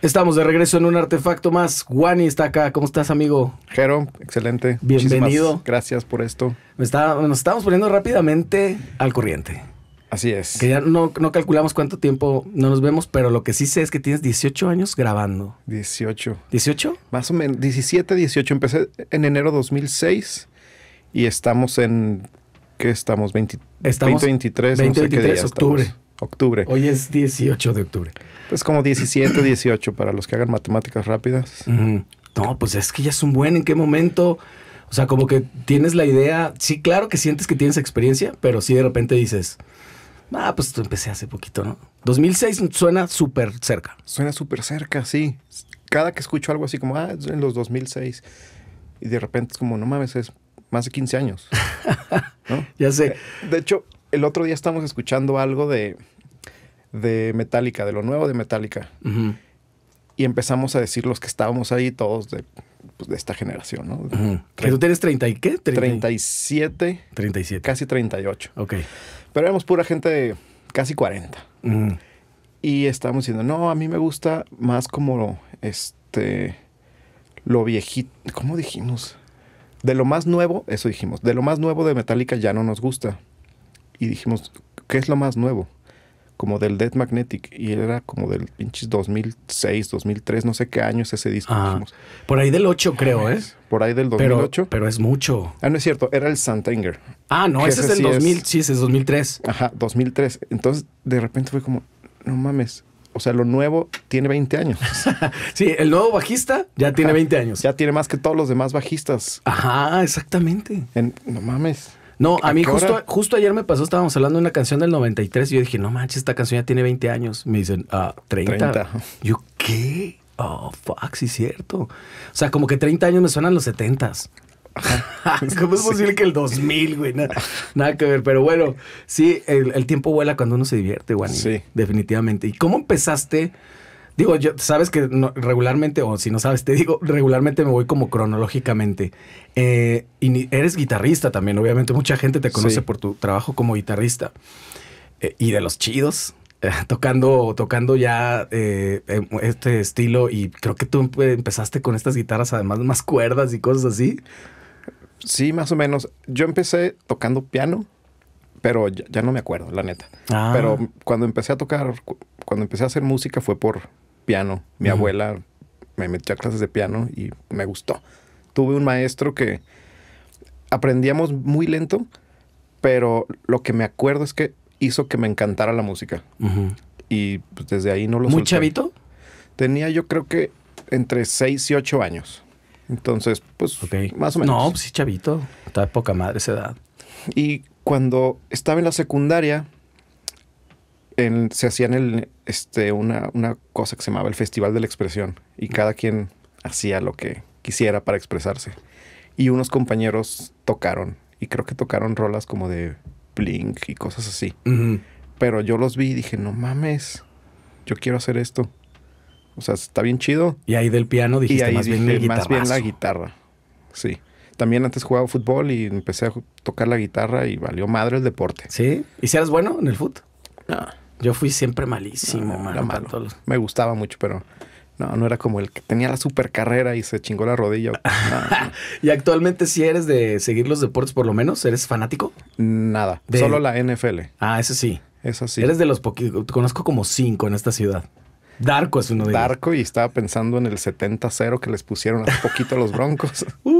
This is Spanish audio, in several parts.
Estamos de regreso en un artefacto más. Juani está acá. ¿Cómo estás, amigo? Jero, excelente. Bienvenido. gracias por esto. nos estamos poniendo rápidamente al corriente. Así es. Que ya no, calculamos cuánto tiempo no nos vemos, pero lo que sí sé es que tienes 18 años grabando. 18. ¿18? Más o menos, 17, 18. Empecé en enero 2006 y estamos en, ¿qué estamos? 20, estamos 2023. 23, de octubre octubre. Hoy es 18 de octubre. Pues como 17, 18 para los que hagan matemáticas rápidas. No, pues es que ya es un buen en qué momento. O sea, como que tienes la idea. Sí, claro que sientes que tienes experiencia, pero sí de repente dices, ah, pues tú empecé hace poquito, ¿no? 2006 suena súper cerca. Suena súper cerca, sí. Cada que escucho algo así como, ah, en los 2006. Y de repente es como, no mames, es más de 15 años. ya sé. Eh, de hecho, el otro día estamos escuchando algo de, de Metallica, de lo nuevo de Metallica. Y empezamos a decir los que estábamos ahí, todos de, pues, esta generación, ¿no? tú tienes 30 y qué? 37. 37. Casi 38. Ok. Pero éramos pura gente de casi 40. Y estábamos diciendo, no, a mí me gusta más como este. Lo viejito. ¿Cómo dijimos? De lo más nuevo, eso dijimos. De lo más nuevo de Metallica ya no nos gusta. Y dijimos, ¿qué es lo más nuevo? como del Dead Magnetic y era como del pinches 2006, 2003, no sé qué año ese disco. por ahí del 8 creo, ¿eh? Por ahí del 2008. Pero, pero es mucho. Ah, no es cierto, era el Santanger. Ah, no, ese, es el 2000, sí, ese es 2003. Ajá, 2003. Entonces, de repente fue como, no mames, o sea, lo nuevo tiene 20 años. sí, el nuevo bajista ya tiene 20 años. Ya tiene más que todos los demás bajistas. Ajá, exactamente. En, no mames. No, a, mí justo, justo ayer me pasó, estábamos hablando de una canción del 93 y yo dije, no manches, esta canción ya tiene 20 años. Me dicen, ah, 30. Yo, ¿qué? Oh, fuck, sí cierto. O sea, como que 30 años me suenan los 70s. ¿Cómo es posible que el 2000, güey? Nada, que ver. Pero bueno, sí, el, el, tiempo vuela cuando uno se divierte, güey. Sí. Definitivamente. ¿Y cómo empezaste? Digo, sabes que regularmente, o si no sabes, te digo, regularmente me voy como cronológicamente. Eh, y eres guitarrista también, obviamente. Mucha gente te conoce por tu trabajo como guitarrista. Eh, y de los chidos, eh, tocando, tocando ya em, este estilo. Y creo que tú empezaste con estas guitarras, además, más cuerdas y cosas así. Sí, más o menos. Yo empecé tocando piano pero ya, no me acuerdo, la neta. Ah. Pero cuando empecé a tocar, cuando empecé a hacer música fue por, piano. Mi abuela me metió a clases de piano y me gustó. Tuve un maestro que aprendíamos muy lento, pero lo que me acuerdo es que hizo que me encantara la música. Y pues, desde ahí no lo ¿Muy chavito? Tenía yo creo que entre 6 y 8 años. Entonces, pues más o menos. No, pues sí, chavito. Estaba poca madre esa edad. Y cuando estaba en la secundaria, se hacían el, este, una, cosa que se llamaba el Festival de la Expresión y cada quien hacía lo que quisiera para expresarse. Y unos compañeros tocaron y creo que tocaron rolas como de Blink y cosas así. Pero yo los vi y dije, no mames, yo quiero hacer esto. O sea, está bien chido. Y ahí del piano dijiste más, dije, bien más bien la guitarra. Sí. También antes jugaba fútbol y empecé a tocar la guitarra y valió madre el deporte. ¿Sí? ¿Y si bueno en el fútbol? No. Yo fui siempre malísimo, ah, malo. Me gustaba mucho, pero no, no era como el que tenía la super carrera y se chingó la rodilla. ¿Y actualmente si eres de seguir los deportes por lo menos? ¿Eres fanático? Nada, solo la NFL. Ah, eso sí. Eso sí. Eres de los poquitos, conozco como cinco en esta ciudad. Darko es uno de ellos. Darko y estaba pensando en el 70-0 que les pusieron hace poquito a los Broncos. Uh,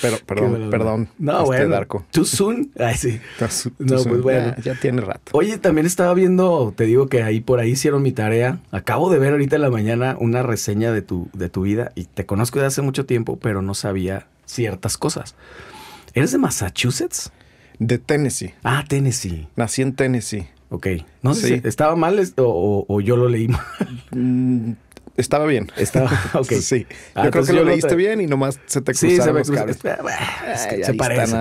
pero, perdón, perdón. No, este, bueno. Too soon. Ay, sí. no, pues bueno. Ya, tiene rato. Oye, también estaba viendo, te digo que ahí por ahí hicieron mi tarea. Acabo de ver ahorita en la mañana una reseña de tu, de tu vida y te conozco de hace mucho tiempo, pero no sabía ciertas cosas. ¿Eres de Massachusetts? De Tennessee. Ah, Tennessee. Nací en Tennessee. Ok. No sé estaba mal o, o, yo lo leí mal. Mm, estaba bien. Estaba, ok. sí. Ah, yo creo que lo leíste bien y nomás se te cruzaron sí, se me los cables. Es que se parece.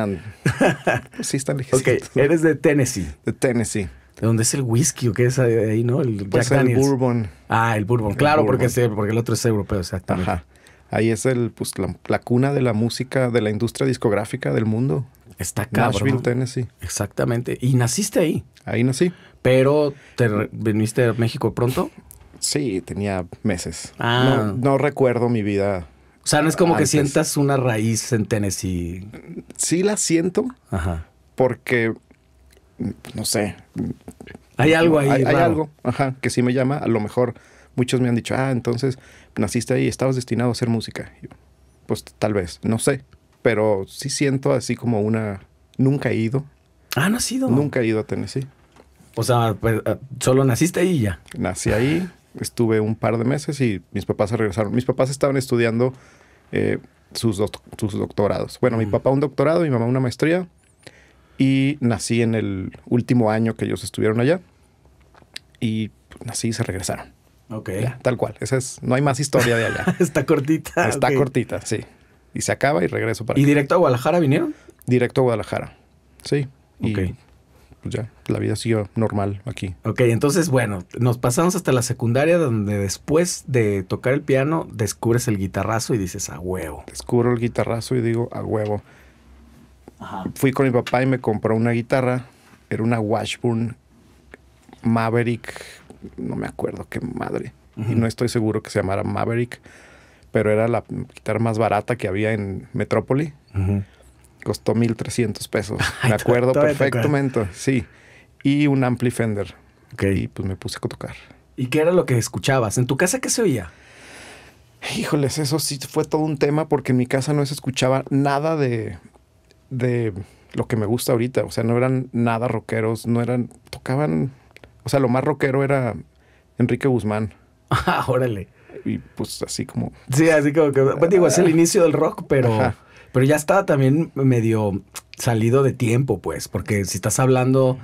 sí, están ligeros. Ok, eres de Tennessee. De Tennessee. ¿De dónde es el whisky o qué es ahí, no? El pues Jack pues el bourbon. Ah, el bourbon. claro, Porque, porque el otro es europeo, exactamente. Ajá. Ahí es el, pues, la, cuna de la música, de la industria discográfica del mundo. Está cabrón. Nashville, Tennessee. Exactamente. ¿Y naciste ahí? Ahí nací. Pero, ¿te viniste a México pronto? Sí, tenía meses. Ah. No, recuerdo mi vida. O sea, no es como que sientas una raíz en Tennessee. Sí la siento. Ajá. Porque, no sé. Hay algo ahí. Hay, algo, ajá, que sí me llama. A lo mejor muchos me han dicho, ah, entonces naciste ahí, estabas destinado a hacer música. pues tal vez, no sé. Pero sí siento así como una... Nunca he ido. Ah, no has Nunca he ido a Tennessee. O sea, pues, eh, solo naciste ahí ya. Nací ahí, estuve un par de meses y mis papás se regresaron. Mis papás estaban estudiando eh, sus, sus, doctorados. Bueno, mi mm. papá un doctorado, mi mamá una maestría y nací en el último año que ellos estuvieron allá y nací y se regresaron. Ok. tal cual. Esa es, no hay más historia de allá. Está cortita. Está cortita, sí. Y se acaba y regreso para ¿Y directo a Guadalajara vinieron? Directo a Guadalajara, sí. Ok. Pues ya la vida siguió normal aquí. Ok, entonces bueno, nos pasamos hasta la secundaria donde después de tocar el piano descubres el guitarrazo y dices a huevo. Descubro el guitarrazo y digo a huevo. Fui con mi papá y me compró una guitarra. Era una Washburn Maverick, no me acuerdo qué madre. Y no estoy seguro que se llamara Maverick, pero era la guitarra más barata que había en Metrópoli. Ajá. Costó 1.300 pesos. me acuerdo perfectamente, sí. Y un ampli Fender. Y pues me puse a tocar. ¿Y qué era lo que escuchabas? ¿En tu casa qué se oía? Híjoles, eso sí fue todo un tema porque en mi casa no se escuchaba nada de, lo que me gusta ahorita. O sea, no eran nada rockeros, no eran. Tocaban. O sea, lo más rockero era Enrique Guzmán. Ah, órale. Y pues así como. Sí, así como que. Pues, digo, es el inicio del rock, pero pero ya estaba también medio salido de tiempo, pues, porque si estás hablando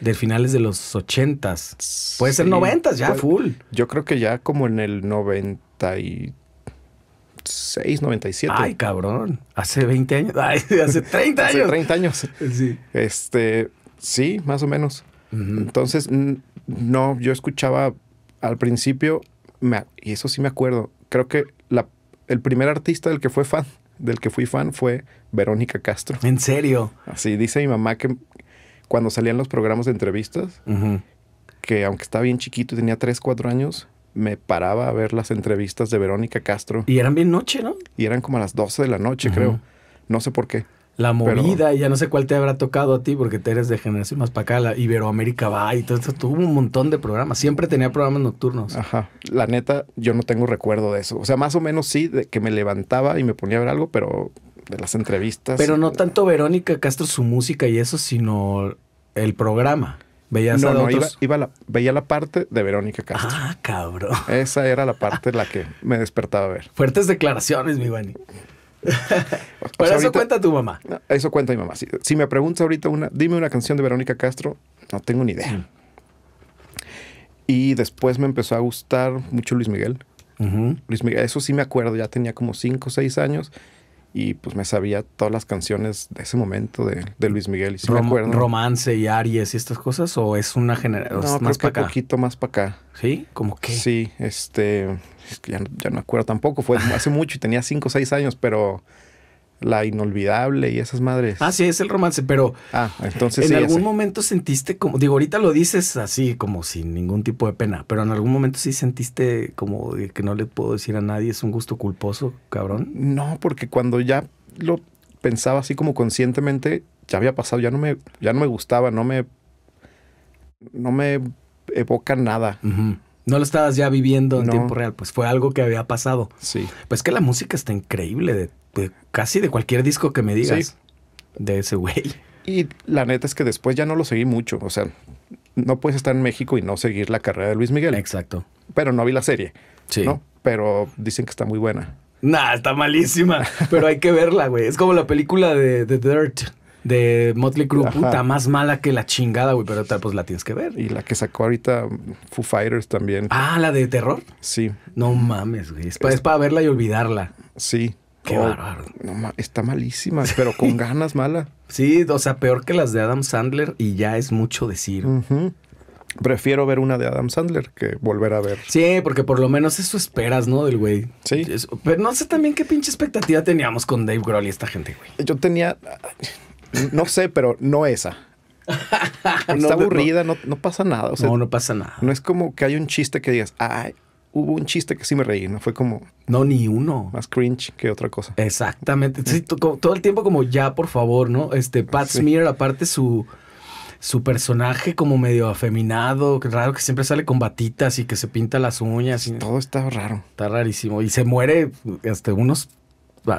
de finales de los ochentas, puede ser noventas ya, full. Yo creo que ya como en el 96, 97. Ay, cabrón, hace 20 años, Ay, hace 30 años. hace 30 años. Sí. Este, sí, más o menos. Entonces, no, yo escuchaba al principio, y eso sí me acuerdo, creo que la, el primer artista del que fue fan del que fui fan fue Verónica Castro. ¿En serio? Así dice mi mamá que cuando salían los programas de entrevistas, que aunque estaba bien chiquito, Y tenía 3, 4 años, me paraba a ver las entrevistas de Verónica Castro. Y eran bien noche, ¿no? Y eran como a las 12 de la noche, creo. No sé por qué la movida ya no sé cuál te habrá tocado a ti porque te eres de generación más para acá, la Iberoamérica va y todo esto. Tuvo un montón de programas. Siempre tenía programas nocturnos. Ajá. La neta, yo no tengo recuerdo de eso. O sea, más o menos sí, de que me levantaba y me ponía a ver algo, pero de las entrevistas. Pero no tanto Verónica Castro, su música y eso, sino el programa. Veías la, veía la parte de Verónica Castro. Ah, cabrón. Esa era la parte la que me despertaba a ver. Fuertes declaraciones, mi Bani. Pero eso cuenta tu mamá. eso cuenta mi mamá. Si, me preguntas ahorita una, dime una canción de Verónica Castro, no tengo ni idea. Mm. Y después me empezó a gustar mucho Luis Miguel. Luis Miguel, eso sí me acuerdo, ya tenía como cinco o 6 años y pues me sabía todas las canciones de ese momento de, Luis Miguel. Y si ¿Romance y Aries y estas cosas? ¿O es una generación no, más para acá? Un poquito más para acá. ¿Sí? ¿Cómo qué? Sí, este. ya, no no acuerdo tampoco. Fue hace mucho y tenía cinco o seis años, pero la inolvidable y esas madres. Ah, sí, es el romance, pero. Ah, entonces. En algún momento sentiste como. Digo, ahorita lo dices así, como sin ningún tipo de pena, pero en algún momento sí sentiste como que no le puedo decir a nadie, es un gusto culposo, cabrón. No, porque cuando ya lo pensaba así como conscientemente, ya había pasado, ya no me, ya no me gustaba, no me. No me evoca nada. No lo estabas ya viviendo en tiempo real, pues fue algo que había pasado. Sí. Pues que la música está increíble de casi de cualquier disco que me digas de ese güey. Y la neta es que después ya no lo seguí mucho. O sea, no puedes estar en México y no seguir la carrera de Luis Miguel. Exacto. Pero no vi la serie. Sí. ¿no? Pero dicen que está muy buena. Nah, está malísima. pero hay que verla, güey. Es como la película de, The Dirt de Motley Crue, puta, más mala que la chingada, güey, pero pues la tienes que ver. Y la que sacó ahorita Foo Fighters también. Ah, la de terror. Sí. No mames, güey. es... para verla y olvidarla. Sí. Qué bárbaro. está malísima, pero con ganas mala. Sí, o sea, peor que las de Adam Sandler y ya es mucho decir. Prefiero ver una de Adam Sandler que volver a ver. Sí, porque por lo menos eso esperas, ¿no? Del güey. Sí. Pero no sé también qué pinche expectativa teníamos con Dave Grohl y esta gente, güey. Yo tenía. No sé, pero no esa. Está aburrida, no, pasa nada. no, no pasa nada. No es como que hay un chiste que digas, ay, hubo un chiste que sí me reí, ¿no? Fue como... No, ni uno. Más cringe que otra cosa. Exactamente. Sí, todo el tiempo como ya, por favor, ¿no? Este, Pat Smear, aparte su su personaje como medio afeminado, raro que siempre sale con batitas y que se pinta las uñas. Y... Todo está raro. Está rarísimo. Y se muere hasta este, unos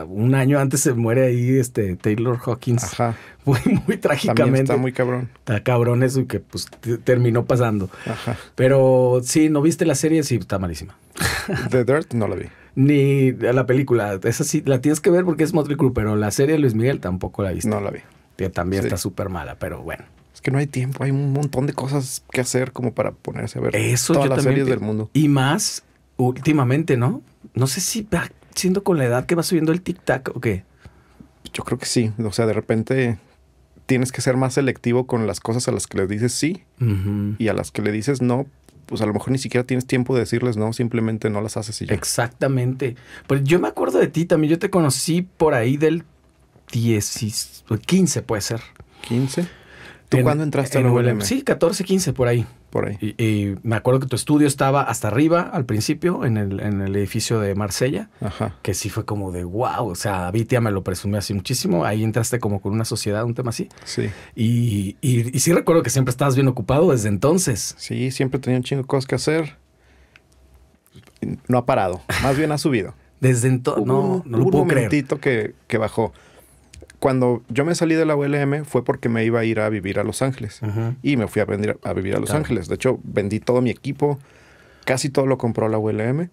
un año antes se muere ahí este Taylor Hawkins. Ajá. Muy, trágicamente. está muy cabrón. Está cabrón eso y que pues terminó pasando. Ajá. Pero sí, ¿no viste la serie? Sí, está malísima. The Dirt no la vi. Ni la película. Esa sí, la tienes que ver porque es Motley pero la serie de Luis Miguel tampoco la viste. No la vi. también está súper mala, pero bueno. Es que no hay tiempo, hay un montón de cosas que hacer como para ponerse a ver Eso todas las series del mundo. Y más últimamente, ¿no? No sé si ah, siendo con la edad que va subiendo el tic-tac o qué? Yo creo que sí. O sea, de repente tienes que ser más selectivo con las cosas a las que le dices sí y a las que le dices no, pues a lo mejor ni siquiera tienes tiempo de decirles no, simplemente no las haces y ya. Exactamente. Pues yo me acuerdo de ti también, yo te conocí por ahí del 15 puede ser. ¿15? ¿Tú cuándo entraste en a la Sí, 14, 15 por ahí por ahí. Y, me acuerdo que tu estudio estaba hasta arriba al principio, en el, en el edificio de Marsella, que sí fue como de wow. O sea, Vitia me lo presumió así muchísimo. Ahí entraste como con una sociedad, un tema así. Sí. Y, sí recuerdo que siempre estabas bien ocupado desde entonces. Sí, siempre tenía un chingo de cosas que hacer. No ha parado, más bien ha subido. Desde entonces, no, no lo un momentito que, que bajó cuando yo me salí de la ULM fue porque me iba a ir a vivir a Los Ángeles. Y me fui a, a vivir a Los Ángeles. De hecho, vendí todo mi equipo. Casi todo lo compró la ULM.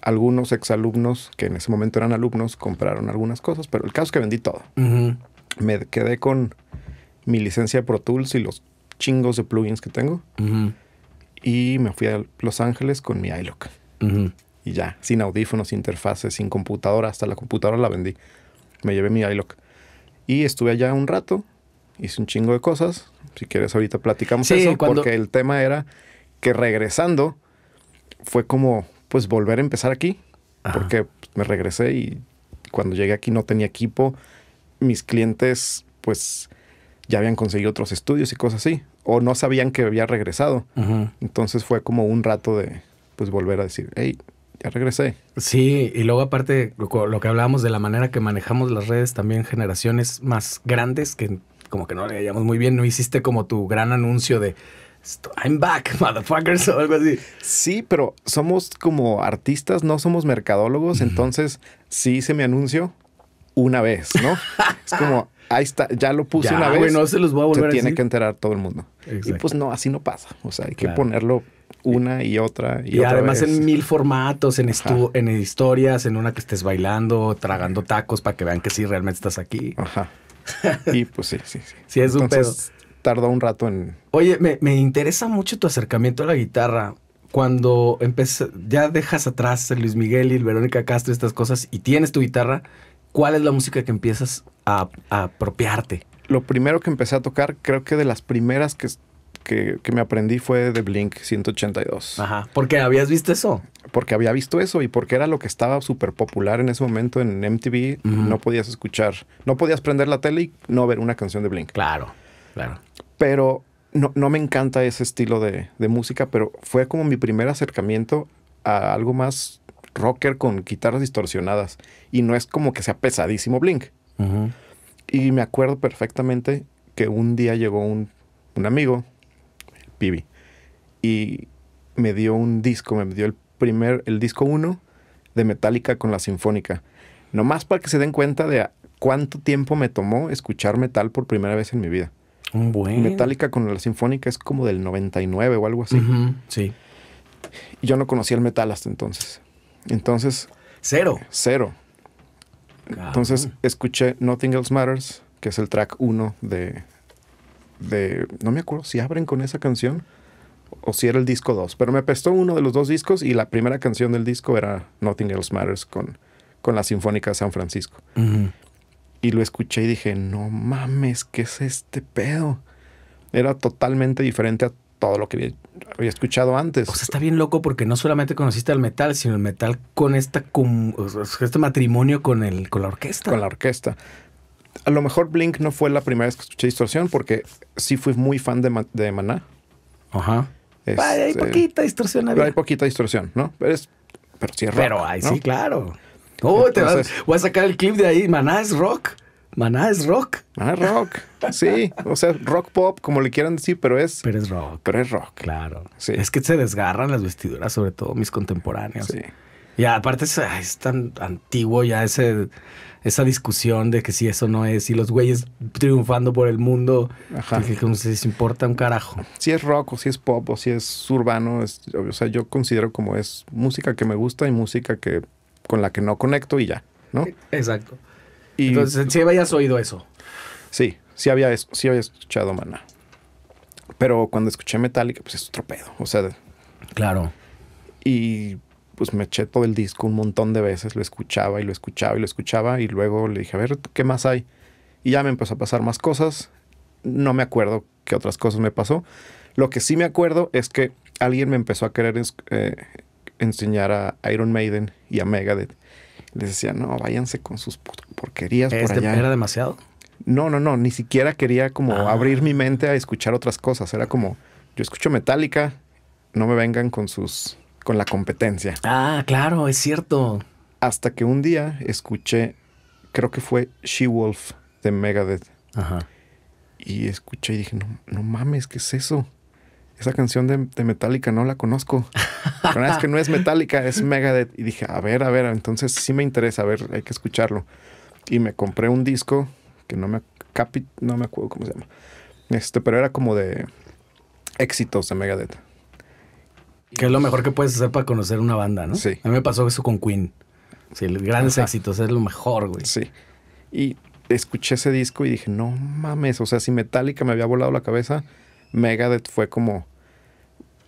Algunos exalumnos, que en ese momento eran alumnos, compraron algunas cosas. Pero el caso es que vendí todo. Me quedé con mi licencia de Pro Tools y los chingos de plugins que tengo. Y me fui a Los Ángeles con mi iLock. Y ya, sin audífonos, sin interfaces, sin computadora. Hasta la computadora la vendí me llevé mi iLock. Y estuve allá un rato, hice un chingo de cosas. Si quieres, ahorita platicamos eso, porque el tema era que regresando fue como, pues, volver a empezar aquí, porque pues, me regresé y cuando llegué aquí no tenía equipo. Mis clientes, pues, ya habían conseguido otros estudios y cosas así, o no sabían que había regresado. Entonces fue como un rato de, pues, volver a decir, hey, ya regresé. Sí, y luego aparte lo, que hablábamos de la manera que manejamos las redes, también generaciones más grandes que como que no le hallamos muy bien, no hiciste como tu gran anuncio de I'm back, motherfuckers, o algo así. Sí, pero somos como artistas, no somos mercadólogos, entonces sí hice mi anuncio una vez, ¿no? es como, ahí está, ya lo puse una vez. Bueno, se los voy a volver se tiene que enterar todo el mundo. Y pues no, así no pasa. O sea, hay que ponerlo una y otra y, y además en mil formatos en en historias en una que estés bailando tragando tacos para que vean que sí realmente estás aquí ajá y pues sí sí sí es Entonces, un tardó un rato en oye me, interesa mucho tu acercamiento a la guitarra cuando empecé, ya dejas atrás a Luis Miguel y Verónica Castro estas cosas y tienes tu guitarra ¿cuál es la música que empiezas a apropiarte lo primero que empecé a tocar creo que de las primeras que que, me aprendí fue de Blink 182. Ajá. Porque habías visto eso. Porque había visto eso y porque era lo que estaba súper popular en ese momento en MTV. No podías escuchar, no podías prender la tele y no ver una canción de Blink. Claro, claro. Pero no, me encanta ese estilo de, música, pero fue como mi primer acercamiento a algo más rocker con guitarras distorsionadas. Y no es como que sea pesadísimo Blink. Y me acuerdo perfectamente que un día llegó un, un amigo y me dio un disco, me dio el primer, el disco 1 de Metallica con la Sinfónica. Nomás para que se den cuenta de cuánto tiempo me tomó escuchar metal por primera vez en mi vida. Un buen. Metallica con la Sinfónica es como del 99 o algo así. Sí. Y yo no conocía el metal hasta entonces. Entonces. Cero. Cero. Entonces escuché Nothing Else Matters, que es el track 1 de, de, no me acuerdo si abren con esa canción o si era el disco 2, pero me apestó uno de los dos discos y la primera canción del disco era Nothing Else Matters con, con la Sinfónica de San Francisco. Y lo escuché y dije, no mames, ¿qué es este pedo? Era totalmente diferente a todo lo que había, escuchado antes. O sea, está bien loco porque no solamente conociste al metal, sino el metal con esta este matrimonio con el con la orquesta. Con la orquesta a lo mejor Blink no fue la primera vez que escuché distorsión, porque sí fui muy fan de, Maná. Ajá. hay este, poquita distorsión. Hay poquita distorsión, ¿no? Pero, es, pero sí es rock. Pero ahí sí, claro. Oh, voy a sacar el clip de ahí. Maná es rock. Maná es rock. Maná es rock. Sí, o sea, rock pop, como le quieran decir, pero es. Pero es rock. Pero es rock. Claro. Sí. Es que se desgarran las vestiduras, sobre todo mis contemporáneos. Sí. Y aparte es tan antiguo ya ese esa discusión de que si eso no es, y los güeyes triunfando por el mundo, que como se les importa un carajo. Si es rock o si es pop o si es urbano, o sea, yo considero como es música que me gusta y música que con la que no conecto y ya, ¿no? Exacto. Entonces, si habías oído eso. Sí, sí había, sí había escuchado Maná. Pero cuando escuché Metallica, pues es otro pedo, o sea... Claro. Y pues me eché todo el disco un montón de veces, lo escuchaba y lo escuchaba y lo escuchaba y luego le dije, a ver, ¿qué más hay? Y ya me empezó a pasar más cosas. No me acuerdo qué otras cosas me pasó. Lo que sí me acuerdo es que alguien me empezó a querer eh, enseñar a Iron Maiden y a Megadeth. Les decía, no, váyanse con sus porquerías por ¿Este allá. ¿Era demasiado? No, no, no. Ni siquiera quería como ah. abrir mi mente a escuchar otras cosas. Era como, yo escucho Metallica, no me vengan con sus con la competencia. Ah, claro, es cierto. Hasta que un día escuché, creo que fue She-Wolf de Megadeth. Ajá. Y escuché y dije, no, no mames, ¿qué es eso? Esa canción de, de Metallica no la conozco. La verdad es que no es Metallica, es Megadeth. Y dije, a ver, a ver, entonces sí me interesa, a ver, hay que escucharlo. Y me compré un disco que no me, capi, no me acuerdo cómo se llama. Este, pero era como de éxitos de Megadeth. Que es lo mejor que puedes hacer para conocer una banda, ¿no? Sí. A mí me pasó eso con Queen. Sí, grandes gran éxitos, es lo mejor, güey. Sí. Y escuché ese disco y dije, no mames, o sea, si Metallica me había volado la cabeza, Megadeth fue como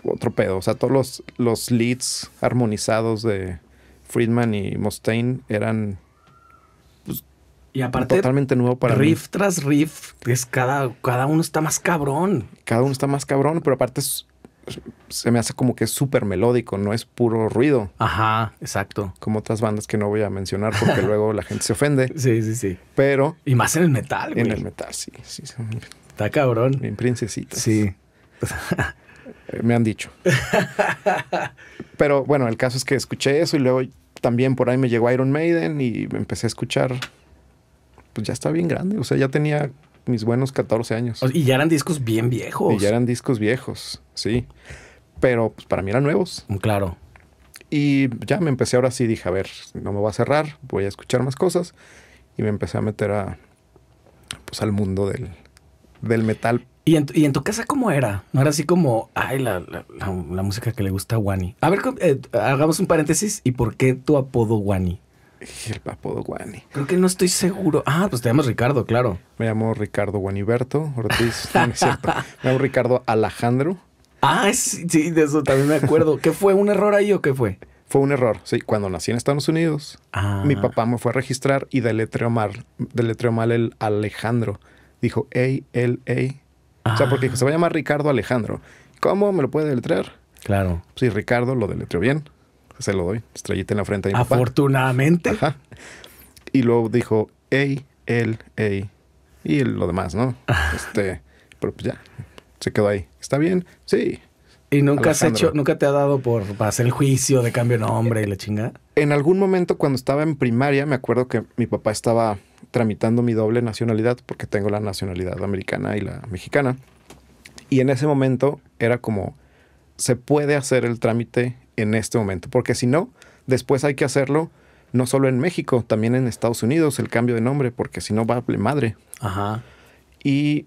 otro pedo. O sea, todos los, leads armonizados de Friedman y Mustaine eran pues, y aparte, totalmente nuevo para riff tras riff, es cada, cada uno está más cabrón. Cada uno está más cabrón, pero aparte es se me hace como que es súper melódico, no es puro ruido. Ajá, exacto. Como otras bandas que no voy a mencionar porque luego la gente se ofende. Sí, sí, sí. Pero. Y más en el metal, güey. En el metal, sí. Está cabrón. En princesitas. Sí. Eh, me han dicho. Pero bueno, el caso es que escuché eso y luego también por ahí me llegó Iron Maiden y empecé a escuchar. Pues ya está bien grande. O sea, ya tenía mis buenos 14 años. Y ya eran discos bien viejos. Y ya eran discos viejos, sí. Pero pues, para mí eran nuevos. Mm, claro. Y ya me empecé ahora sí, dije, a ver, no me voy a cerrar, voy a escuchar más cosas. Y me empecé a meter a, pues, al mundo del, del metal. ¿Y en, tu, casa cómo era? ¿No era así como, ay, la, la, música que le gusta a Wani? A ver, eh, hagamos un paréntesis. ¿Y por qué tu apodo Wani? El Papo Guani Creo que no estoy seguro. Ah, pues te llamas Ricardo, claro. Me llamo Ricardo Guaniberto Ortiz. Me llamo Ricardo Alejandro. Ah, sí, de eso también me acuerdo. ¿Qué fue? ¿Un error ahí o qué fue? Fue un error. Sí, cuando nací en Estados Unidos, mi ah. papá me fue a registrar y deletreó mal, deletreó mal el Alejandro. Dijo A-L-A. O sea, porque dijo, se va a llamar Ricardo Alejandro. ¿Cómo me lo puede deletrear? Claro. Sí, Ricardo lo deletreó bien se lo doy, estrellita en la frente. Afortunadamente. Y luego dijo, ey, él, ey, y lo demás, ¿no? Ah. este, pero pues ya, se quedó ahí. ¿Está bien? Sí. ¿Y nunca has hecho, nunca te ha dado por hacer el juicio de cambio de nombre y la chingada? En algún momento cuando estaba en primaria, me acuerdo que mi papá estaba tramitando mi doble nacionalidad, porque tengo la nacionalidad americana y la mexicana. Y en ese momento era como, se puede hacer el trámite en este momento, porque si no, después hay que hacerlo no solo en México, también en Estados Unidos, el cambio de nombre, porque si no, va a madre. Ajá. Y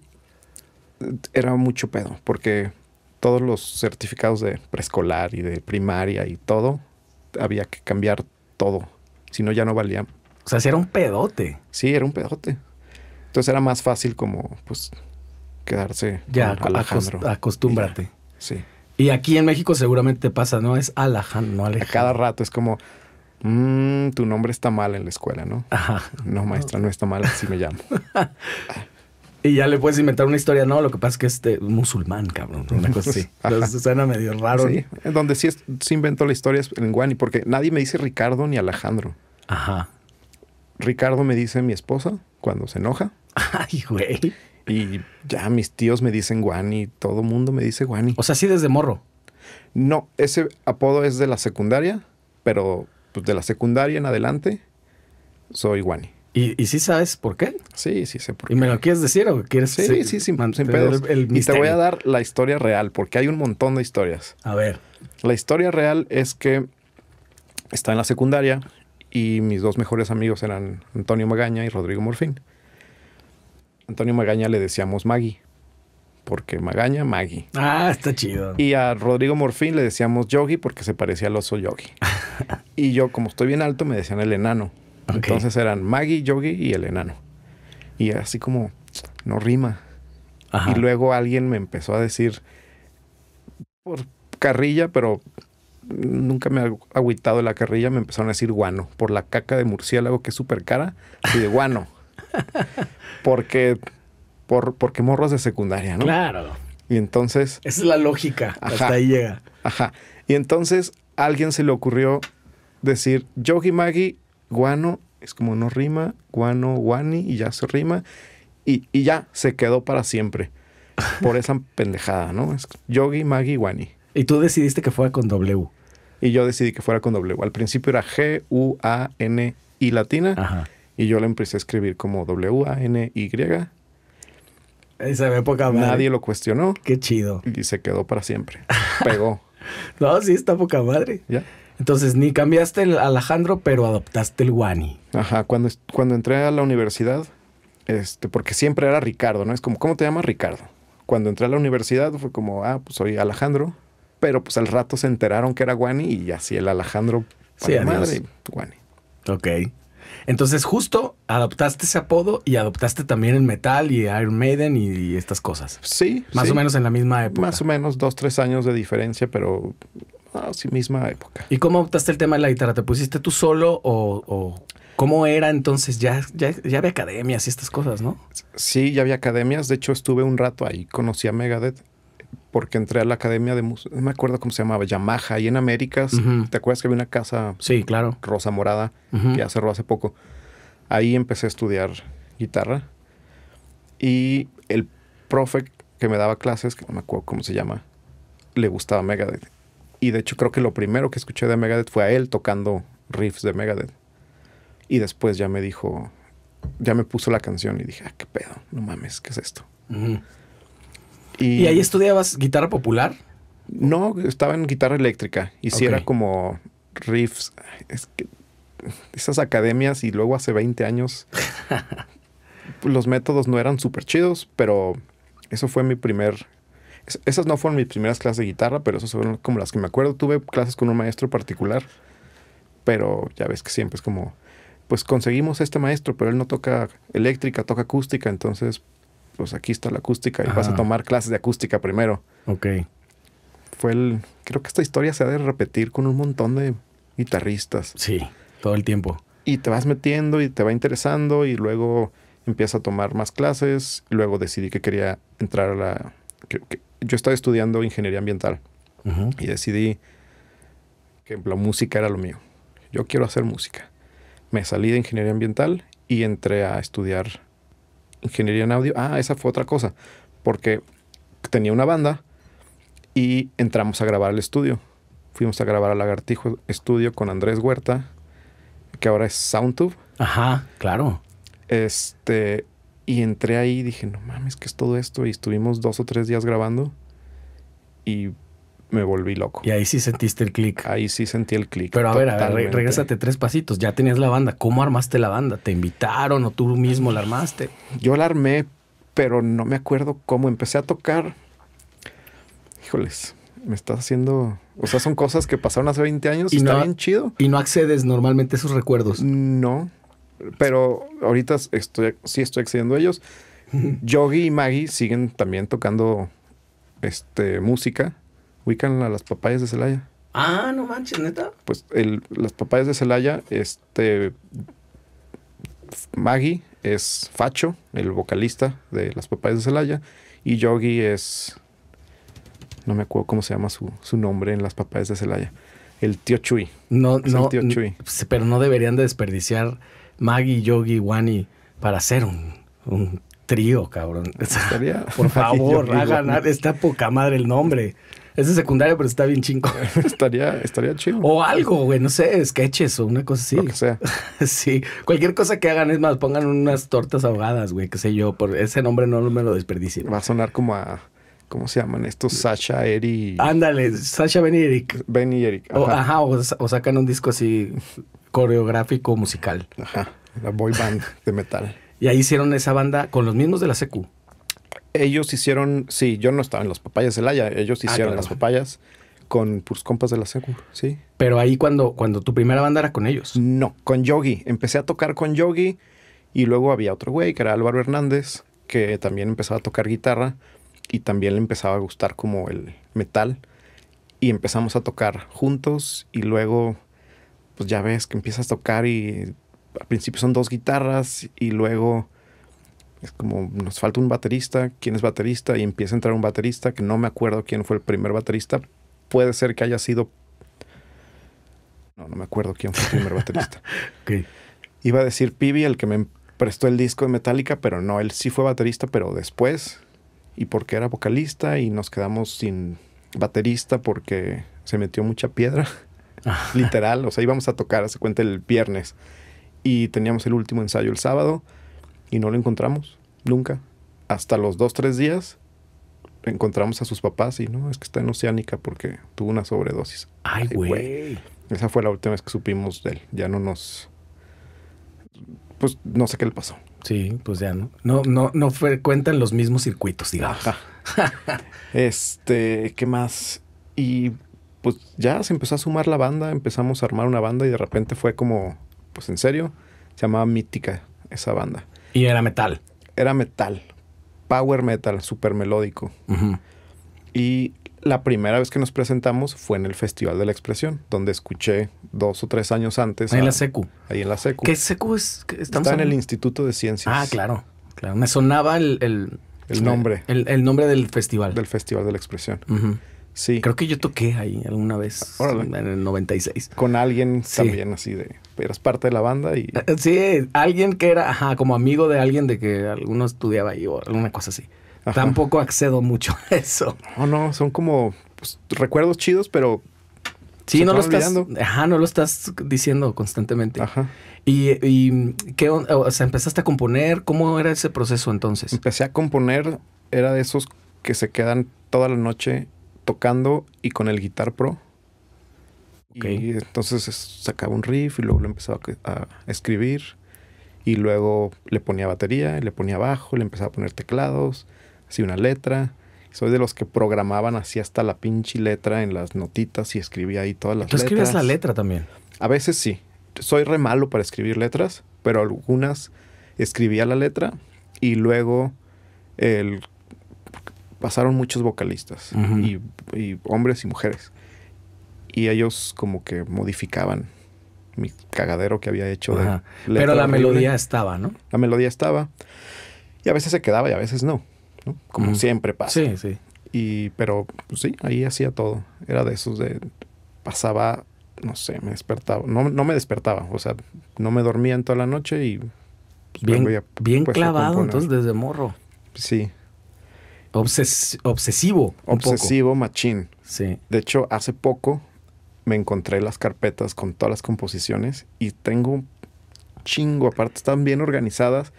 era mucho pedo, porque todos los certificados de preescolar y de primaria y todo, había que cambiar todo. Si no, ya no valía. O sea, si era un pedote. Sí, era un pedote. Entonces era más fácil como, pues, quedarse. Ya, acostúmbrate. sí. Y aquí en México seguramente pasa, ¿no? Es Alaján, no Alejandro. A cada rato es como, mmm, tu nombre está mal en la escuela, ¿no? Ajá. No, maestra, no está mal, así me llamo. y ya le puedes inventar una historia, no, lo que pasa es que es musulmán, cabrón, una cosa así. Entonces suena medio raro. Sí, donde sí, es, inventó la historia es en Guani, porque nadie me dice Ricardo ni Alejandro. Ajá. Ricardo me dice mi esposa cuando se enoja. Ay, güey. Y ya mis tíos me dicen Guani, todo mundo me dice Guani. O sea, sí desde morro. No, ese apodo es de la secundaria, pero pues, de la secundaria en adelante soy Guani. ¿Y, ¿Y, sí sabes por qué? Sí, sí sé por qué. ¿Y me lo quieres decir o quieres Sí, eh, sí, sí, sin, sin pedos. y te voy a dar la historia real, porque hay un montón de historias. A ver. La historia real es que está en la secundaria y mis dos mejores amigos eran Antonio Magaña y Rodrigo Morfín. Antonio Magaña le decíamos Maggie, porque Magaña, Maggie. Ah, está chido. Y a Rodrigo Morfín le decíamos Yogi porque se parecía al oso Yogi. y yo, como estoy bien alto, me decían el enano. Entonces eran Maggie, Yogi y el enano. Y así como, no rima. Y luego alguien me empezó a decir, por carrilla, pero nunca me ha agüitado la carrilla, me empezaron a decir guano, por la caca de murciélago que es súper cara, y de guano. porque, por, porque morros de secundaria, ¿no? Claro. Y entonces... Esa es la lógica, hasta ahí llega. Ajá. Y entonces a alguien se le ocurrió decir, Yogi Maggi, guano, es como no rima, guano, guani, y ya se rima, y, ya se quedó para siempre. Por esa pendejada, ¿no? Yogi Maggi, Guani. Y tú decidiste que fuera con W. Y yo decidí que fuera con W. Al principio era G-U-A-N-I latina. Ajá. Y yo le empecé a escribir como W-A-N-Y. Esa época, madre. Nadie lo cuestionó. Qué chido. Y se quedó para siempre. Pegó. no, sí, está poca madre. Ya. Entonces, ni cambiaste el Alejandro, pero adoptaste el Wani. Ajá, cuando, cuando entré a la universidad, este, porque siempre era Ricardo, ¿no? Es como, ¿cómo te llamas Ricardo? Cuando entré a la universidad fue como, ah, pues soy Alejandro, pero pues al rato se enteraron que era Wani y así el Alejandro, para madre, Wani. Ok. Entonces, justo adoptaste ese apodo y adoptaste también el metal y Iron Maiden y, estas cosas. Sí. Más o menos en la misma época. Más o menos dos, tres años de diferencia, pero ah, sí, misma época. ¿Y cómo adoptaste el tema de la guitarra? ¿Te pusiste tú solo o, o cómo era entonces? Ya, ya, ya, había academias y estas cosas, ¿no? Sí, ya había academias. De hecho, estuve un rato ahí, conocí a Megadeth porque entré a la academia de música, no me acuerdo cómo se llamaba, Yamaha, ahí en Américas. ¿Te acuerdas que había una casa? Sí, claro. Rosa Morada, que ya cerró hace poco. Ahí empecé a estudiar guitarra. Y el profe que me daba clases, que no me acuerdo cómo se llama, le gustaba Megadeth. Y de hecho creo que lo primero que escuché de Megadeth fue a él tocando riffs de Megadeth. Y después ya me dijo, ya me puso la canción y dije, ah, qué pedo, no mames, ¿qué es esto? Y, ahí estudiabas guitarra popular? No, estaba en guitarra eléctrica. Hiciera era como riffs. Es esas academias y luego hace 20 años los métodos no eran súper chidos, pero eso fue mi primer... Esas no fueron mis primeras clases de guitarra, pero esas fueron como las que me acuerdo. Tuve clases con un maestro particular, pero ya ves que siempre es como, pues conseguimos este maestro, pero él no toca eléctrica, toca acústica, entonces pues aquí está la acústica y vas a tomar clases de acústica primero. Ok. Fue el. Creo que esta historia se ha de repetir con un montón de guitarristas. Sí, todo el tiempo. Y te vas metiendo y te va interesando y luego empiezas a tomar más clases. luego decidí que quería entrar a la. yo estaba estudiando ingeniería ambiental y decidí que la música era lo mío. Yo quiero hacer música. Me salí de ingeniería ambiental y entré a estudiar ingeniería en audio. Ah, esa fue otra cosa, porque tenía una banda y entramos a grabar al estudio. Fuimos a grabar al Lagartijo Estudio con Andrés Huerta, que ahora es Soundtube. Ajá, claro. Este, y entré ahí y dije, no mames, ¿qué es todo esto? Y estuvimos dos o tres días grabando y me volví loco. Y ahí sí sentiste el clic. Ahí sí sentí el clic. Pero a ver, regresate tres pasitos. Ya tenías la banda. ¿Cómo armaste la banda? ¿Te invitaron o tú mismo la armaste? Yo la armé, pero no me acuerdo cómo. Empecé a tocar. Híjoles, me estás haciendo. O sea, son cosas que pasaron hace 20 años. Y Está no, bien chido. Y no accedes normalmente a esos recuerdos. No. Pero ahorita estoy, sí estoy accediendo a ellos. Yogi y Maggie siguen también tocando este, música ubican a las papayas de Celaya. Ah, no manches, neta. Pues el, las papayas de Celaya, este. Maggie es Facho, el vocalista de las papayas de Celaya, y Yogi es. No me acuerdo cómo se llama su, nombre en las papayas de Celaya. El tío Chuy. No, no. Pero no deberían de desperdiciar Maggie, Yogi, Wani para hacer un, trío, cabrón. Por favor, está poca madre el nombre. Es de secundaria, pero está bien chingo. estaría, estaría chido. O algo, güey, no sé, sketches o una cosa así. Lo sea. sí. Cualquier cosa que hagan, es más, pongan unas tortas ahogadas, güey, qué sé yo. Por ese nombre no me lo desperdicien. Va a sonar como a. ¿Cómo se llaman estos? Sasha, Eri... Ándale, Sasha, Ben y Eric. Ben y Eric. Ajá, o, sacan un disco así coreográfico musical. Ajá, la boy band de metal. Y ahí hicieron esa banda con los mismos de la secu ellos hicieron, sí, yo no estaba en las papayas Laia, ellos ah, hicieron las papayas con tus compas de la secu, sí. Pero ahí cuando, cuando tu primera banda era con ellos. No, con Yogi. Empecé a tocar con Yogi y luego había otro güey que era Álvaro Hernández, que también empezaba a tocar guitarra y también le empezaba a gustar como el metal. Y empezamos a tocar juntos y luego, pues ya ves que empiezas a tocar y al principio son dos guitarras y luego es como nos falta un baterista, quién es baterista y empieza a entrar un baterista que no me acuerdo quién fue el primer baterista. Puede ser que haya sido... No, no me acuerdo quién fue el primer baterista. Iba a decir Pibi, el que me prestó el disco de Metallica, pero no, él sí fue baterista, pero después, y porque era vocalista y nos quedamos sin baterista porque se metió mucha piedra, literal, o sea, íbamos a tocar, hace cuenta, el viernes y teníamos el último ensayo el sábado y no lo encontramos, nunca. Hasta los dos, tres días encontramos a sus papás y no, es que está en Oceánica porque tuvo una sobredosis. Ay, güey. Esa fue la última vez que supimos de él. Ya no nos... Pues no sé qué le pasó. Sí, pues ya no. No, no, no fue, en los mismos circuitos, digamos. este, ¿qué más? Y pues ya se empezó a sumar la banda, empezamos a armar una banda y de repente fue como, pues en serio, se llamaba Mítica esa banda. Y era metal. Era metal. Power metal, súper melódico. Y la primera vez que nos presentamos fue en el Festival de la Expresión, donde escuché dos o tres años antes. Ahí en la SECU. Ahí en la SECU. ¿Qué SECU es? Estamos Está en, el Instituto de Ciencias. Ah, claro. claro. Me sonaba el, el, nombre. El, nombre del festival. Del Festival de la Expresión. Sí. Creo que yo toqué ahí alguna vez en el 96. Con alguien también así de eras parte de la banda y eh, Sí, alguien que era como amigo de alguien de que alguno estudiaba ahí o alguna cosa así. Tampoco accedo mucho a eso. No, no, son como pues, recuerdos chidos, pero Sí, no lo estás. Ajá, no lo estás diciendo constantemente. Ajá. ¿Y, y qué o sea, empezaste a componer? ¿Cómo era ese proceso entonces? Empecé a componer, era de esos que se quedan toda la noche tocando y con el Guitar Pro. Y entonces sacaba un riff y luego lo empezaba a escribir. Y luego le ponía batería, le ponía bajo, le empezaba a poner teclados, así una letra. Soy de los que programaban así hasta la pinche letra en las notitas y escribía ahí todas las letras. ¿Tú escribías la letra también? A veces sí. Soy re malo para escribir letras, pero algunas escribía la letra y luego el pasaron muchos vocalistas, y, hombres y mujeres. Y ellos como que modificaban mi cagadero que había hecho. Pero la melodía estaba, ¿no? La melodía estaba. Y a veces se quedaba y a veces no. Como siempre pasa. Sí, sí. Y, pero pues, sí, ahí hacía todo. Era de esos de... Pasaba, no sé, me despertaba. No, no me despertaba, o sea, no me dormía en toda la noche y... Pues, bien, bien pues, clavado entonces desde morro. Sí, obsesivo. Obsesivo, machín. Sí. De hecho, hace poco me encontré las carpetas con todas las composiciones y tengo chingo. Aparte, están bien organizadas.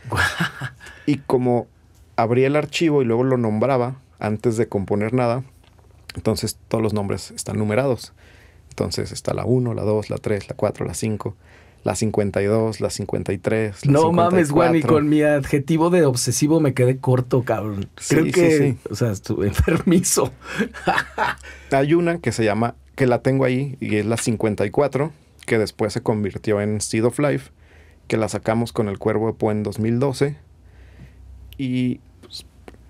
y como abría el archivo y luego lo nombraba antes de componer nada, entonces todos los nombres están numerados. Entonces está la 1, la 2, la 3, la 4, la 5 la 52, la 53. no mames, Juan, y con mi adjetivo de obsesivo me quedé corto, cabrón. Creo que, sí, o sea, estuve enfermizo. Hay una que se llama, que la tengo ahí, y es la 54, que después se convirtió en Seed of Life, que la sacamos con el Cuervo de en 2012. Y, pues,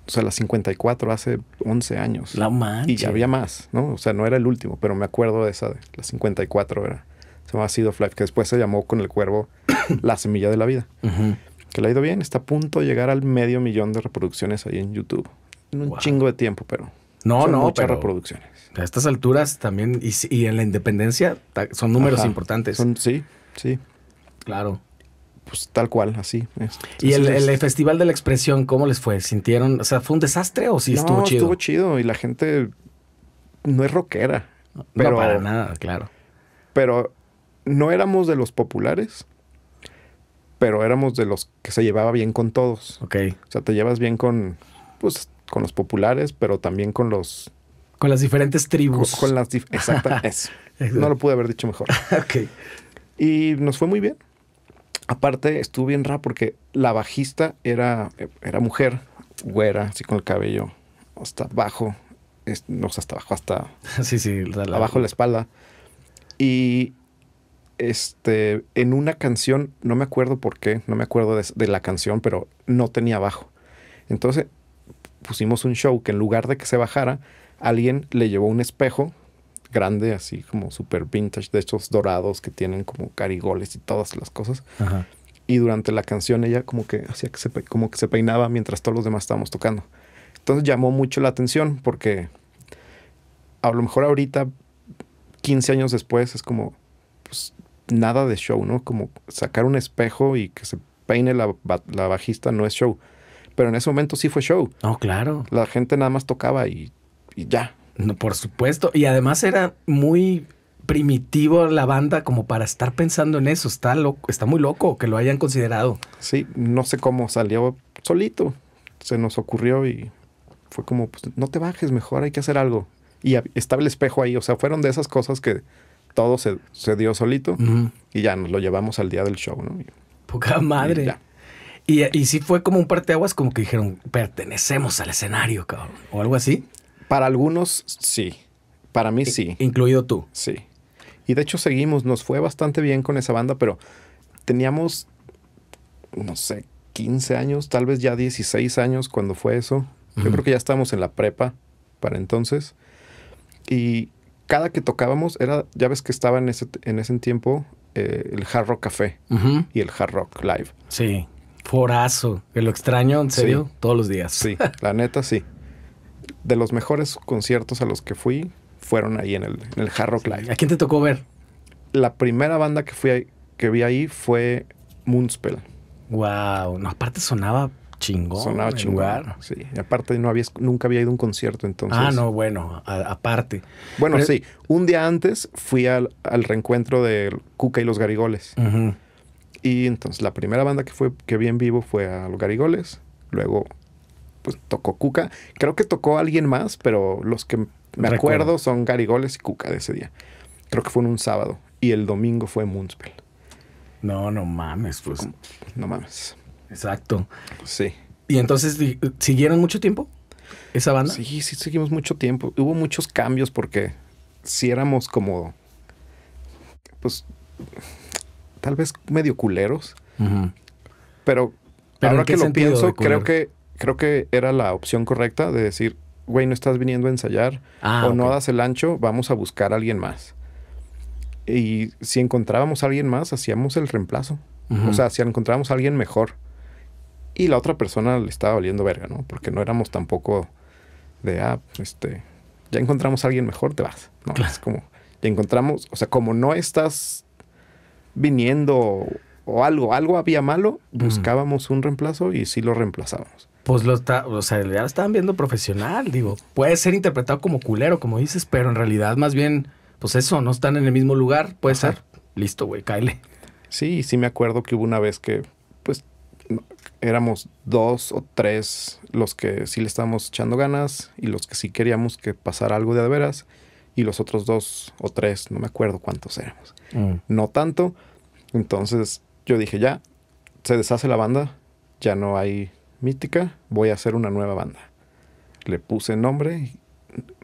o sea, la 54 hace 11 años. La mancha. Y ya había más, ¿no? O sea, no era el último, pero me acuerdo de esa, de la 54 era se llama sido que después se llamó con el cuervo La Semilla de la Vida. Que le ha ido bien, está a punto de llegar al medio millón de reproducciones ahí en YouTube. En un chingo de tiempo, pero. No, no, muchas reproducciones. A estas alturas también, y, en la independencia son números importantes. sí, sí. Claro. Pues tal cual, así. Es. ¿Y el, Festival de la Expresión, cómo les fue? ¿Sintieron? O sea, ¿fue un desastre o sí estuvo chido? Estuvo chido y la gente no es rockera. Pero, para nada, claro. Pero no éramos de los populares, pero éramos de los que se llevaba bien con todos. Ok. O sea, te llevas bien con, pues, con los populares, pero también con los... Con las diferentes tribus. Con, las... No lo pude haber dicho mejor. ok. Y nos fue muy bien. Aparte, estuvo bien raro porque la bajista era, era mujer, güera, así con el cabello hasta abajo, no, hasta abajo, hasta sí, sí, abajo la espalda. Y este, en una canción, no me acuerdo por qué, no me acuerdo de, la canción, pero no tenía bajo. Entonces pusimos un show que en lugar de que se bajara, alguien le llevó un espejo grande, así como super vintage, de estos dorados que tienen como carigoles y todas las cosas. Y durante la canción ella como que hacía que se, como que se peinaba mientras todos los demás estábamos tocando. Entonces llamó mucho la atención porque a lo mejor ahorita, 15 años después, es como, pues nada de show, ¿no? Como sacar un espejo y que se peine la, bajista no es show. Pero en ese momento sí fue show. No, oh, claro. La gente nada más tocaba y, ya. por supuesto. Y además era muy primitivo la banda como para estar pensando en eso. Está está muy loco que lo hayan considerado. Sí, no sé cómo salió solito. Se nos ocurrió y fue como, pues, no te bajes, mejor hay que hacer algo. Y estaba el espejo ahí, o sea, fueron de esas cosas que todo se, dio solito y ya nos lo llevamos al día del show, ¿no? Poca madre. Y, sí fue como un parteaguas, como que dijeron, pertenecemos al escenario, cabrón, o algo así. Para algunos, sí. Para mí, sí. Incluido tú. Sí. Y de hecho seguimos, nos fue bastante bien con esa banda, pero teníamos, no sé, 15 años, tal vez ya 16 años cuando fue eso. Yo creo que ya estábamos en la prepa para entonces. Y cada que tocábamos era, ya ves que estaba en ese, en ese tiempo eh, el Hard Rock Café y el Hard Rock Live. Sí, forazo, que lo extraño, en serio, todos los días. Sí, la neta sí. De los mejores conciertos a los que fui fueron ahí en el, en el Hard Rock Live. ¿A quién te tocó ver? La primera banda que fui que vi ahí fue Moonspell. Wow, no, aparte sonaba chingón. Sonaba chingón. Sí, aparte no había, nunca había ido a un concierto entonces. Ah, no, bueno, aparte. Bueno, sí, un día antes fui al, reencuentro de Cuca y los Garigoles. Y entonces la primera banda que, fue, que vi en vivo fue a los Garigoles. Luego pues tocó Cuca. Creo que tocó alguien más, pero los que me acuerdo son Garigoles y Cuca de ese día. Creo que fue en un sábado. Y el domingo fue Moonspell. No, no mames, pues. No mames. Exacto. Sí. Y entonces, ¿siguieron mucho tiempo esa banda? Sí, sí, seguimos mucho tiempo. Hubo muchos cambios porque si éramos como, pues, tal vez medio culeros. Pero, ahora que lo pienso, creo que, creo que era la opción correcta de decir, güey, no estás viniendo a ensayar ah, o no das el ancho, vamos a buscar a alguien más. Y si encontrábamos a alguien más, hacíamos el reemplazo. O sea, si encontrábamos a alguien mejor. Y la otra persona le estaba valiendo verga, ¿no? Porque no éramos tampoco de, ah, este, ya encontramos a alguien mejor, te vas. No, es como, ya encontramos, o sea, como no estás viniendo o algo, algo había malo, buscábamos un reemplazo y sí lo reemplazábamos. Pues lo está, o sea, ya lo estaban viendo profesional, digo, puede ser interpretado como culero, como dices, pero en realidad más bien, pues eso, no están en el mismo lugar, puede ser, listo, güey, cáele. Sí, sí me acuerdo que hubo una vez que, pues, éramos dos o tres los que sí le estábamos echando ganas y los que sí queríamos que pasara algo de veras y los otros dos o tres, no me acuerdo cuántos éramos. Ah. No tanto. Entonces yo dije, ya, se deshace la banda, ya no hay mítica, voy a hacer una nueva banda. Le puse nombre,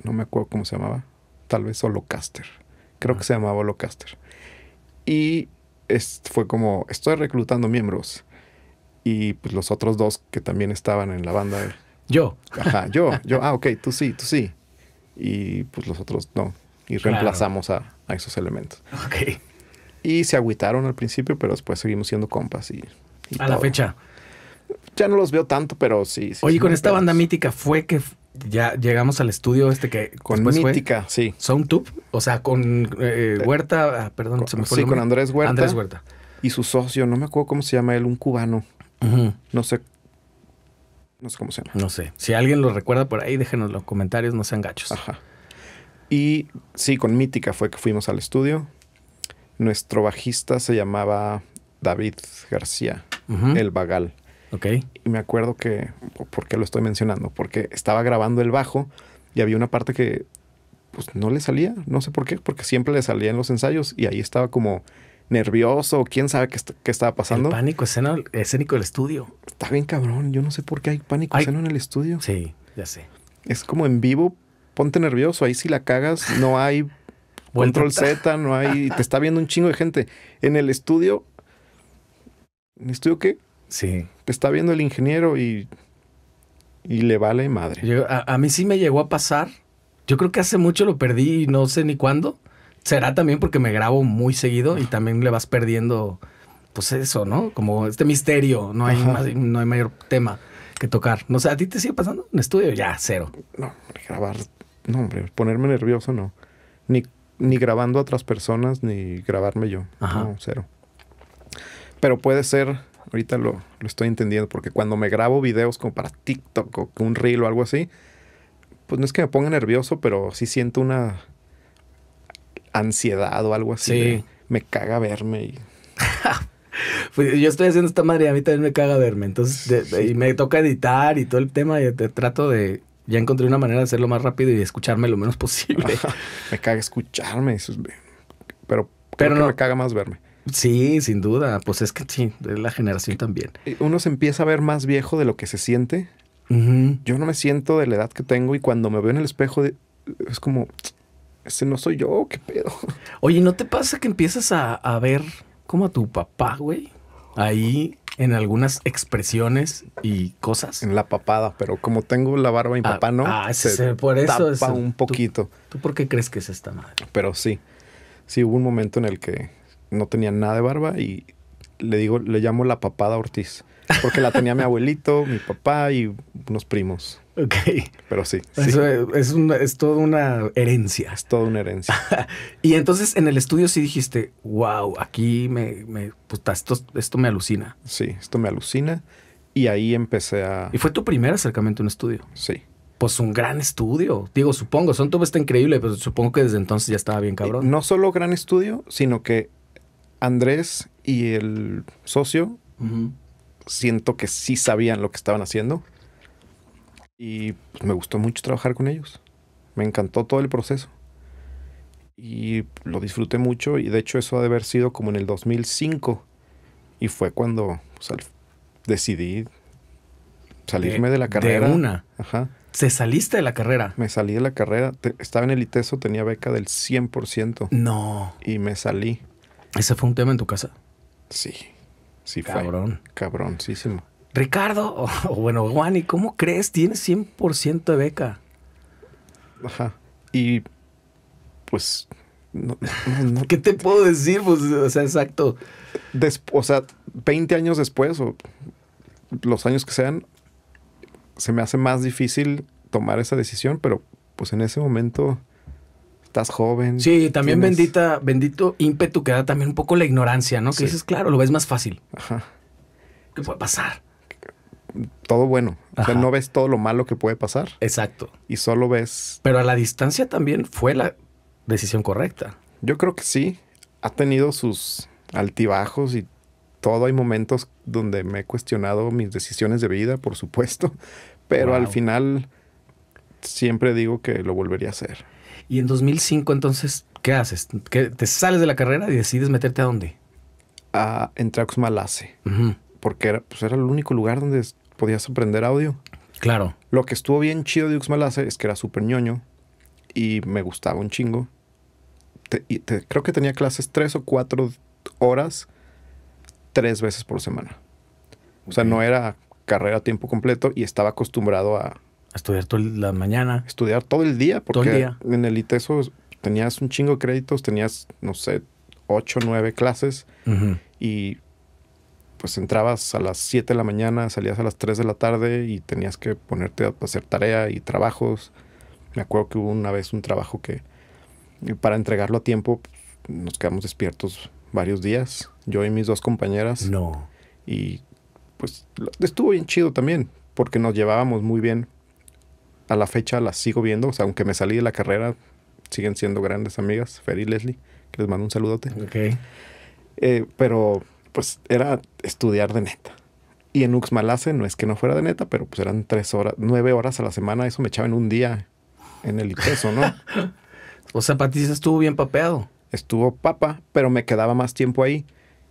no me acuerdo cómo se llamaba, tal vez Holocaster. Creo ah. que se llamaba Holocaster. Y fue como, estoy reclutando miembros y pues, los otros dos que también estaban en la banda. yo. Ajá, yo, yo, ah, ok, tú sí, tú sí. Y pues los otros no. Y reemplazamos a, esos elementos. Ok. Y se agüitaron al principio, pero después seguimos siendo compas y... a la fecha. Ya no los veo tanto, pero sí. Oye, con esta banda mítica fue que ya llegamos al estudio este que con mítica, sí. Soundtube, o sea, con eh, eh, Huerta, ah, perdón, se me fue. Sí, con Andrés Huerta. Andrés Huerta. Y su socio, no me acuerdo cómo se llama él, un cubano. No sé. No sé cómo se llama. No sé. Si alguien lo recuerda por ahí, déjenos los comentarios, no sean gachos. Ajá. Y sí, con Mítica fue que fuimos al estudio. Nuestro bajista se llamaba David García, el Bagal. Ok. Y me acuerdo que, ¿por qué lo estoy mencionando? Porque estaba grabando el bajo y había una parte que pues no le salía, no sé por qué, porque siempre le salía en los ensayos y ahí estaba como nervioso, quién sabe qué, estaba pasando. El pánico escena, escénico del estudio. Está bien cabrón, yo no sé por qué hay pánico escénico en el estudio. Sí, ya sé. Es como en vivo, ponte nervioso, ahí si la cagas no hay control Z, no hay, te está viendo un chingo de gente. En el estudio, ¿en el estudio qué? Sí. Te está viendo el ingeniero y, y le vale madre. a, a mí sí me llegó a pasar, yo creo que hace mucho lo perdí y no sé ni cuándo será también porque me grabo muy seguido y también le vas perdiendo, pues eso, ¿no? Como este misterio, no hay, no hay mayor tema que tocar. No sé, ¿a ti te sigue pasando en estudio? Ya, cero. No, grabar, no, hombre, ponerme nervioso, no. Ni, ni grabando a otras personas, ni grabarme yo. Ajá. No, cero. Pero puede ser, ahorita lo, lo estoy entendiendo, porque cuando me grabo videos como para TikTok o un reel o algo así, pues no es que me ponga nervioso, pero sí siento una ansiedad o algo así. Sí. me caga verme. Pues, yo estoy haciendo esta madre a mí también me caga verme. Entonces, y me toca editar y todo el tema. Y te trato de. Ya encontré una manera de hacerlo más rápido y escucharme lo menos posible. me caga escucharme. Eso pero, pero no. me caga más verme. Sí, sin duda. Pues es que sí, es la generación también. Uno se empieza a ver más viejo de lo que se siente. Yo no me siento de la edad que tengo y cuando me veo en el espejo es como, ese no soy yo, qué pedo. Oye, ¿no te pasa que empiezas a, ver como a tu papá, güey? Ahí en algunas expresiones y cosas. En la papada, pero como tengo la barba y mi ah, papá no. Ah, se, se por eso. Tapa un poquito. ¿Tú por qué crees que es esta madre? Pero sí, sí hubo un momento en el que no tenía nada de barba y le digo, le llamo la papada Ortiz. Porque la tenía mi abuelito, mi papá y unos primos. Ok. Pero sí. es, es, toda una herencia. Es toda una herencia. y entonces en el estudio sí dijiste, wow, aquí me, me pues, esto, me alucina. Sí, esto me alucina. Y ahí empecé a... ¿Y fue tu primer acercamiento a un estudio? Sí. Pues un gran estudio. Digo, supongo, son todo está increíble, pero supongo que desde entonces ya estaba bien cabrón. no solo gran estudio, sino que Andrés y el socio, siento que sí sabían lo que estaban haciendo. Y pues, me gustó mucho trabajar con ellos. Me encantó todo el proceso. Y lo disfruté mucho. Y de hecho eso ha de haber sido como en el 2005. Y fue cuando pues, decidí salirme de, la carrera. De una. Ajá. ¿Se saliste de la carrera? Me salí de la carrera. estaba en el ITESO, tenía beca del 100%. No. Y me salí. ¿Ese fue un tema en tu casa? Sí, sí Fue. Cabrón, sí, Ricardo, o, bueno, Juan, ¿y cómo crees? Tienes 100% de beca. Ajá. Y pues... ¿Qué te puedo decir? Pues, o sea, exacto. o sea, 20 años después, o los años que sean, se me hace más difícil tomar esa decisión, pero pues en ese momento estás joven. Sí, también bendita, bendito ímpetu que da también un poco la ignorancia, ¿no? Que dices, claro, lo ves más fácil. Ajá. ¿Qué puede pasar? Todo bueno. O sea, no ves todo lo malo que puede pasar. Exacto. Y solo ves. Pero a la distancia también fue la decisión correcta. Yo creo que sí. Ha tenido sus altibajos y todo. Hay momentos donde me he cuestionado mis decisiones de vida, por supuesto. Pero al final siempre digo que lo volvería a hacer. Y en 2005, entonces, ¿qué haces? ¿Qué, ¿Te sales de la carrera y decides meterte a dónde? A, entrar a Uxmalase, Porque era, pues era el único lugar donde podías aprender audio. Claro. Lo que estuvo bien chido de Uxmalase es que era súper ñoño y me gustaba un chingo. y creo que tenía clases tres o cuatro horas tres veces por semana. O sea, no era carrera a tiempo completo y estaba acostumbrado a Estudiar toda la mañana. Estudiar todo el día, porque en el ITESO e tenías un chingo de créditos, tenías, no sé, ocho, nueve clases y pues entrabas a las 7 de la mañana, salías a las 3 de la tarde y tenías que ponerte a hacer tarea y trabajos. Me acuerdo que hubo una vez un trabajo que para entregarlo a tiempo nos quedamos despiertos varios días, yo y mis dos compañeras. No. Y pues estuvo bien chido también, porque nos llevábamos muy bien a la fecha las sigo viendo, o sea, aunque me salí de la carrera, siguen siendo grandes amigas, Fer y Leslie, que les mando un saludote. Ok. Eh, pero pues era estudiar de neta. Y en Uxmalase no es que no fuera de neta, pero pues eran tres horas, nueve horas a la semana, eso me echaba en un día en el peso ¿no? o sea, Patricia estuvo bien papeado. Estuvo papa, pero me quedaba más tiempo ahí.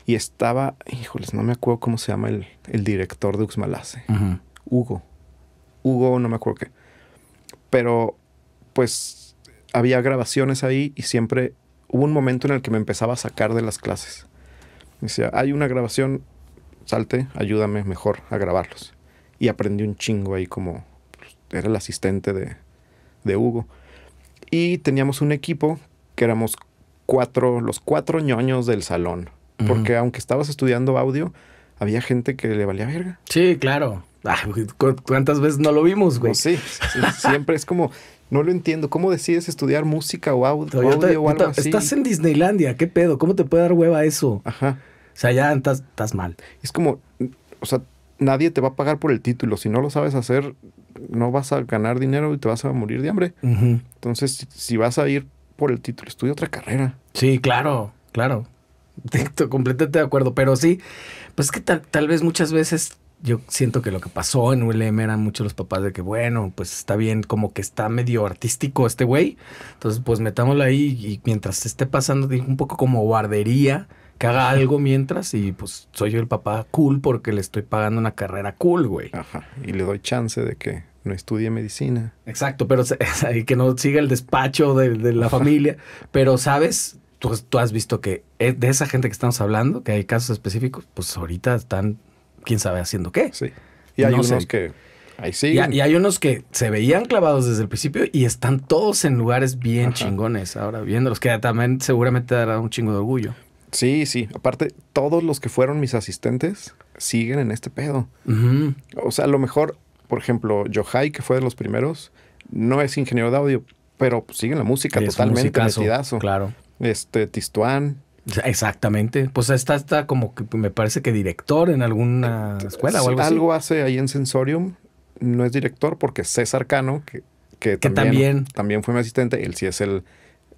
Y estaba, híjoles, no me acuerdo cómo se llama el, director de Uxmalase. Hugo. Hugo, no me acuerdo qué pero pues había grabaciones ahí y siempre hubo un momento en el que me empezaba a sacar de las clases. Me decía, hay una grabación, salte, ayúdame mejor a grabarlos. Y aprendí un chingo ahí como pues, era el asistente de, Hugo. Y teníamos un equipo que éramos cuatro, los cuatro ñoños del salón. Porque aunque estabas estudiando audio, había gente que le valía verga. Sí, claro. ¿Cuántas veces no lo vimos, güey? Pues sí, siempre es como, no lo entiendo. ¿Cómo decides estudiar música o audio, o, algo así? Estás en Disneylandia, ¿qué pedo? ¿Cómo te puede dar hueva eso? Ajá. O sea, ya estás, mal. Es como, o sea, nadie te va a pagar por el título. Si no lo sabes hacer, no vas a ganar dinero y te vas a morir de hambre. Entonces, si vas a ir por el título, estudia otra carrera. Sí, claro, claro. Completamente de acuerdo. Pero sí, pues es que tal, tal vez muchas veces yo siento que lo que pasó en ULM eran muchos los papás de que, bueno, pues está bien, como que está medio artístico este güey. Entonces, pues metámoslo ahí y mientras esté pasando, un poco como guardería, que haga algo mientras y pues soy yo el papá cool porque le estoy pagando una carrera cool, güey. Ajá. Y le doy chance de que no estudie medicina. Exacto, pero y que no siga el despacho de, la familia. Pero, ¿sabes? tú has visto que eh, de esa gente que estamos hablando, que hay casos específicos, pues ahorita están quién sabe haciendo qué. Sí. Y hay unos que ahí siguen. Y, hay unos que se veían clavados desde el principio y están todos en lugares bien chingones ahora viéndolos, que también seguramente dará un chingo de orgullo. Sí, sí. Aparte, todos los que fueron mis asistentes siguen en este pedo. O sea, a lo mejor, por ejemplo, Yohai, que fue de los primeros, no es ingeniero de audio, pero pues sigue la música totalmente, Claro. Este, Tistuán, Exactamente. Pues está, está como que me parece que director en alguna eh, escuela o algo así. Algo hace ahí en Sensorium. No es director porque César Cano, que, que, también, también, fue mi asistente, él sí es el,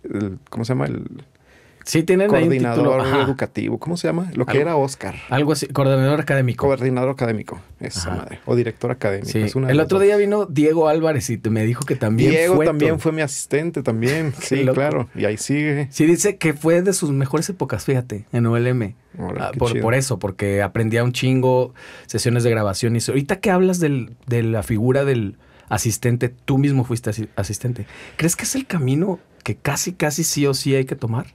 el ¿cómo se llama? El, Sí, tienen coordinador educativo. ¿Cómo se llama? Lo que era Oscar. Algo así, coordinador académico. Coordinador académico, esa madre. O director académico. El otro día vino Diego Álvarez y me dijo que también. Diego también fue mi asistente, también. sí, claro. Y ahí sigue. Sí, dice que fue de sus mejores épocas, fíjate, en OLM. Ah, por, eso, porque aprendía un chingo sesiones de grabación y Ahorita que hablas de la figura del asistente, tú mismo fuiste asistente. ¿Crees que es el camino que casi, casi sí o sí hay que tomar?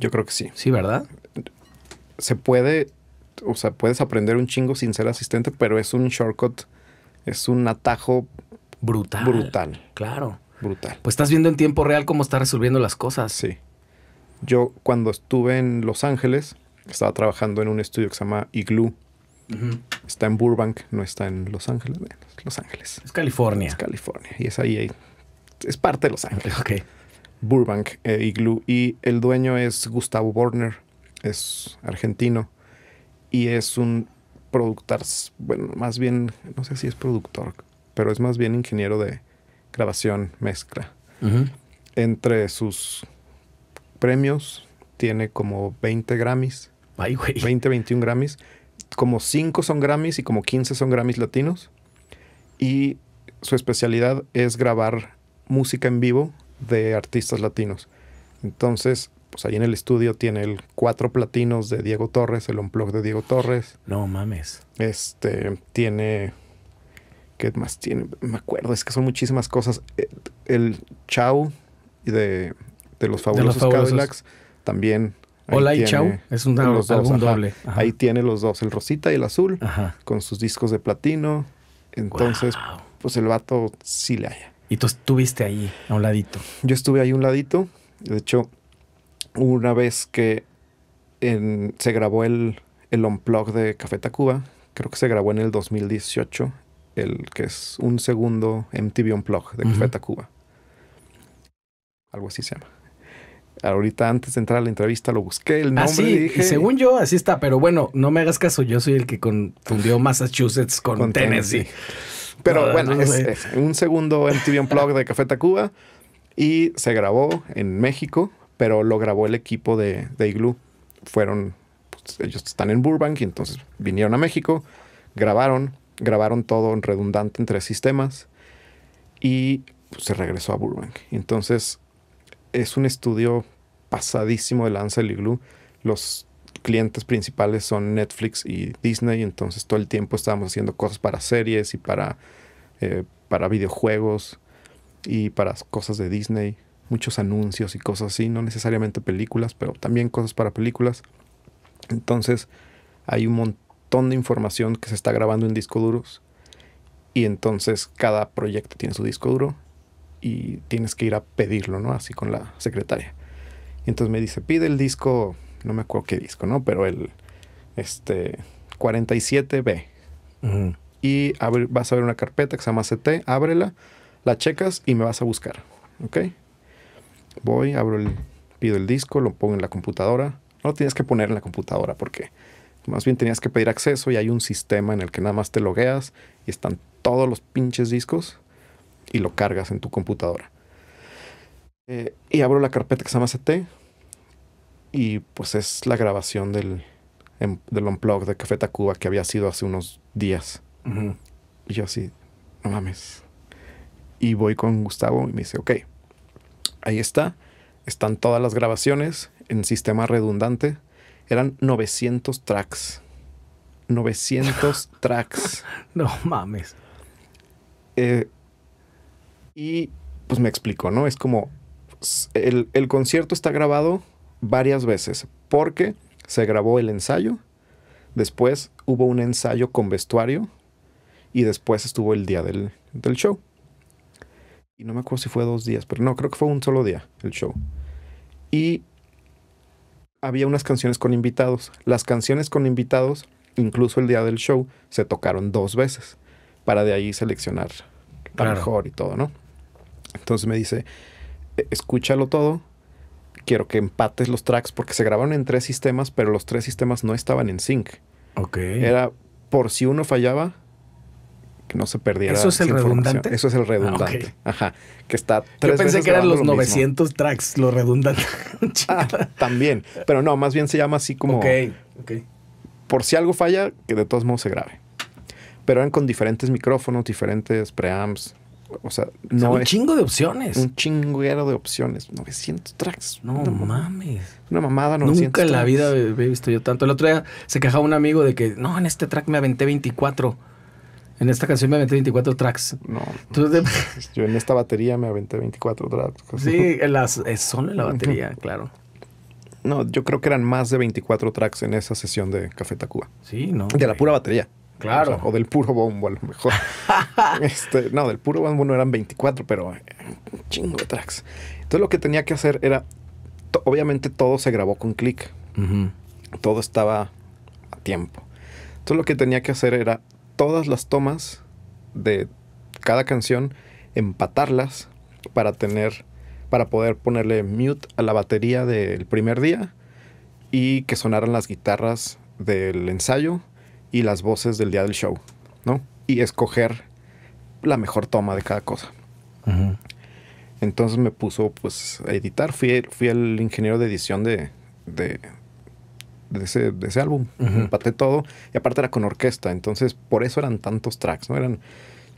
Yo creo que sí. Sí, ¿verdad? Se puede, o sea, puedes aprender un chingo sin ser asistente, pero es un shortcut, es un atajo brutal. Brutal. Claro. Brutal. Pues estás viendo en tiempo real cómo está resolviendo las cosas. Sí. Yo cuando estuve en Los Ángeles, estaba trabajando en un estudio que se llama Igloo. Está en Burbank, no está en Los Ángeles. Los Ángeles. Es California. Es California. Y es ahí, ahí. Es parte de Los Ángeles. Ok. Burbank eh, Igloo y el dueño es Gustavo Borner, es argentino y es un productor, bueno, más bien, no sé si es productor, pero es más bien ingeniero de grabación, mezcla. Entre sus premios tiene como 20 Grammys. Ay, 20, 21 Grammys. Como 5 son Grammys y como 15 son Grammys latinos. Y su especialidad es grabar música en vivo de artistas latinos. Entonces, pues ahí en el estudio tiene el cuatro platinos de Diego Torres, el unplug de Diego Torres. No mames. Este tiene ¿Qué más tiene? Me acuerdo, es que son muchísimas cosas. Eh, el Chau de, de los fabulosos, Cadillacs también. Hola y Chau es un doble. Ahí tiene los dos, el rosita y el azul, con sus discos de platino. Entonces, pues el vato sí le haya. Y tú estuviste ahí, a un ladito. Yo estuve ahí a un ladito. De hecho, una vez que se grabó el, el Unplug de Café Tacuba, creo que se grabó en el 2018, el que es un segundo MTV Unplug de Café Tacuba. Algo así se llama. Ahorita antes de entrar a la entrevista lo busqué el ah, nombre. Así, y según yo, así está, pero bueno, no me hagas caso, yo soy el que confundió Massachusetts con, Tennessee. Pero bueno, es, un segundo MTV Unplugged de Café Tacuba y se grabó en México, pero lo grabó el equipo de, de Igloo. Fueron, pues, ellos están en Burbank y entonces vinieron a México, grabaron, grabaron todo en redundante entre sistemas y pues, se regresó a Burbank. Entonces es un estudio pasadísimo de lanza el Igloo. Los clientes principales son Netflix y Disney, entonces todo el tiempo estábamos haciendo cosas para series y para, eh, para videojuegos y para cosas de Disney, muchos anuncios y cosas así, no necesariamente películas, pero también cosas para películas. Entonces hay un montón de información que se está grabando en disco duros y entonces cada proyecto tiene su disco duro y tienes que ir a pedirlo, ¿no? Así con la secretaria. entonces me dice, pide el disco no me acuerdo qué disco, ¿no? Pero el este 47B. Y vas a ver una carpeta que se llama CT, ábrela, la checas y me vas a buscar, ¿ok? Voy, abro el, pido el disco, lo pongo en la computadora. No lo tienes que poner en la computadora porque más bien tenías que pedir acceso y hay un sistema en el que nada más te logueas y están todos los pinches discos y lo cargas en tu computadora. Eh, y abro la carpeta que se llama CT, y pues es la grabación del, em, del de Café Tacuba que había sido hace unos días. Y yo así, no mames. Y voy con Gustavo y me dice, ok, ahí está. Están todas las grabaciones en sistema redundante. Eran 900 tracks. 900 tracks. no mames. Eh, y pues me explico, ¿no? Es como el, el concierto está grabado varias veces, porque se grabó el ensayo, después hubo un ensayo con vestuario y después estuvo el día del, show. Y no me acuerdo si fue dos días, pero no, creo que fue un solo día el show. Y había unas canciones con invitados. Las canciones con invitados, incluso el día del show, se tocaron dos veces para de ahí seleccionar la mejor y todo, ¿no? Entonces me dice, e, escúchalo todo quiero que empates los tracks porque se grabaron en tres sistemas, pero los tres sistemas no estaban en sync. Ok. Era por si uno fallaba, que no se perdiera. ¿Eso es el redundante? Eso es el ah, redundante. Ajá. Que está tres Yo pensé que eran los 900 tracks, lo redundante. Ah, también. Pero no, más bien se llama así como. Ok, ok. Por si algo falla, que de todos modos se grabe. Pero eran con diferentes micrófonos, diferentes preamps, o sea, no. un chingo de opciones. Un chinguero de opciones. 900 tracks. No mames. Una mamada, 900 Nunca en la vida he visto yo tanto. El otro día se quejaba un amigo de que, no, en este track me aventé 24. En esta canción me aventé 24 tracks. No. yo en esta batería me aventé 24 tracks. Sí, las, son en la batería, claro. No, yo creo que eran más de 24 tracks en esa sesión de Café Tacuba. Sí, no. De la pura batería. Claro. O, del puro bombo, a lo mejor. Este, no, del puro bombo no eran 24, pero eh, chingo de tracks. Entonces lo que tenía que hacer era. Obviamente todo se grabó con clic. Todo estaba a tiempo. Entonces lo que tenía que hacer era todas las tomas de cada canción, empatarlas para tener. Para poder ponerle mute a la batería del primer día y que sonaran las guitarras del ensayo y las voces del día del show, ¿no? Y escoger la mejor toma de cada cosa. Entonces me puso pues a editar. Fui, fui el ingeniero de edición de, de, ese, álbum. Empaté todo. Y aparte era con orquesta. Entonces por eso eran tantos tracks, ¿no? Eran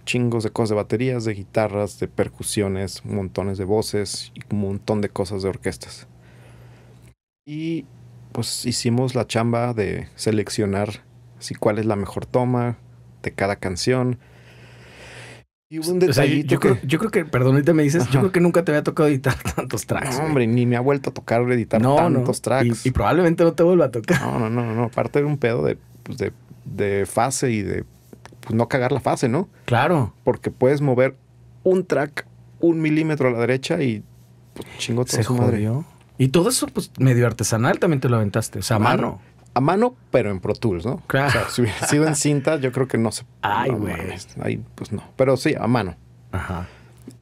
chingos de cosas de baterías, de guitarras, de percusiones, montones de voces y un montón de cosas de orquestas. Y pues hicimos la chamba de seleccionar si cuál es la mejor toma de cada canción. Y hubo un detallito. yo, creo, que, perdón, ahorita me dices, yo creo que nunca te había tocado editar tantos tracks. No, hombre, ni me ha vuelto a tocar editar tantos tracks. Y, probablemente no te vuelva a tocar. No, no, no, no. Aparte de un pedo pues, de, fase y de pues, no cagar la fase, ¿no? Claro. Porque puedes mover un track un milímetro a la derecha y pues, chingo todo Y todo eso, pues medio artesanal también te lo aventaste, o sea, mano a mano, pero en Pro Tools, ¿no? Claro. si hubiera sido en cinta, yo creo que no se. Ay, pues no. Pero sí, a mano. Ajá.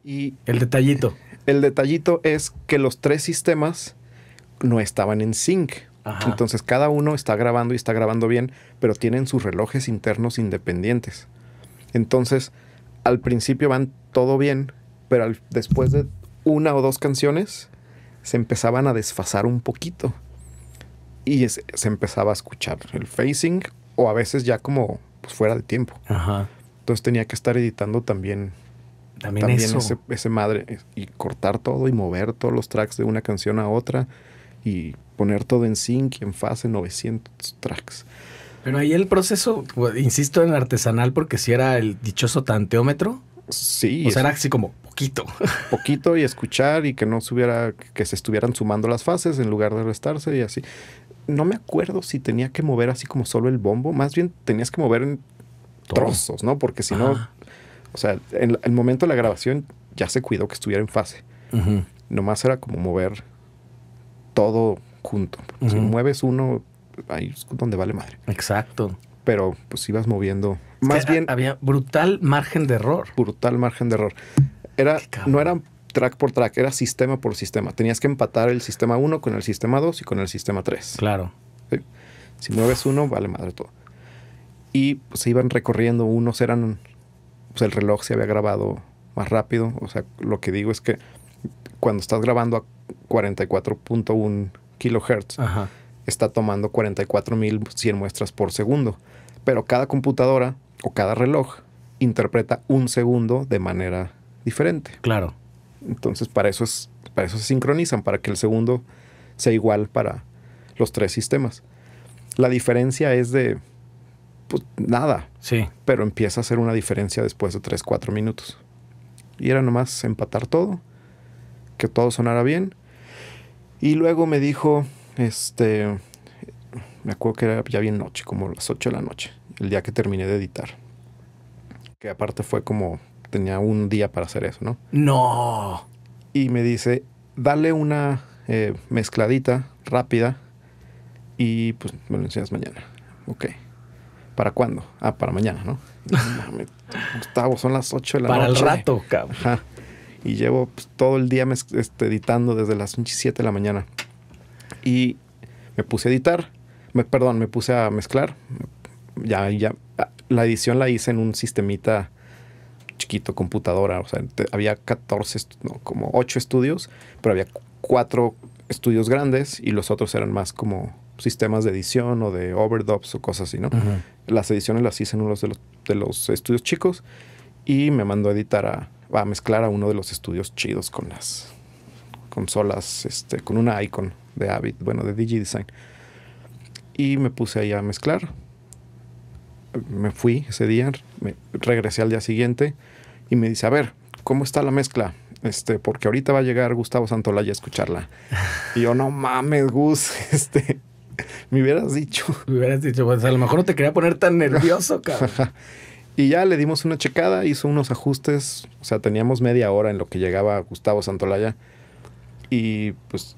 Y. El detallito. El detallito es que los tres sistemas no estaban en sync. Entonces cada uno está grabando y está grabando bien, pero tienen sus relojes internos independientes. Entonces, al principio van todo bien, pero después de una o dos canciones, se empezaban a desfasar un poquito y se empezaba a escuchar el facing, o a veces ya como pues, fuera de tiempo. Ajá. Entonces tenía que estar editando también también, Ese, madre y cortar todo y mover todos los tracks de una canción a otra y poner todo en sync y en fase 900 tracks. Pero ahí el proceso, pues, insisto en artesanal porque si era el dichoso tanteómetro. Sí. O sea, era así como poquito. Poquito y escuchar y que no subiera, que se estuvieran sumando las fases en lugar de restarse y así no me acuerdo si tenía que mover así como solo el bombo, más bien tenías que mover en trozos, ¿no? Porque si no, o sea, en el momento de la grabación ya se cuidó que estuviera en fase. Nomás era como mover todo junto. Si mueves uno, ahí es donde vale madre. Exacto. Pero pues ibas moviendo. Más bien. Había brutal margen de error. Brutal margen de error. Era, no era track por track, era sistema por sistema. Tenías que empatar el sistema 1 con el sistema 2 y con el sistema 3. Claro. Si mueves uno, vale madre todo. Y pues, se iban recorriendo, unos eran, pues el reloj se había grabado más rápido. O sea, lo que digo es que cuando estás grabando a 44.1 kilohertz, está tomando 44.100 muestras por segundo. Pero cada computadora o cada reloj interpreta un segundo de manera diferente. Claro. Entonces, para eso, es, para eso se sincronizan, para que el segundo sea igual para los tres sistemas. La diferencia es de pues, nada. Sí. Pero empieza a ser una diferencia después de 3, 4 minutos. Y era nomás empatar todo, que todo sonara bien. Y luego me dijo, este, me acuerdo que era ya bien noche, como las 8 de la noche, el día que terminé de editar. Que aparte fue como tenía un día para hacer eso, ¿no? No. Y me dice, dale una eh, mezcladita rápida y pues me lo enseñas mañana. Ok. ¿Para cuándo? Ah, para mañana, ¿no? Gustavo, son las 8 de la mañana. Para el rato, cabrón. Ajá. Y llevo pues, todo el día este, editando desde las 7 de la mañana. Y me puse a editar, me, perdón, me puse a mezclar. Ya, ya, la edición la hice en un sistemita chiquito, computadora, o sea, había 14, como 8 estudios, pero había cuatro estudios grandes y los otros eran más como sistemas de edición o de overdubs o cosas así, ¿no? Las ediciones las hice en uno de los, de los estudios chicos y me mandó a editar a, a mezclar a uno de los estudios chidos con las consolas, este, con una icon de Avid, bueno, de DigiDesign. Y me puse ahí a mezclar. Me fui ese día, regresé al día siguiente y me dice, a ver, ¿cómo está la mezcla? Este, porque ahorita va a llegar Gustavo Santolaya a escucharla. Y yo, no mames, Gus, este, me hubieras dicho. Me hubieras dicho, pues a lo mejor no te quería poner tan nervioso, cabrón. y ya le dimos una checada, hizo unos ajustes, o sea, teníamos media hora en lo que llegaba Gustavo Santolaya. Y pues,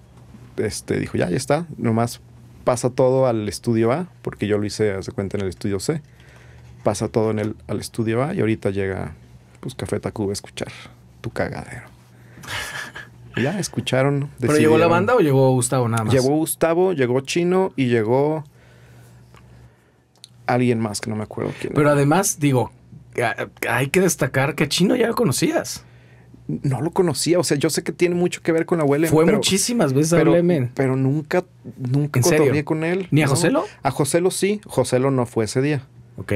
este, dijo, ya, ya está, nomás pasa todo al estudio A, porque yo lo hice, hace cuenta, en el estudio C pasa todo en el, al estudio A y ahorita llega pues Café Tacuba a escuchar tu cagadero. ya escucharon. ¿Pero llegó la banda o llegó Gustavo nada más? Llegó Gustavo, llegó Chino y llegó alguien más que no me acuerdo quién. Pero además, digo, hay que destacar que Chino ya lo conocías. No lo conocía, o sea, yo sé que tiene mucho que ver con la abuela. Fue muchísimas veces pero, Pero nunca, nunca ¿En con él. ¿Ni a josé Joselo? A Joselo sí, Joselo no fue ese día. Ok.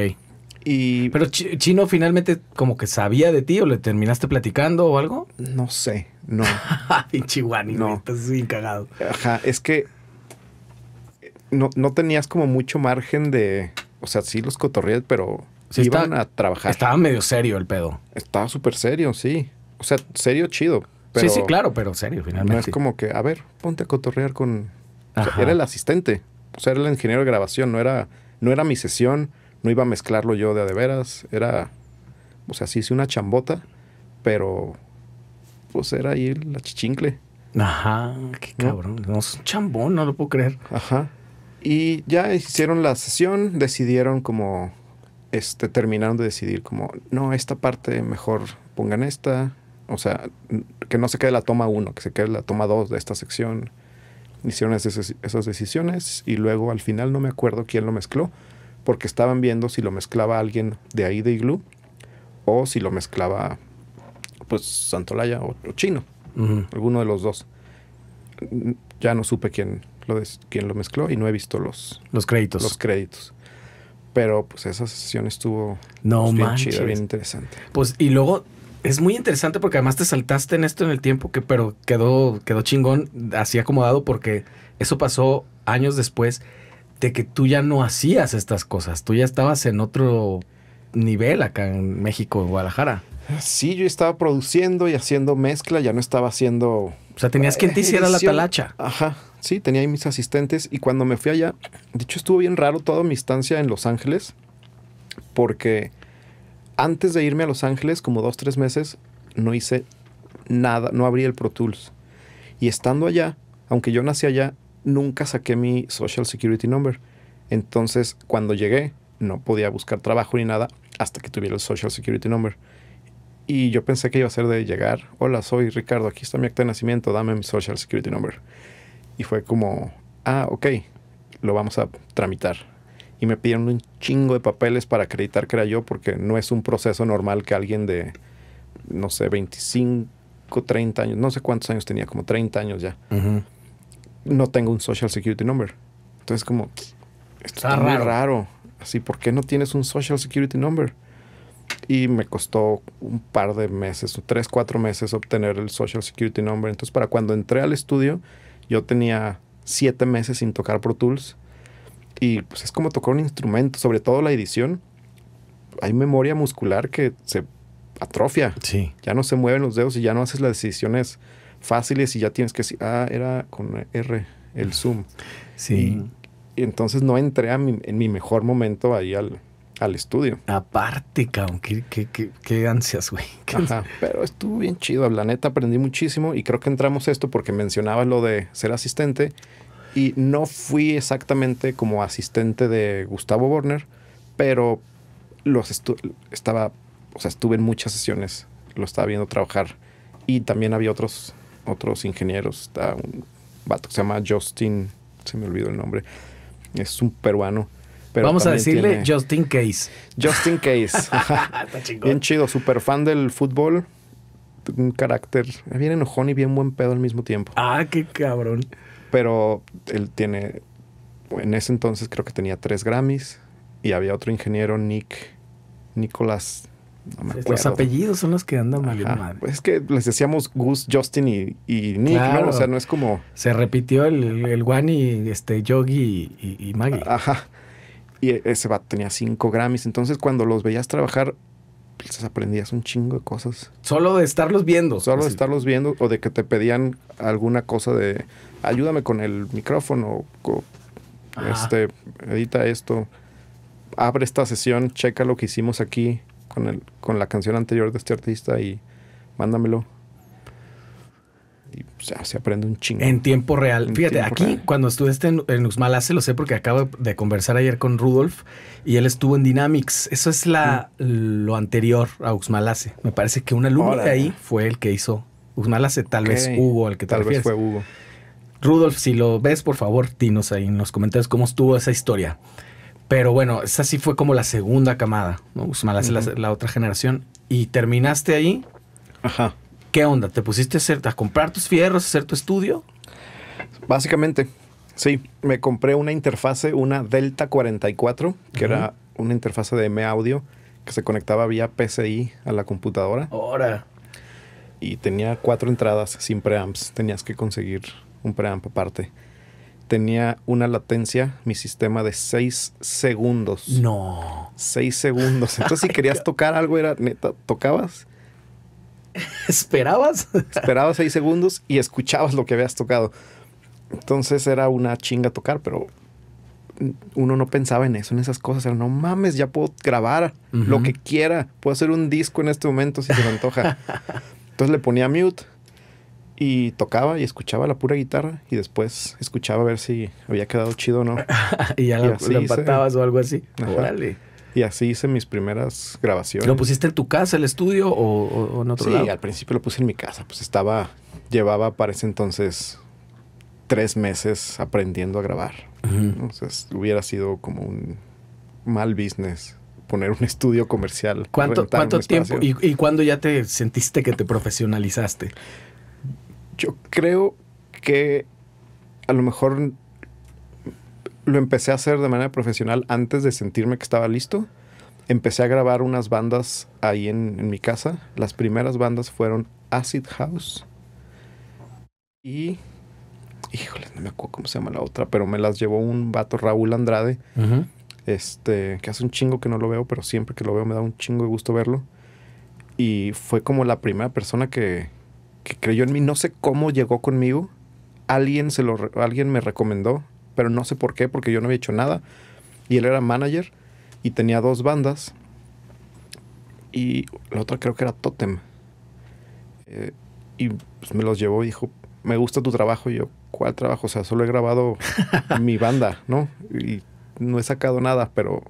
Pero Chino finalmente como que sabía de ti o le terminaste platicando o algo? No sé, no. chihuani no. estás bien cagado. Ajá, es que eh, no, tenías como mucho margen de... O sea, sí los cotorreé pero iban a trabajar. Estaba medio serio el pedo. Estaba súper serio, sí. O sea, serio chido. sí, sí, claro, pero serio finalmente. No es como que, a ver, ponte a cotorrear con... era el asistente. O sea, era el ingeniero de grabación, no era, no era mi sesión no iba a mezclarlo yo de a de veras, era, o sea, sí hice una chambota, pero pues era ahí la chichincle. Ajá, qué cabrón, no, es un chambón, no lo puedo creer. Ajá. Y ya hicieron la sesión, decidieron como, este, terminaron de decidir como, no, esta parte mejor pongan esta, o sea, que no se quede la toma 1, que se quede la toma 2 de esta sección. Hicieron esas, decisiones y luego al final no me acuerdo quién lo mezcló, porque estaban viendo si lo mezclaba alguien de ahí de Igloo, o si lo mezclaba pues Santolaya o, Chino, alguno de los dos. Ya no supe quién lo, quién lo mezcló y no he visto los, los créditos. Los créditos. Pero pues esa sesión estuvo no pues, bien chida, bien interesante. Pues y luego es muy interesante porque además te saltaste en esto en el tiempo que pero quedó quedó chingón así acomodado porque eso pasó años después de que tú ya no hacías estas cosas, tú ya estabas en otro nivel acá en México, en Guadalajara. Sí, yo estaba produciendo y haciendo mezcla, ya no estaba haciendo... O sea, tenías quien te eh, hiciera la talacha. Ajá, sí, tenía ahí mis asistentes y cuando me fui allá, de hecho estuvo bien raro toda mi estancia en Los Ángeles, porque antes de irme a Los Ángeles, como dos, tres meses, no hice nada, no abrí el Pro Tools. Y estando allá, aunque yo nací allá, nunca saqué mi Social Security Number. Entonces, cuando llegué, no podía buscar trabajo ni nada hasta que tuviera el Social Security Number. Y yo pensé que iba a ser de llegar, hola, soy Ricardo, aquí está mi acta de nacimiento, dame mi Social Security Number. Y fue como, ah, ok, lo vamos a tramitar. Y me pidieron un chingo de papeles para acreditar que era yo, porque no es un proceso normal que alguien de, no sé, 25, 30 años, no sé cuántos años tenía, como 30 años ya no tengo un Social Security Number. Entonces, como, esto está, raro. Muy raro. Así, ¿por qué no tienes un Social Security Number? Y me costó un par de meses, tres, cuatro meses obtener el Social Security Number. Entonces, para cuando entré al estudio, yo tenía siete meses sin tocar Pro Tools. Y pues es como tocar un instrumento, sobre todo la edición. Hay memoria muscular que se atrofia. Sí. Ya no se mueven los dedos y ya no haces las decisiones fáciles y ya tienes que decir, ah, era con R, el Zoom. Sí. Y, entonces no entré a mi, en mi mejor momento ahí al, al estudio. Aparte, cabrón, qué, qué, qué, ansias, güey. Ajá, pero estuvo bien chido, la neta aprendí muchísimo y creo que entramos esto porque mencionaba lo de ser asistente y no fui exactamente como asistente de Gustavo Borner, pero los estaba, o sea, estuve en muchas sesiones, lo estaba viendo trabajar y también había otros otros ingenieros. Está un vato que se llama Justin, se me olvidó el nombre, es un peruano. Pero Vamos a decirle Justin Case. Justin Case. Bien chido, super fan del fútbol. Un carácter bien enojón y bien buen pedo al mismo tiempo. Ah, qué cabrón. Pero él tiene, en ese entonces creo que tenía tres Grammys y había otro ingeniero, Nick, Nicolás los apellidos son los que andan mal pues es que les decíamos Gus, Justin y, Nick, ¿no? O sea, no es como. Se repitió el, el y este, Yogi y, Maggie. Ajá. Y e, ese vato tenía cinco Grammys. Entonces, cuando los veías trabajar, pues, aprendías un chingo de cosas. Solo de estarlos viendo. Solo de estarlos viendo o de que te pedían alguna cosa de ayúdame con el micrófono, este, edita esto, abre esta sesión, checa lo que hicimos aquí con, el, con la canción anterior de este artista y mándamelo. Y, pues, se aprende un chingo. En tiempo real. Fíjate, aquí cuando estuviste en, en lo sé porque acabo de conversar ayer con Rudolf y él estuvo en Dynamics. Eso es la, mm. lo anterior a Uxmalase. Me parece que un alumno de ahí fue el que hizo Uxmalase. Tal vez Hugo, el que tal vez fue Hugo. Rudolf, si lo ves, por favor, dinos ahí en los comentarios cómo estuvo esa historia. Pero bueno, esa sí fue como la segunda camada, ¿no? la, otra generación. Y terminaste ahí. Ajá. ¿Qué onda? ¿Te pusiste a, comprar tus fierros, a hacer tu estudio? Básicamente, sí. Me compré una interfase, una Delta 44, que era una interfase de M-Audio que se conectaba vía PCI a la computadora. Ahora. Y tenía cuatro entradas sin preamps. Tenías que conseguir un preamp aparte tenía una latencia, mi sistema, de 6 segundos. No. seis segundos. Entonces, si querías tocar algo, era neta, tocabas. ¿Esperabas? Esperabas seis segundos y escuchabas lo que habías tocado. Entonces era una chinga tocar, pero uno no pensaba en eso, en esas cosas. Era, no mames, ya puedo grabar lo que quiera. Puedo hacer un disco en este momento si se me antoja. Entonces le ponía mute y tocaba y escuchaba la pura guitarra y después escuchaba a ver si había quedado chido o no. y ya la empatabas o algo así. Y así hice mis primeras grabaciones. ¿Lo pusiste en tu casa, el estudio o, en otro sí, Sí, al principio lo puse en mi casa. Pues estaba, llevaba para ese entonces tres meses aprendiendo a grabar. Entonces hubiera sido como un mal business poner un estudio comercial. ¿Cuánto, cuánto tiempo y, y cuándo ya te sentiste que te profesionalizaste? Yo creo que a lo mejor lo empecé a hacer de manera profesional antes de sentirme que estaba listo. Empecé a grabar unas bandas ahí en, mi casa. Las primeras bandas fueron Acid House y... Híjole, no me acuerdo cómo se llama la otra, pero me las llevó un vato, Raúl Andrade, este, que hace un chingo que no lo veo, pero siempre que lo veo me da un chingo de gusto verlo. Y fue como la primera persona que, que creyó en mí. No sé cómo llegó conmigo. Alguien, se lo, alguien me recomendó, pero no sé por qué, porque yo no había hecho nada. Y él era manager y tenía dos bandas. Y la otra creo que era Totem. Eh, y pues, me los llevó y dijo, me gusta tu trabajo. Y yo, ¿cuál trabajo? O sea, solo he grabado mi banda, ¿no? Y no he sacado nada, pero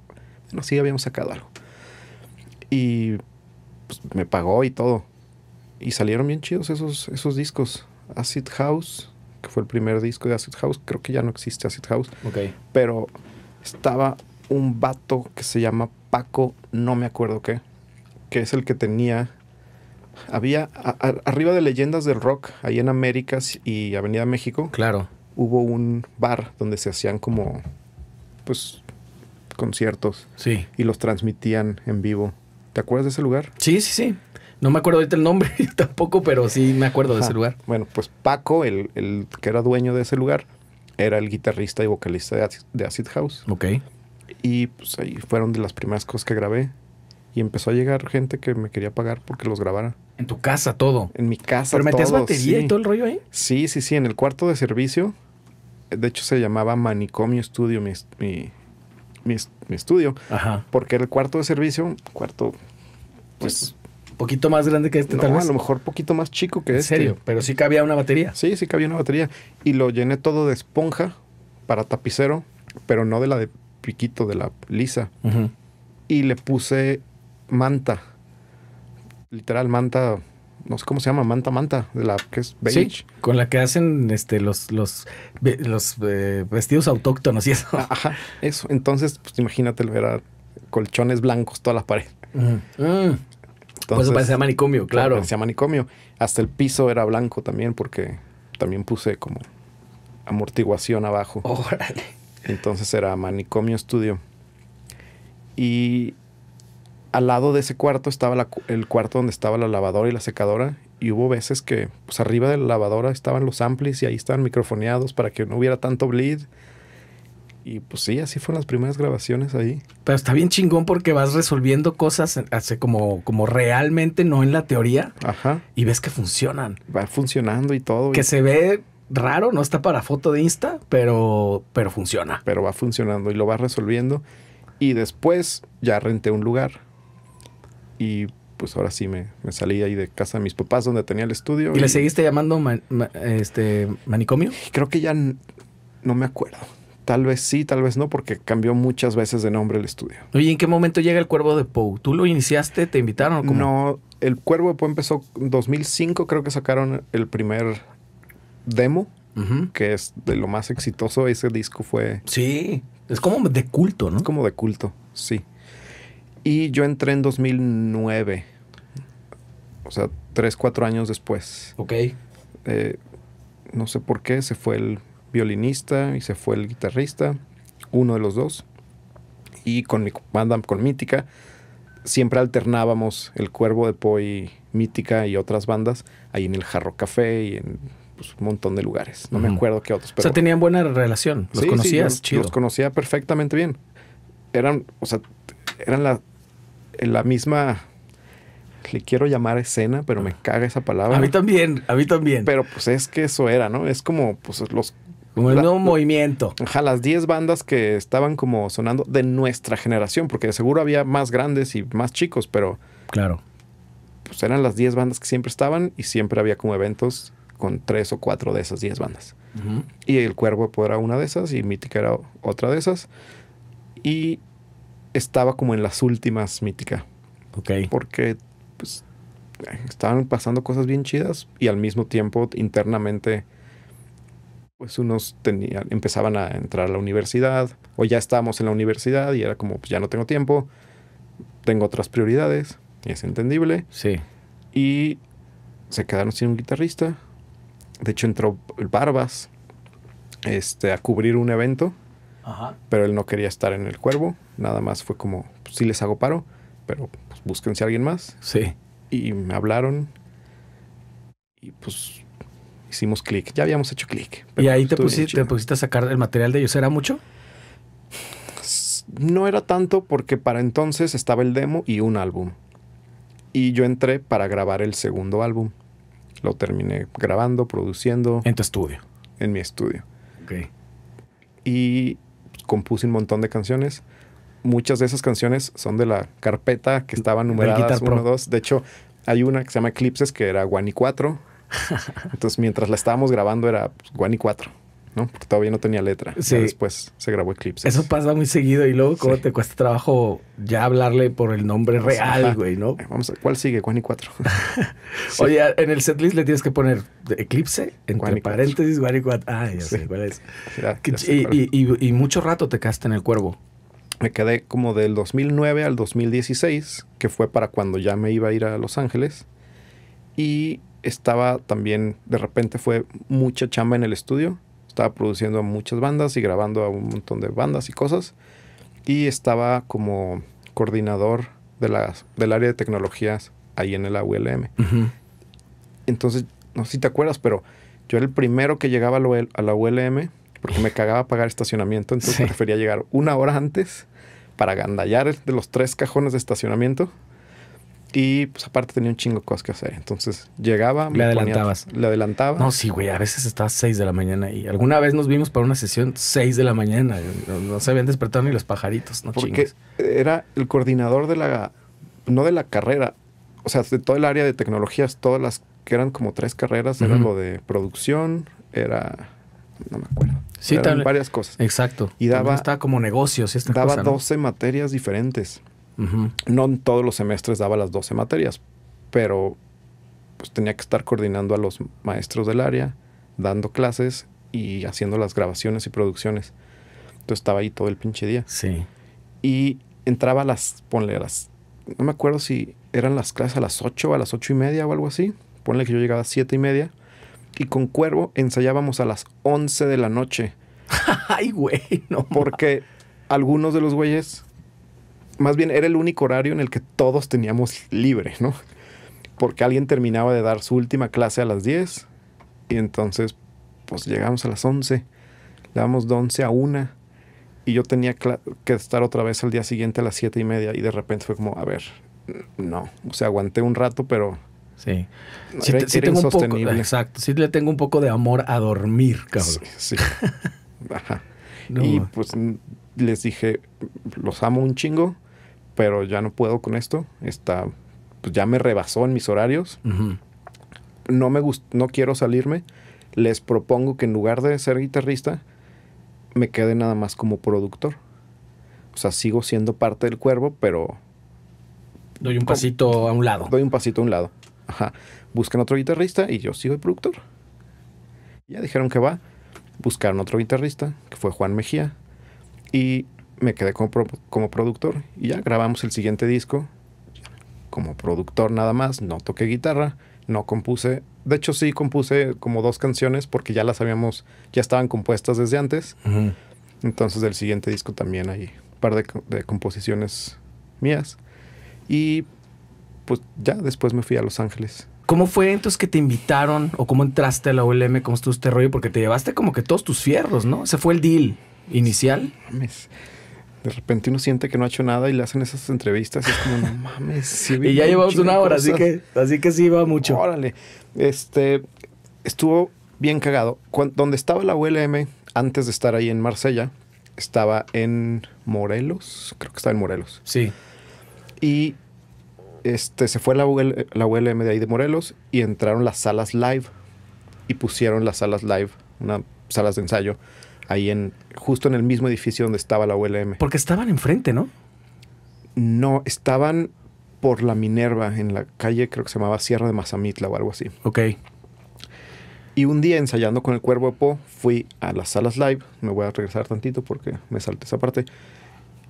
no sí habíamos sacado algo. Y pues, me pagó y todo. Y salieron bien chidos esos, esos discos. Acid House, que fue el primer disco de Acid House, creo que ya no existe Acid House. Okay. Pero estaba un vato que se llama Paco, no me acuerdo qué, que es el que tenía había arriba de leyendas del rock, ahí en Américas y Avenida México. Claro. Hubo un bar donde se hacían como, pues, conciertos. Sí. Y los transmitían en vivo. ¿Te acuerdas de ese lugar? Sí, sí, sí. No me acuerdo ahorita el nombre tampoco, pero sí me acuerdo de ese lugar. Bueno, pues Paco, el, el, que era dueño de ese lugar, era el guitarrista y vocalista de Acid, House. Ok. Y pues ahí fueron de las primeras cosas que grabé. Y empezó a llegar gente que me quería pagar porque los grabara. ¿En tu casa todo? En mi casa ¿Pero metías batería y todo el rollo ahí? Sí, sí, sí. En el cuarto de servicio. De hecho, se llamaba Manicomio Studio, mi, mi, mi, estudio. Ajá. Porque era el cuarto de servicio, cuarto pues poquito más grande que este, tal vez. A lo mejor poquito más chico que este. En serio, pero sí cabía una batería. Sí, sí cabía una batería. Y lo llené todo de esponja para tapicero, pero no de la de piquito, de la lisa. Y le puse manta. Literal, manta no sé cómo se llama, manta manta, de la que es beige. con la que hacen este los los, los eh, vestidos autóctonos y eso. Ah, ajá, eso. Entonces, pues imagínate, era colchones blancos toda la pared. Entonces, parecía manicomio, claro. Parecía manicomio. Hasta el piso era blanco también porque también puse como amortiguación abajo. Órale. Entonces era manicomio estudio. Y al lado de ese cuarto estaba el cuarto donde estaba la lavadora y la secadora. Y hubo veces que pues, arriba de la lavadora estaban los amplis y ahí estaban microfoneados para que no hubiera tanto bleed. Y pues sí, así fueron las primeras grabaciones ahí. Pero está bien chingón porque vas resolviendo cosas hace como, como realmente, no en la teoría. Ajá. Y ves que funcionan. Va funcionando y todo. Que se ve raro, no está para foto de Insta, pero, pero funciona. Pero va funcionando y lo vas resolviendo. Y después ya renté un lugar. Y pues ahora sí me, salí ahí de casa de mis papás donde tenía el estudio. ¿Y, le seguiste llamando este, manicomio? Creo que ya no me acuerdo. Tal vez sí, tal vez no, porque cambió muchas veces de nombre el estudio. y ¿en qué momento llega el Cuervo de Poe? ¿Tú lo iniciaste? ¿Te invitaron? No, el Cuervo de Poe empezó en 2005, creo que sacaron el primer demo, que es de lo más exitoso. Ese disco fue... Sí, es como de culto, ¿no? Es como de culto, sí. Y yo entré en 2009, o sea, tres, cuatro años después. Ok. Eh, no sé por qué se fue el violinista y se fue el guitarrista, uno de los dos. Y con mi banda, con Mítica, siempre alternábamos el Cuervo de Poi, Mítica y otras bandas ahí en el Jarro Café y en pues, un montón de lugares. No me acuerdo qué otros. Pero o sea, tenían buena relación. Los conocías, sí, chido. Los conocía perfectamente bien. Eran, o sea, eran la, la misma le quiero llamar escena, pero me caga esa palabra. A mí también, a mí también. Pero pues es que eso era, ¿no? Es como pues los como el nuevo movimiento. Ajá, las 10 bandas que estaban como sonando de nuestra generación, porque seguro había más grandes y más chicos, pero. Claro. Pues eran las 10 bandas que siempre estaban y siempre había como eventos con tres o cuatro de esas 10 bandas. Y El Cuervo pues, era una de esas y Mítica era otra de esas. Y estaba como en las últimas Mítica. Ok. Porque pues, eh, estaban pasando cosas bien chidas y al mismo tiempo internamente pues unos tenían, empezaban a entrar a la universidad o ya estábamos en la universidad y era como, pues ya no tengo tiempo, tengo otras prioridades, y es entendible. Sí. Y se quedaron sin un guitarrista. De hecho, entró Barbas este, a cubrir un evento, pero él no quería estar en el cuervo, nada más fue como, pues, sí les hago paro, pero pues, búsquense a alguien más. Sí. Y me hablaron y pues hicimos clic. Ya habíamos hecho clic. Y ahí te pusiste, a sacar el material de ellos. ¿Era mucho? No era tanto porque para entonces estaba el demo y un álbum. Y yo entré para grabar el segundo álbum. Lo terminé grabando, produciendo. En tu estudio. En mi estudio. Ok. Y compuse un montón de canciones muchas de esas canciones son de la carpeta que estaba numerada 1, 2. De hecho, hay una que se llama Eclipses, que era y 4. Entonces, mientras la estábamos grabando era pues, y 4. ¿no? Porque todavía no tenía letra. Sí. después se grabó Eclipse. Eso pasa muy seguido y luego cómo te cuesta trabajo ya hablarle por el nombre pues, real, güey, ¿no? Vamos a, ¿cuál sigue? Juan y 4. Oye, en el setlist le tienes que poner Eclipse, entre paréntesis, Juan y 4. Ah, ya sé cuál es. y, y, mucho rato te quedaste en el cuervo. Me quedé como del 2009 al 2016, que fue para cuando ya me iba a ir a Los Ángeles. Y estaba también, de repente fue mucha chamba en el estudio. Estaba produciendo muchas bandas y grabando a un montón de bandas y cosas. Y estaba como coordinador de las, del área de tecnologías ahí en el aulm Entonces, no sé si te acuerdas, pero yo era el primero que llegaba a la ULM porque me cagaba pagar estacionamiento, entonces prefería llegar una hora antes para gandallar de los tres cajones de estacionamiento y pues aparte tenía un chingo de cosas que hacer. Entonces llegaba. Le adelantabas. le adelantaba. No, sí, güey. A veces estaba seis de la mañana y alguna vez nos vimos para una sesión 6 de la mañana. No, se habían despertado ni los pajaritos. No Porque era el coordinador de la. No de la carrera. O sea, de todo el área de tecnologías, todas las que eran como tres carreras, era lo de producción, era. No me acuerdo. Sí, también. varias cosas. Exacto. Y daba. Estaba como negocios. y daba cosa, ¿no? 12 materias diferentes. No en todos los semestres daba las 12 materias, pero pues tenía que estar coordinando a los maestros del área, dando clases y haciendo las grabaciones y producciones. Entonces estaba ahí todo el pinche día. Sí. Y entraba a las, ponle a las, no me acuerdo si eran las clases a las 8 o a las ocho y media o algo así. Ponle que yo llegaba a siete y media. Y con Cuervo ensayábamos a las 11 de la noche. Ay, güey, no. Porque algunos de los güeyes más bien era el único horario en el que todos teníamos libre, ¿no? Porque alguien terminaba de dar su última clase a las 10 y entonces pues llegamos a las 11, le damos de 11 a 1 y yo tenía que estar otra vez al día siguiente a las 7 y media y de repente fue como, a ver, no, o sea, aguanté un rato, pero... Sí, sí, tengo un poco, exacto, sí le tengo un poco de amor a dormir, cabrón. Sí, sí. Ajá. Y pues les dije, los amo un chingo, pero ya no puedo con esto, está, pues, ya me rebasó en mis horarios, no, me no quiero salirme, les propongo que en lugar de ser guitarrista, me quede nada más como productor. O sea, sigo siendo parte del cuervo, pero... Doy un pasito a un lado. Doy un pasito a un lado. Ajá. Buscan otro guitarrista y yo sigo el productor. Ya dijeron que va. Buscaron otro guitarrista, que fue Juan Mejía. Y me quedé como, productor y ya grabamos el siguiente disco como productor nada más, no toqué guitarra, no compuse, de hecho sí compuse como dos canciones porque ya las habíamos, ya estaban compuestas desde antes, entonces del siguiente disco también hay un par de, composiciones mías y pues ya después me fui a Los Ángeles. ¿Cómo fue entonces que te invitaron o cómo entraste a la OLM ¿Cómo estuvo este rollo? Porque te llevaste como que todos tus fierros, ¿no? Ese fue el deal inicial de repente uno siente que no ha hecho nada y le hacen esas entrevistas y es como, no mames. y ya llevamos una hora, así que, así que sí va mucho. Órale. Este, estuvo bien cagado. donde estaba la ULM, antes de estar ahí en Marsella, estaba en Morelos, creo que estaba en Morelos. Sí. Y este, se fue la, la ULM de ahí de Morelos y entraron las salas live y pusieron las salas live, una salas de ensayo ahí en justo en el mismo edificio donde estaba la ULM. Porque estaban enfrente, ¿no? No, estaban por la Minerva, en la calle creo que se llamaba Sierra de Mazamitla o algo así. Ok. Y un día ensayando con el Cuervo de Po, fui a las salas live, me voy a regresar tantito porque me salté esa parte,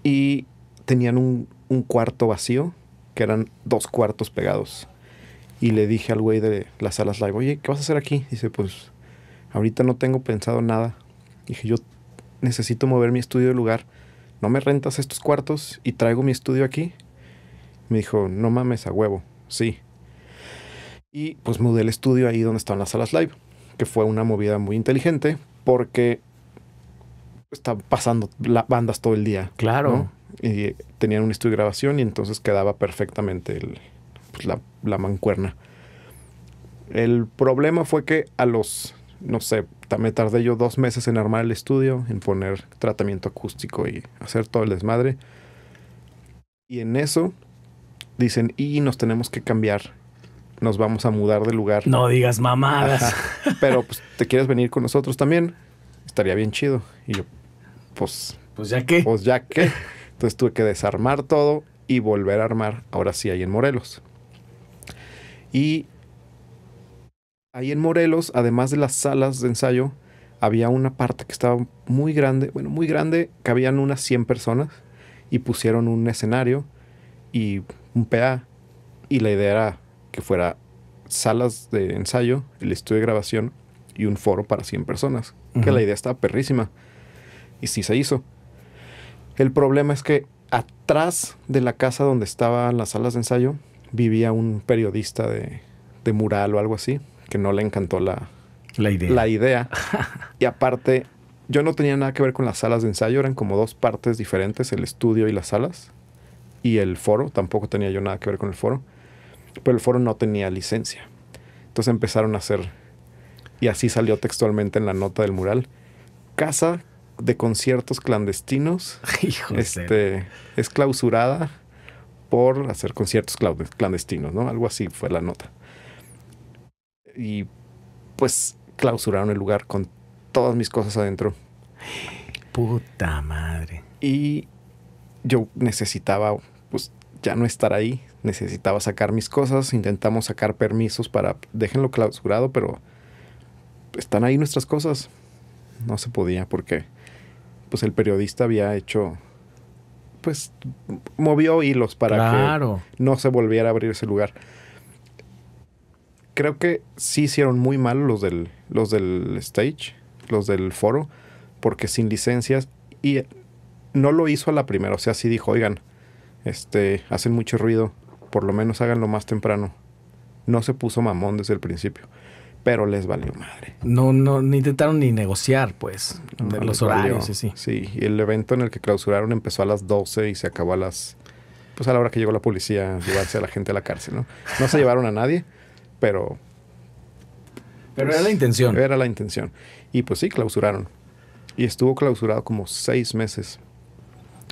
y tenían un, un cuarto vacío, que eran dos cuartos pegados. Y le dije al güey de las salas live, oye, ¿qué vas a hacer aquí? Dice, pues ahorita no tengo pensado nada, Dije, yo necesito mover mi estudio de lugar. ¿No me rentas estos cuartos y traigo mi estudio aquí? Me dijo, no mames a huevo, sí. Y pues mudé el estudio ahí donde estaban las salas live, que fue una movida muy inteligente porque está pasando las bandas todo el día. Claro. Y tenían un estudio de grabación y entonces quedaba perfectamente pues, la mancuerna. El problema fue que a los no sé, me tardé yo dos meses en armar el estudio, en poner tratamiento acústico y hacer todo el desmadre. Y en eso dicen, y nos tenemos que cambiar, nos vamos a mudar de lugar. No digas mamadas. Pero pues te quieres venir con nosotros también, estaría bien chido. Y yo, pues... Pues ya qué. Pues ya qué. Entonces tuve que desarmar todo y volver a armar, ahora sí, ahí en Morelos. Y Ahí en Morelos, además de las salas de ensayo, había una parte que estaba muy grande, bueno, muy grande, cabían unas 100 personas y pusieron un escenario y un PA. Y la idea era que fuera salas de ensayo, el estudio de grabación y un foro para 100 personas. Que la idea estaba perrísima. Y sí se hizo. El problema es que atrás de la casa donde estaban las salas de ensayo vivía un periodista de mural o algo así que no le encantó la, idea. La idea. y aparte, yo no tenía nada que ver con las salas de ensayo, eran como dos partes diferentes, el estudio y las salas. Y el foro, tampoco tenía yo nada que ver con el foro. Pero el foro no tenía licencia. Entonces empezaron a hacer, y así salió textualmente en la nota del mural, casa de conciertos clandestinos. este, es clausurada por hacer conciertos clandestinos, ¿no? Algo así fue la nota y pues clausuraron el lugar con todas mis cosas adentro. Puta madre. Y yo necesitaba, pues ya no estar ahí, necesitaba sacar mis cosas, intentamos sacar permisos para, déjenlo clausurado, pero están ahí nuestras cosas. No se podía porque, pues el periodista había hecho, pues movió hilos para que no se volviera a abrir ese lugar creo que sí hicieron muy mal los del, los del stage, los del foro, porque sin licencias y no lo hizo a la primera. O sea, sí dijo, oigan, este, hacen mucho ruido, por lo menos háganlo más temprano. No se puso mamón desde el principio, pero les valió madre. No, no, intentaron ni negociar, pues, los horarios, sí, sí. Sí, y el evento en el que clausuraron empezó a las 12 y se acabó a las... Pues a la hora que llegó la policía a llevarse a la gente a la cárcel, ¿no? No se llevaron a nadie pero... Pero pues, era la intención. Era la intención. Y pues sí, clausuraron. Y estuvo clausurado como seis meses.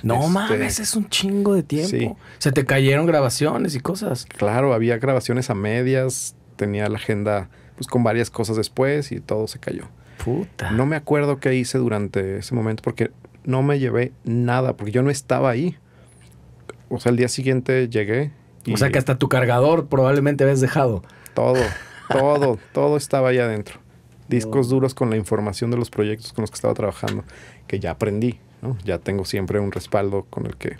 No este, mames, es un chingo de tiempo. Se te cayeron grabaciones y cosas. Claro, había grabaciones a medias, tenía la agenda pues con varias cosas después y todo se cayó. Puta. No me acuerdo qué hice durante ese momento porque no me llevé nada, porque yo no estaba ahí. O sea, el día siguiente llegué. O sea, que hasta tu cargador probablemente habías dejado. Todo, todo, todo estaba ahí adentro. Discos duros con la información de los proyectos con los que estaba trabajando, que ya aprendí, ¿no? Ya tengo siempre un respaldo con el que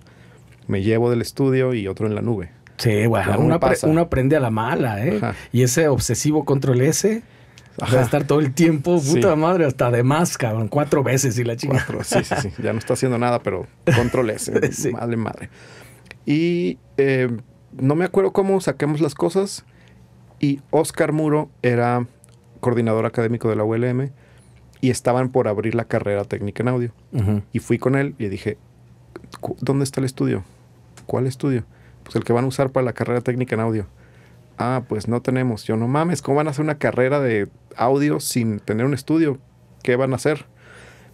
me llevo del estudio y otro en la nube. Sí, bueno, uno, aprende a la mala, ¿eh? Y ese obsesivo control S, va a estar todo el tiempo, puta madre, hasta de más, cabrón, cuatro veces y la chica. sí, sí, sí, ya no está haciendo nada, pero control S, madre, madre. Y eh, no me acuerdo cómo saquemos las cosas, y Oscar Muro era coordinador académico de la ULM y estaban por abrir la carrera técnica en audio. Y fui con él y dije, ¿dónde está el estudio? ¿Cuál estudio? Pues el que van a usar para la carrera técnica en audio. Ah, pues no tenemos. Yo no mames, ¿cómo van a hacer una carrera de audio sin tener un estudio? ¿Qué van a hacer?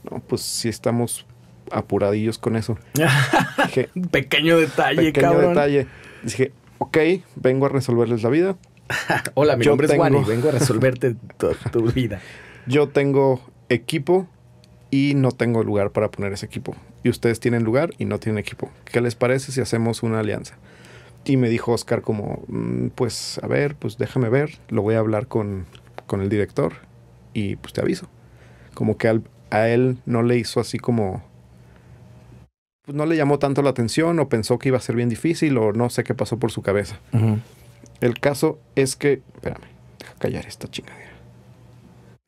No, pues sí estamos apuradillos con eso. pequeño detalle, pequeño detalle. Dije, ok, vengo a resolverles la vida. Hola, mi nombre es Juan y vengo a resolverte tu, tu vida. Yo tengo equipo y no tengo lugar para poner ese equipo. Y ustedes tienen lugar y no tienen equipo. ¿Qué les parece si hacemos una alianza? Y me dijo Oscar como, mm, pues a ver, pues déjame ver, lo voy a hablar con, el director y pues te aviso. Como que a él no le hizo así como, pues, no le llamó tanto la atención o pensó que iba a ser bien difícil o no sé qué pasó por su cabeza. El caso es que. Espérame, deja callar esta chingadera.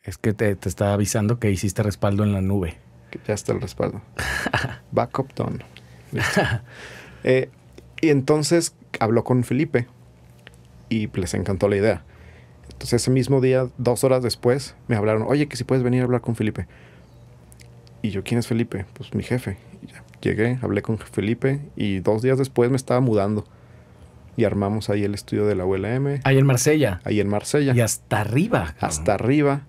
Es que te, estaba está avisando que hiciste respaldo en la nube. Que ya está el respaldo. Backup done. Eh, y entonces habló con Felipe y les encantó la idea. Entonces ese mismo día, dos horas después, me hablaron, oye, que si puedes venir a hablar con Felipe. Y yo, ¿quién es Felipe? Pues mi jefe. llegué, hablé con Felipe y dos días después me estaba mudando y armamos ahí el estudio de la abuela M. Ahí en Marsella. Ahí en Marsella. Y hasta arriba. Hasta arriba.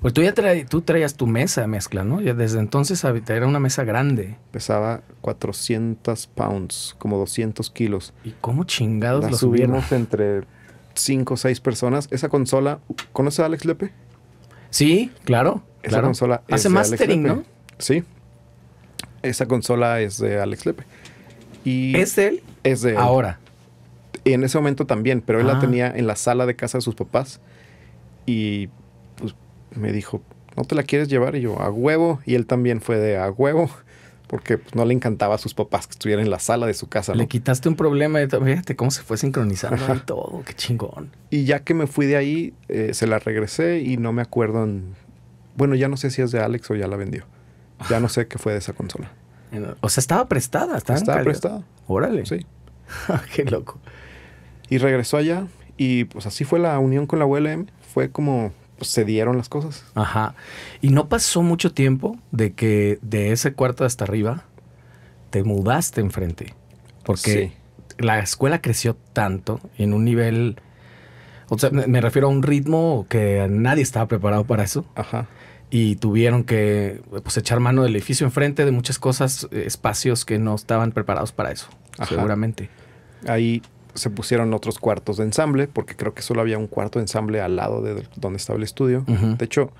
Pues tú ya tú traías tu mesa de mezcla, ¿no? Ya desde entonces era una mesa grande. Pesaba 400 pounds, como 200 kilos. ¿Y cómo chingados la subimos entre 5 o 6 personas. Esa consola, conoce a Alex Lepe? Sí, claro. Esa consola Hace mastering, Alex Lepe. ¿no? Sí. Esa consola es de Alex Lepe. Y ¿Es de él? Es de Ahora en ese momento también, pero él la ah. tenía en la sala de casa de sus papás. Y pues me dijo, ¿no te la quieres llevar? Y yo, a huevo. Y él también fue de a huevo porque pues, no le encantaba a sus papás que estuvieran en la sala de su casa. Le quitaste un problema, de fíjate cómo se fue sincronizando y todo, qué chingón. Y ya que me fui de ahí, eh, se la regresé y no me acuerdo, en... bueno, ya no sé si es de Alex o ya la vendió. Ya no sé qué fue de esa consola. O sea, estaba prestada, estaba prestada. Órale. Sí. qué loco. Y regresó allá y pues así fue la unión con la ULM. Fue como pues, se dieron las cosas. Ajá. ¿Y no pasó mucho tiempo de que de ese cuarto hasta arriba te mudaste enfrente? Porque la escuela creció tanto en un nivel... O sea, me refiero a un ritmo que nadie estaba preparado para eso. Ajá y tuvieron que pues, echar mano del edificio enfrente de muchas cosas, eh, espacios que no estaban preparados para eso, seguramente. Ahí se pusieron otros cuartos de ensamble, porque creo que solo había un cuarto de ensamble al lado de donde estaba el estudio. De hecho,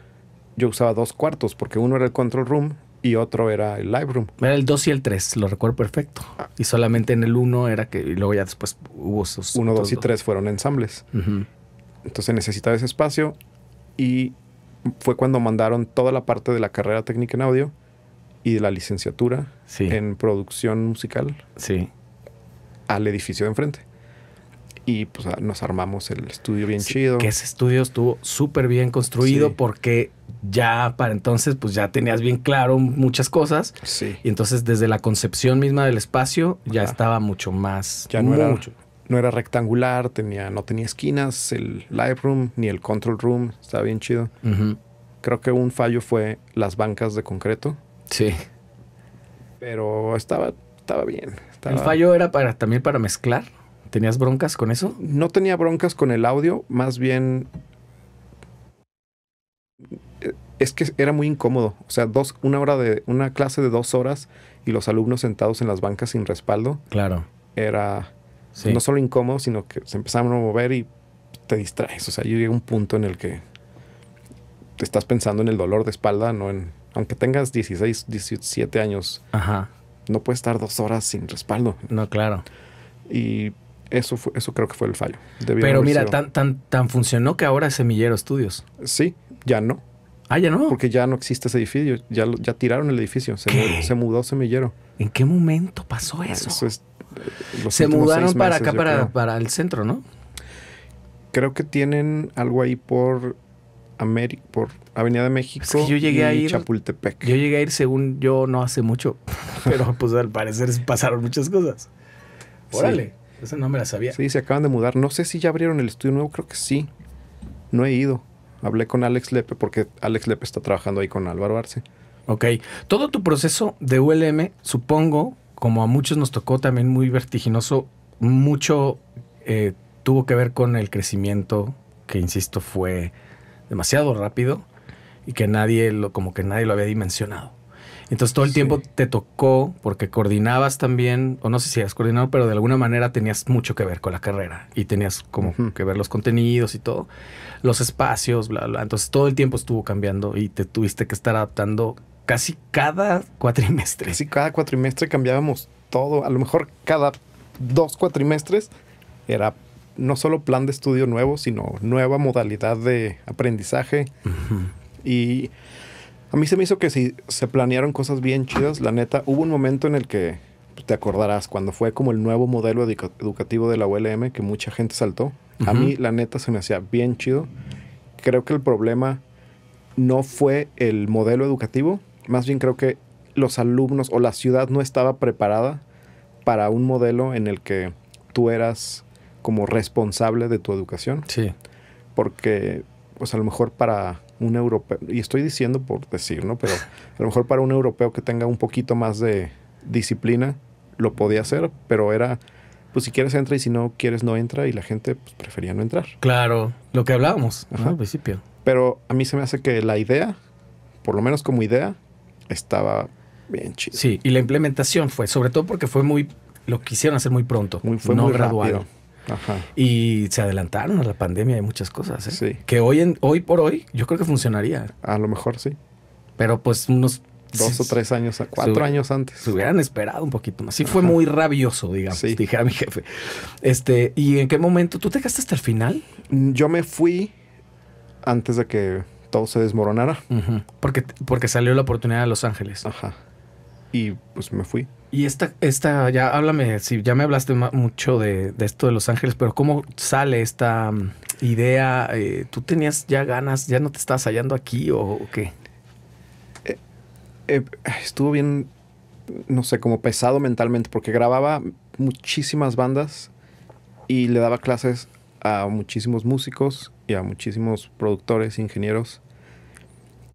yo usaba dos cuartos, porque uno era el control room y otro era el live room. Era el 2 y el 3, lo recuerdo perfecto. Ah. Y solamente en el 1 era que, luego ya después hubo esos 1, 2 y 3 fueron ensambles. Entonces necesitaba ese espacio y fue cuando mandaron toda la parte de la carrera técnica en audio y de la licenciatura en producción musical sí. al edificio de enfrente. Y pues ah, nos armamos el estudio bien chido. Que ese estudio estuvo súper bien construido porque ya para entonces pues ya tenías bien claro muchas cosas. Sí. Y entonces desde la concepción misma del espacio ya estaba mucho más... Ya no era, no era rectangular, tenía, no tenía esquinas, el live room ni el Control Room, estaba bien chido. Creo que un fallo fue las bancas de concreto. Sí. Pero estaba, estaba bien. El fallo era para, también para mezclar. ¿Tenías broncas con eso? No tenía broncas con el audio, más bien eh, es que era muy incómodo. O sea, dos, una hora de, una clase de dos horas y los alumnos sentados en las bancas sin respaldo. Claro. Era no solo incómodo, sino que se empezaban a mover y te distraes. O sea, yo llegué a un punto en el que te estás pensando en el dolor de espalda, no en. Aunque tengas 16, 17 años, Ajá. no puedes estar dos horas sin respaldo. No, claro. Y eso, creo que fue el fallo. Pero mira, tan, tan, tan funcionó que ahora es Semillero Estudios. Sí, ya no. Ah, ya no. Porque ya no existe ese edificio. Ya, ya tiraron el edificio. Se, mudó, se mudó Semillero. ¿En qué momento pasó ah, eso? Eh, se mudaron para acá, para, para, el centro, ¿no? Creo que tienen algo ahí por, por Avenida de México yo llegué a ir, Chapultepec. Yo llegué a ir, según yo, no hace mucho. Pero pues al parecer pasaron muchas cosas. Órale. Esa no me la sabía. Sí, se acaban de mudar. No sé si ya abrieron el estudio nuevo, creo que sí. No he ido. Hablé con Alex Lepe porque Alex Lepe está trabajando ahí con Álvaro Arce. Ok. Todo tu proceso de ULM, supongo, como a muchos nos tocó también muy vertiginoso, mucho eh, tuvo que ver con el crecimiento que, insisto, fue demasiado rápido y que nadie lo, como que nadie lo había dimensionado. Entonces todo el tiempo te tocó porque coordinabas también, o no sé si eras coordinado, pero de alguna manera tenías mucho que ver con la carrera y tenías como que ver los contenidos y todo, los espacios, bla, bla. Entonces todo el tiempo estuvo cambiando y te tuviste que estar adaptando casi cada cuatrimestre. Casi cada cuatrimestre cambiábamos todo. A lo mejor cada dos cuatrimestres era no solo plan de estudio nuevo, sino nueva modalidad de aprendizaje. Y a mí se me hizo que si se planearon cosas bien chidas, la neta, hubo un momento en el que pues, te acordarás, cuando fue como el nuevo modelo educativo de la ULM, que mucha gente saltó. A mí, la neta, se me hacía bien chido. Creo que el problema no fue el modelo educativo, más bien creo que los alumnos o la ciudad no estaba preparada para un modelo en el que tú eras como responsable de tu educación. Sí. Porque, pues a lo mejor para un europeo, y estoy diciendo por decir, ¿no? Pero a lo mejor para un europeo que tenga un poquito más de disciplina, lo podía hacer, pero era, pues si quieres entra y si no quieres no entra y la gente pues, prefería no entrar. Claro, lo que hablábamos al principio. Pero a mí se me hace que la idea, por lo menos como idea, estaba bien chida. Sí, y la implementación fue, sobre todo porque fue muy, lo quisieron hacer muy pronto, muy, fue no muy Rápido. Y se adelantaron a la pandemia y muchas cosas. ¿eh? Que hoy, en, hoy por hoy yo creo que funcionaría. A lo mejor sí. Pero pues unos... Dos o tres años, cuatro años antes. Se hubieran esperado un poquito más. Sí fue muy rabioso, digamos, sí. dije a mi jefe. Este, ¿Y en qué momento? ¿Tú te gastaste hasta el final? Mm, yo me fui antes de que todo se desmoronara. porque, porque salió la oportunidad de Los Ángeles. Ajá. Y pues me fui. Y esta, esta, ya háblame, si ya me hablaste mucho de, esto de Los Ángeles, pero ¿cómo sale esta mm, idea? Eh, ¿Tú tenías ya ganas, ya no te estabas hallando aquí o, qué? Eh, eh, estuvo bien, no sé, como pesado mentalmente, porque grababa muchísimas bandas y le daba clases a muchísimos músicos y a muchísimos productores, ingenieros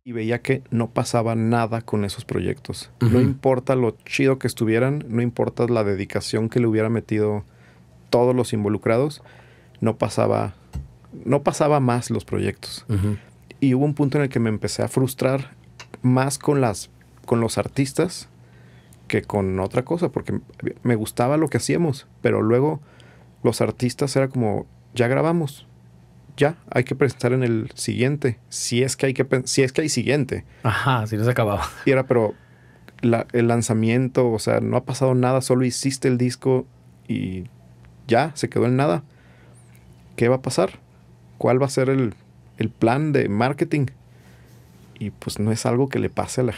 y veía que no pasaba nada con esos proyectos. No importa lo chido que estuvieran, no importa la dedicación que le hubiera metido todos los involucrados, no pasaba, no pasaba más los proyectos. Y hubo un punto en el que me empecé a frustrar más con, las, con los artistas que con otra cosa, porque me gustaba lo que hacíamos, pero luego los artistas era como, ya grabamos, ya, hay que presentar en el siguiente, si es que hay, que, si es que hay siguiente. Ajá, si no se acababa. Y era, pero el lanzamiento, o sea, no ha pasado nada, solo hiciste el disco y ya, se quedó en nada. ¿Qué va a pasar? ¿Cuál va a ser el, plan de marketing? Y pues no es algo que le pase a la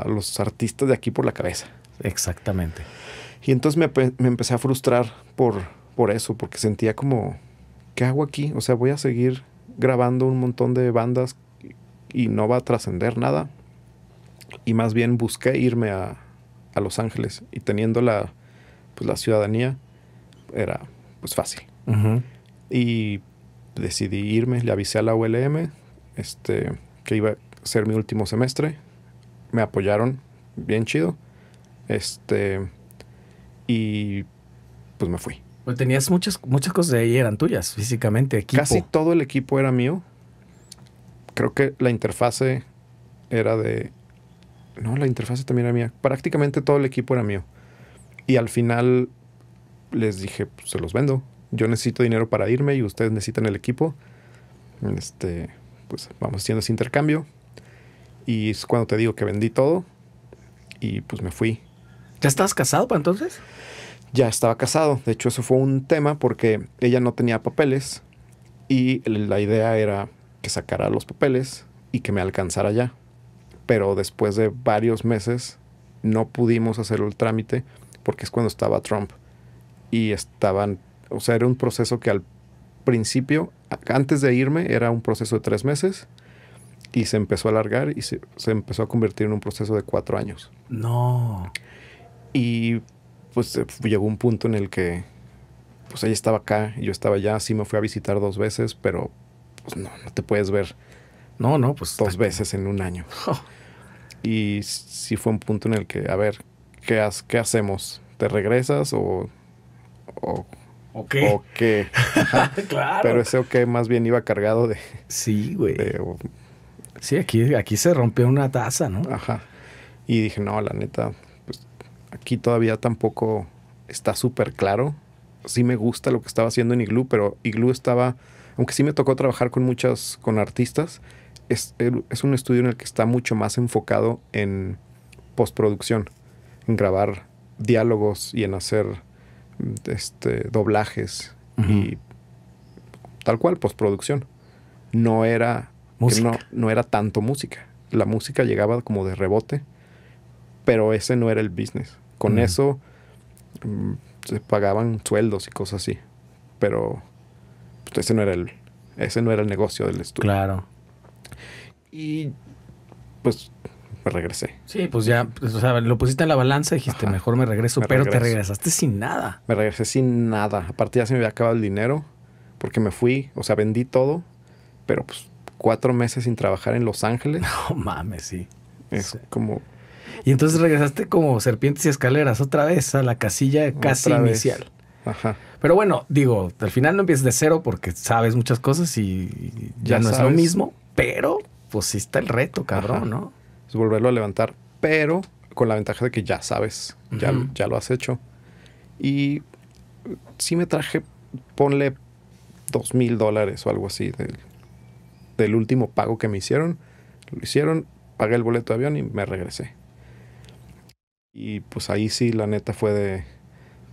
a los artistas de aquí por la cabeza. Exactamente. Y entonces me, me empecé a frustrar por, por eso, porque sentía como, ¿qué hago aquí? O sea, voy a seguir grabando un montón de bandas y no va a trascender nada. Y más bien busqué irme a, a Los Ángeles y teniendo la, pues, la ciudadanía era pues fácil. Y decidí irme, le avisé a la ULM este, que iba a ser mi último semestre. Me apoyaron bien chido. Este, y pues me fui. Pues tenías muchas, muchas cosas de ahí eran tuyas físicamente. Casi todo el equipo era mío. Creo que la interfase era de. No, la interfase también era mía. Prácticamente todo el equipo era mío. Y al final les dije, pues, se los vendo. Yo necesito dinero para irme y ustedes necesitan el equipo. Este, pues vamos haciendo ese intercambio. Y es cuando te digo que vendí todo y pues me fui. ¿Ya estabas casado para entonces? ya estaba casado. De hecho, eso fue un tema porque ella no tenía papeles y la idea era que sacara los papeles y que me alcanzara ya. Pero después de varios meses no pudimos hacer el trámite porque es cuando estaba Trump y estaban, o sea, era un proceso que al principio, antes de irme, era un proceso de tres meses y se empezó a alargar y se, empezó a convertir en un proceso de cuatro años. No. Y pues eh, llegó un punto en el que pues ella estaba acá y yo estaba allá, sí me fui a visitar dos veces, pero pues, no, no te puedes ver. No, no, pues dos veces en un año. Oh. Y sí fue un punto en el que, a ver, ¿qué, qué hacemos? ¿Te regresas o... o ¿O qué? claro. Pero ese o más bien iba cargado de... Sí, güey. sí, aquí, aquí se rompió una taza, ¿no? Ajá. Y dije, no, la neta, aquí todavía tampoco está súper claro. Sí me gusta lo que estaba haciendo en Igloo, pero Igloo estaba, aunque sí me tocó trabajar con muchas, con artistas, es, un estudio en el que está mucho más enfocado en postproducción, en grabar diálogos y en hacer este, doblajes y tal cual, postproducción. No era, no era tanto música. La música llegaba como de rebote, pero ese no era el business. Con eso mm, se pagaban sueldos y cosas así. Pero pues, ese no era el ese no era el negocio del estudio. Claro. Y pues me regresé. Sí, pues ya, pues, lo pusiste en la balanza y dijiste, mejor me regreso, pero te regresaste sin nada. Me regresé sin nada. Aparte ya se me había acabado el dinero porque me fui, o sea, vendí todo, pero pues cuatro meses sin trabajar en Los Ángeles. No mames, sí. Es como, y entonces regresaste como serpientes y escaleras otra vez a la casilla casi inicial. Pero bueno, digo, al final no empiezas de cero porque sabes muchas cosas y ya, no es lo mismo, pero pues sí está el reto, cabrón, ¿no? Es volverlo a levantar, pero con la ventaja de que ya sabes, ya, ya lo has hecho. Y sí me traje, ponle dos mil dólares o algo así del, del último pago que me hicieron. Lo hicieron, pagué el boleto de avión y me regresé. Y pues ahí sí, la neta fue de,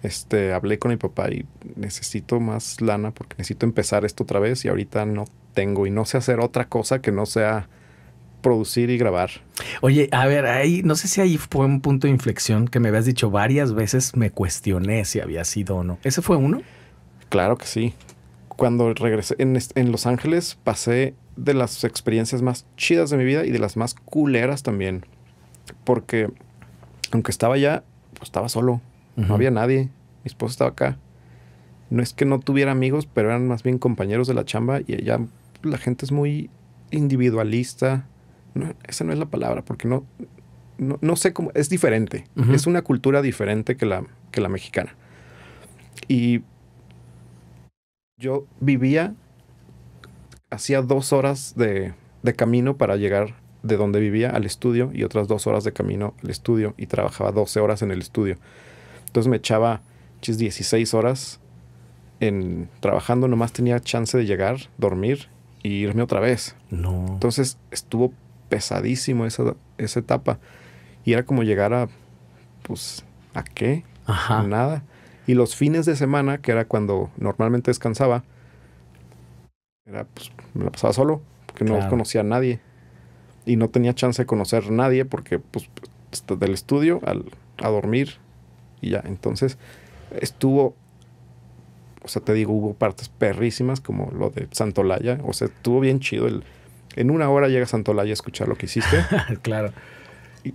este, hablé con mi papá y necesito más lana porque necesito empezar esto otra vez y ahorita no tengo y no sé hacer otra cosa que no sea producir y grabar. Oye, a ver, ahí no sé si ahí fue un punto de inflexión que me habías dicho varias veces, me cuestioné si había sido o no. ¿Ese fue uno? Claro que sí. Cuando regresé en, en Los Ángeles pasé de las experiencias más chidas de mi vida y de las más culeras también, porque pues, aunque estaba allá, pues, estaba solo. No había nadie. Mi esposa estaba acá. No es que no tuviera amigos, pero eran más bien compañeros de la chamba y ya la gente es muy individualista. esa no es la palabra, porque no, no, sé cómo, es diferente. Es una cultura diferente que la, que la mexicana. Y yo vivía, hacía dos horas de camino para llegar de donde vivía al estudio y otras dos horas de camino al estudio y trabajaba 12 horas en el estudio. Entonces me echaba 16 horas en trabajando, nomás tenía chance de llegar, dormir y irme otra vez. No. Entonces estuvo pesadísimo esa, etapa y era como llegar a, pues, ¿a qué? A nada. Y los fines de semana, que era cuando normalmente descansaba, pues, me la pasaba solo, porque no conocía a nadie y no tenía chance de conocer a nadie porque pues del estudio al, a dormir y ya. Entonces estuvo, o sea, te digo, hubo partes perrísimas como lo de Santolaya, o sea, estuvo bien chido. El, en una hora llega Santolaya a escuchar lo que hiciste. claro.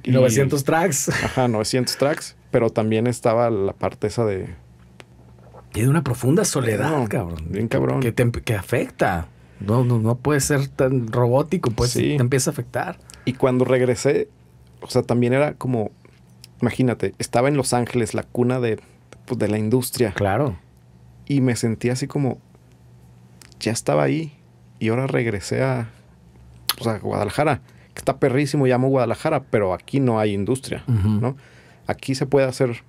900 tracks. Ajá, 900 tracks, pero también estaba la parte esa de... Tiene una profunda soledad, cabrón. Bien cabrón. Que, te, que afecta. No, no, no puede ser tan robótico, pues te empieza a afectar. Y cuando regresé, o sea, también era como, imagínate, estaba en Los Ángeles, la cuna de, pues, de la industria. Claro. Y me sentía así como, ya estaba ahí y ahora regresé a, a Guadalajara, que está perrísimo, llamo Guadalajara, pero aquí no hay industria, ¿no? Aquí se puede hacer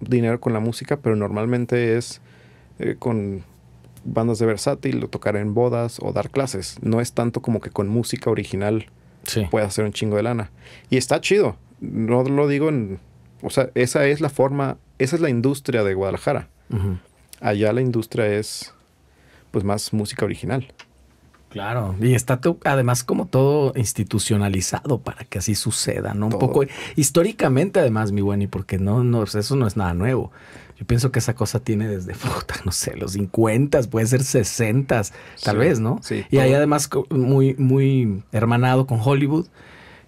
dinero con la música, pero normalmente es eh, con bandas de versátil o tocar en bodas o dar clases. No es tanto como que con música original pueda hacer un chingo de lana. Y está chido. No lo digo en... O sea, esa es la forma, esa es la industria de Guadalajara. Allá la industria es pues más música original. Claro, y está además como todo institucionalizado para que así suceda, ¿no? Un poco históricamente además, mi buen y porque no, no, eso no es nada nuevo. Yo pienso que esa cosa tiene desde, puta, no sé, los 50, puede ser 60, tal vez, ¿no? Sí. Y hay ahí además muy, muy hermanado con Hollywood,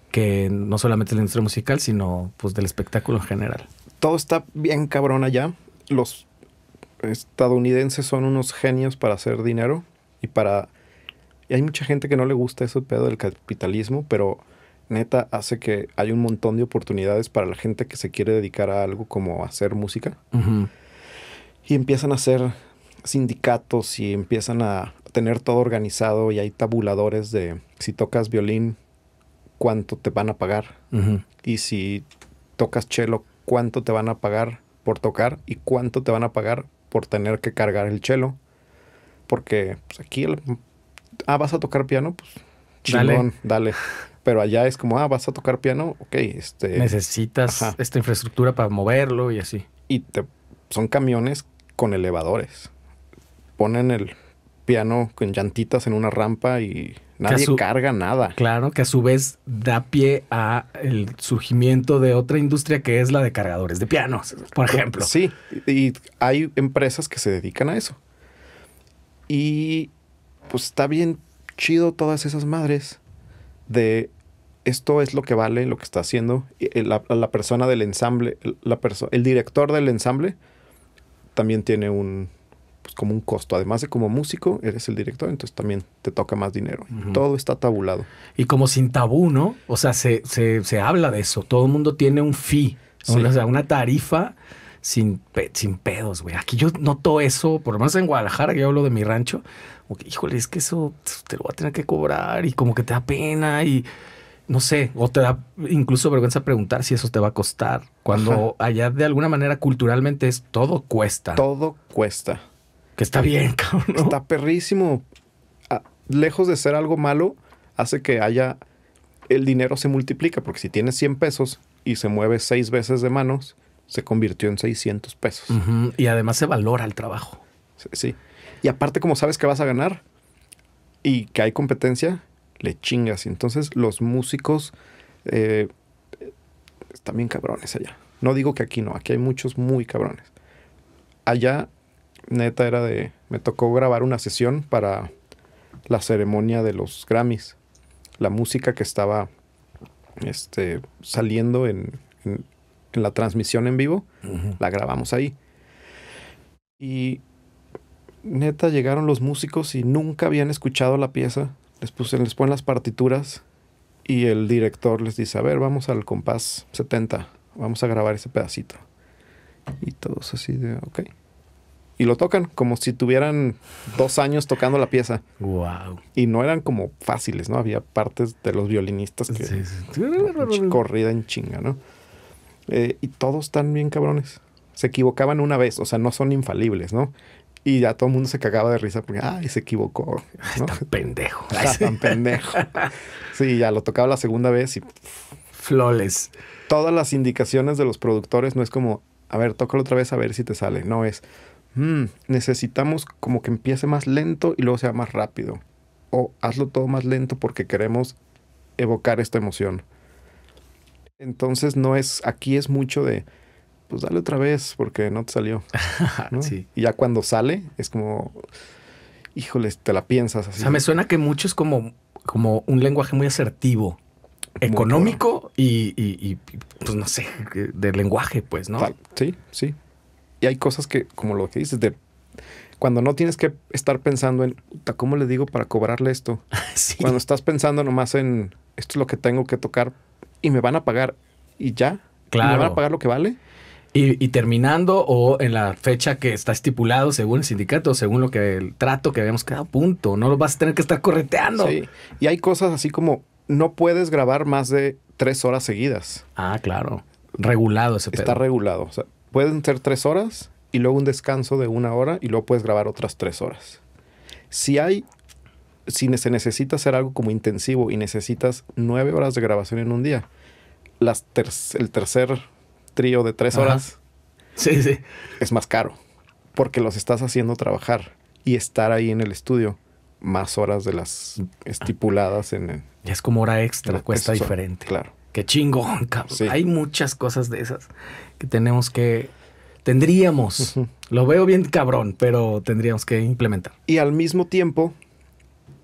que no solamente es la industria musical, sino pues del espectáculo en general. Todo está bien cabrón allá. Los estadounidenses son unos genios para hacer dinero y para y hay mucha gente que no le gusta ese pedo del capitalismo, pero neta hace que hay un montón de oportunidades para la gente que se quiere dedicar a algo como hacer música. Y empiezan a hacer sindicatos y empiezan a tener todo organizado y hay tabuladores de si tocas violín, cuánto te van a pagar. Y si tocas chelo, cuánto te van a pagar por tocar y cuánto te van a pagar por tener que cargar el chelo. Porque pues, aquí el ah, vas a tocar piano, pues chilón, dale. Pero allá es como, ah, vas a tocar piano, ok, este. Necesitas esta infraestructura para moverlo y así. Y son camiones con elevadores. Ponen el piano con llantitas en una rampa y nadie carga nada. Claro, que a su vez da pie a el surgimiento de otra industria que es la de cargadores de pianos, por ejemplo. Sí, y hay empresas que se dedican a eso. Y pues está bien chido todas esas madres de esto es lo que vale lo que está haciendo. Eh, la, la persona del ensamble, la persona el director del ensamble también tiene un, pues como un costo. Además de como músico, eres el director, entonces también te toca más dinero. Todo está tabulado. Y como sin tabú, ¿no? O sea, se, se, se habla de eso. Todo el mundo tiene un fee, o sea, una tarifa sin, sin pedos, güey. Aquí yo noto eso, por lo menos en Guadalajara, que yo hablo de mi rancho, que, híjole, es que eso te lo va a tener que cobrar y como que te da pena y no sé, o te da incluso vergüenza preguntar si eso te va a costar. Cuando allá de alguna manera culturalmente es todo cuesta. Todo cuesta. Que está bien, cabrón. Está perrísimo. Ah, lejos de ser algo malo, hace que haya el dinero se multiplica, porque si tienes 100 pesos y se mueve seis veces de manos, se convirtió en 600 pesos. Y además se valora el trabajo. Sí. sí. Y aparte, como sabes que vas a ganar y que hay competencia, le chingas. Y entonces los músicos eh, también cabrones allá. No digo que aquí no, aquí hay muchos muy cabrones. Allá, neta, era de. Me tocó grabar una sesión para la ceremonia de los Grammys. La música que estaba este, saliendo en, la transmisión en vivo, la grabamos ahí. Y neta llegaron los músicos y nunca habían escuchado la pieza. Les, puse, les ponen las partituras y el director les dice, a ver, vamos al compás 70, vamos a grabar ese pedacito. Y todos así de, ok. Y lo tocan como si tuvieran dos años tocando la pieza. Wow. Y no eran como fáciles, ¿no? Había partes de los violinistas que corrida en chinga, ¿no? Eh, y todos están bien cabrones. Se equivocaban una vez, o sea, no son infalibles, ¿no? Y ya todo el mundo se cagaba de risa porque, ay, se equivocó. ¿no? tan pendejo. pendejo. Sí, ya lo tocaba la segunda vez y... Flores. Todas las indicaciones de los productores no es como, a ver, tócalo otra vez a ver si te sale. No es, mm, necesitamos como que empiece más lento y luego sea más rápido. O hazlo todo más lento porque queremos evocar esta emoción. Entonces no es, aquí es mucho de, pues dale otra vez porque no te salió. sí. Y ya cuando sale, es como, híjole te la piensas así. O sea, me suena que mucho es como, como un lenguaje muy asertivo, económico y, pues no sé, de lenguaje, pues, ¿no? Sí, sí. Y hay cosas que, como lo que dices, de cuando no tienes que estar pensando en, ¿cómo le digo para cobrarle esto? Cuando estás pensando nomás en, esto es lo que tengo que tocar y me van a pagar y ya. Claro. ¿Me van a pagar lo que vale? y, terminando o en la fecha que está estipulado según el sindicato, según lo que el trato que habíamos quedado, punto. No lo vas a tener que estar correteando. Y hay cosas así como no puedes grabar más de tres horas seguidas. Ah, claro. Regulado ese pedo. Está regulado. pueden ser tres horas y luego un descanso de una hora y luego puedes grabar otras tres horas. Si hay, si se necesita hacer algo como intensivo y necesitas nueve horas de grabación en un día, las el tercer trío de tres horas, sí, sí. es más caro porque los estás haciendo trabajar y estar ahí en el estudio más horas de las estipuladas en Ya es como hora extra, cuesta diferente. Claro. Qué chingón, Hay muchas cosas de esas que tenemos que... Tendríamos, lo veo bien cabrón, pero tendríamos que implementar. Y al mismo tiempo,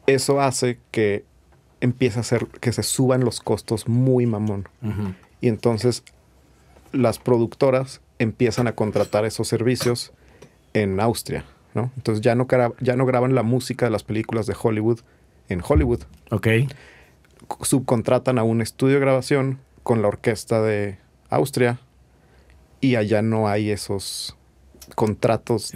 eso hace que empieza a ser, que se suban los costos muy mamón. Y entonces las productoras empiezan a contratar esos servicios en Austria, ¿no? Entonces ya no, ya no graban la música de las películas de Hollywood en Hollywood. Ok. Subcontratan a un estudio de grabación con la orquesta de Austria y allá no hay esos contratos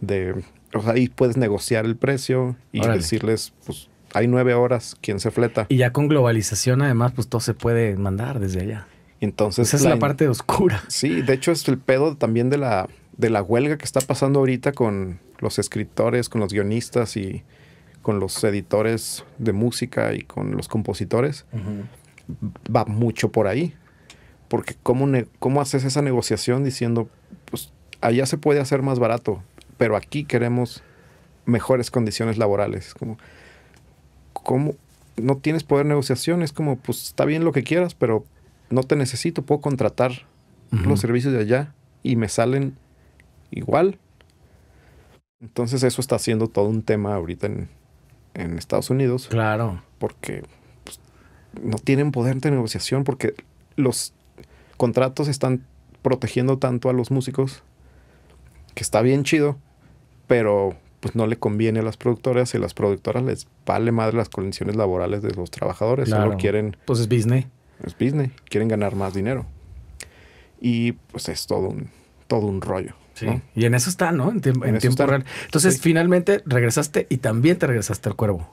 de... o sea, ahí puedes negociar el precio y decirles, pues hay nueve horas, ¿quién se fleta? Y ya con globalización además, pues todo se puede mandar desde allá. Entonces, Esa es la, parte oscura. Sí, de hecho es el pedo también de la, de la huelga que está pasando ahorita con los escritores, con los guionistas y con los editores de música y con los compositores. Va mucho por ahí. Porque ¿cómo, ¿cómo haces esa negociación diciendo, pues allá se puede hacer más barato, pero aquí queremos mejores condiciones laborales? Como, ¿Cómo? No tienes poder negociación, es como, pues está bien lo que quieras, pero no te necesito, puedo contratar los servicios de allá y me salen igual. Entonces eso está siendo todo un tema ahorita en, Estados Unidos. Claro. Porque pues, no tienen poder de negociación porque los contratos están protegiendo tanto a los músicos que está bien chido, pero pues no le conviene a las productoras y a las productoras les vale madre las condiciones laborales de los trabajadores. no quieren... Pues es Disney es business, quieren ganar más dinero. Y pues es todo un, todo un rollo. Y en eso está, ¿no? En, tiempo real. Entonces, finalmente regresaste y también te regresaste al cuervo.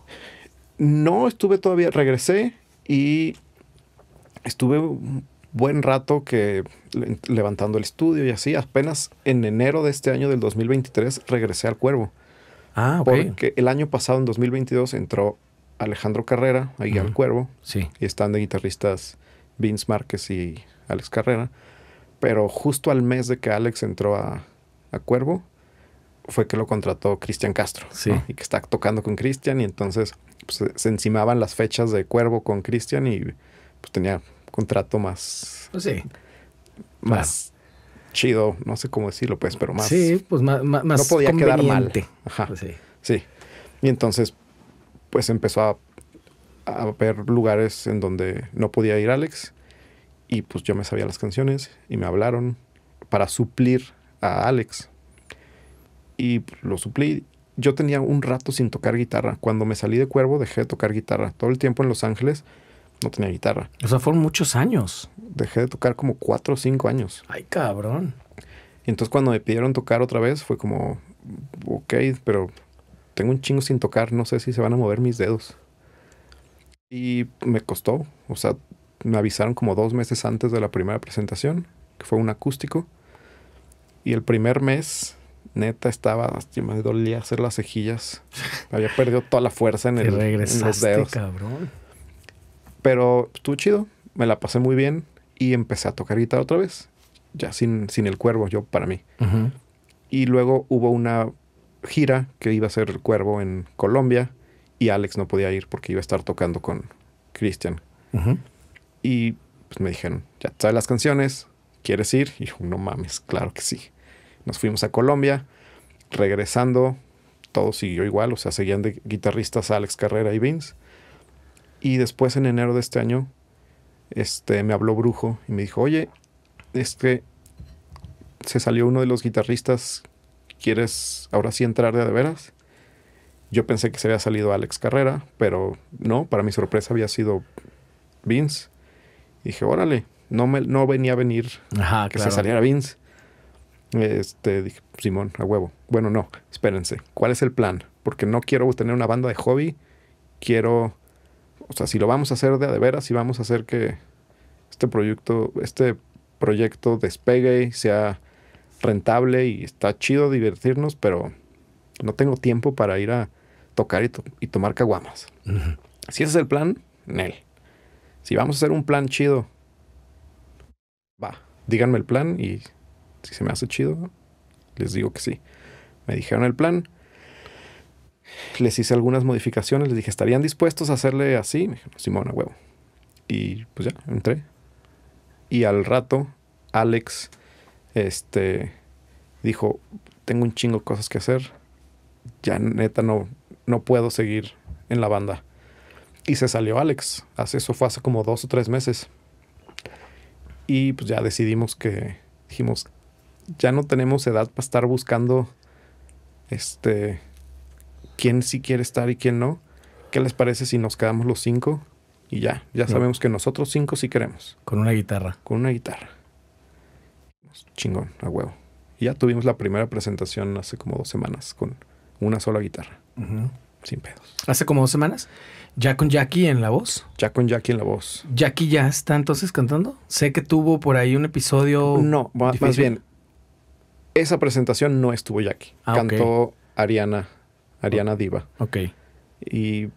No estuve todavía, regresé y estuve un buen rato que levantando el estudio y así. Apenas en enero de este año del 2023 regresé al cuervo. Ah, ok. Porque el año pasado, en 2022, entró Alejandro Carrera, ahí al Cuervo. Sí. Y están de guitarristas Vince Márquez y Alex Carrera. Pero justo al mes de que Alex entró a, Cuervo, fue que lo contrató Cristian Castro. Sí. Y que está tocando con Cristian. Y entonces pues, se encimaban las fechas de Cuervo con Cristian y pues tenía contrato más. Pues sí. Más. chido, no sé cómo decirlo, pues, pero más. Sí, pues más. no podía quedar mal. Ajá. Pues sí. sí. Y entonces pues empezó a, ver lugares en donde no podía ir Alex y pues yo me sabía las canciones y me hablaron para suplir a Alex. Y lo suplí. Yo tenía un rato sin tocar guitarra. Cuando me salí de Cuervo dejé de tocar guitarra. Todo el tiempo en Los Ángeles no tenía guitarra. O sea, fueron muchos años. Dejé de tocar como cuatro o cinco años. Ay, cabrón. Y entonces cuando me pidieron tocar otra vez fue como, ok, pero tengo un chingo sin tocar, no sé si se van a mover mis dedos. Y me costó, o sea, me avisaron como dos meses antes de la primera presentación, que fue un acústico. Y el primer mes, neta, estaba, me dolía hacer las cejillas. Había perdido toda la fuerza en, el, en los dedos. Cabrón. Pero estuvo chido, me la pasé muy bien y empecé a tocar guitarra otra vez, ya sin, sin el cuervo, yo para mí. Y luego hubo una gira que iba a ser el Cuervo en Colombia y Alex no podía ir porque iba a estar tocando con Christian. Y pues me dijeron, ya sabes las canciones, ¿quieres ir? Y yo, no mames, claro que sí. Nos fuimos a Colombia, regresando, todo siguió igual, o sea, seguían de guitarristas Alex Carrera y Vince. Y después en enero de este año, este, me habló Brujo y me dijo, oye, este se salió uno de los guitarristas ¿quieres ahora sí entrar de de veras? Yo pensé que se había salido Alex Carrera, pero no, para mi sorpresa había sido Vince. Y dije, órale, no, me, no venía a venir Ajá, que se saliera Vince. Este, dije, Simón, a huevo. Bueno, no, espérense. ¿Cuál es el plan? Porque no quiero tener una banda de hobby. Quiero, o sea, si lo vamos a hacer de, de veras, si vamos a hacer que este proyecto, este proyecto despegue y sea rentable y está chido divertirnos, pero no tengo tiempo para ir a tocar y, tomar caguamas. Si ese es el plan, Nel. Si vamos a hacer un plan chido, va, díganme el plan y si se me hace chido, les digo que sí. Me dijeron el plan, les hice algunas modificaciones, les dije, ¿estarían dispuestos a hacerle así? Me dijeron, Simona, huevo. Y pues ya, entré. Y al rato, Alex este dijo, tengo un chingo de cosas que hacer. Ya neta no, no puedo seguir en la banda. Y se salió Alex. Hace eso fue hace como dos o tres meses. Y pues ya decidimos que dijimos, ya no tenemos edad para estar buscando este quién sí quiere estar y quién no. ¿Qué les parece si nos quedamos los cinco? Y ya, ya sabemos que nosotros cinco sí queremos. Con una guitarra. Con una guitarra chingón, a huevo. ya tuvimos la primera presentación hace como dos semanas con una sola guitarra. Sin pedos. ¿Hace como dos semanas? ¿Ya con Jackie en la voz? Ya con Jackie en la voz. ¿Jackie ya está entonces cantando? Sé que tuvo por ahí un episodio. No, más bien. Esa presentación no estuvo Jackie. Ah, Cantó Ariana, Ariana Diva. Ok. Y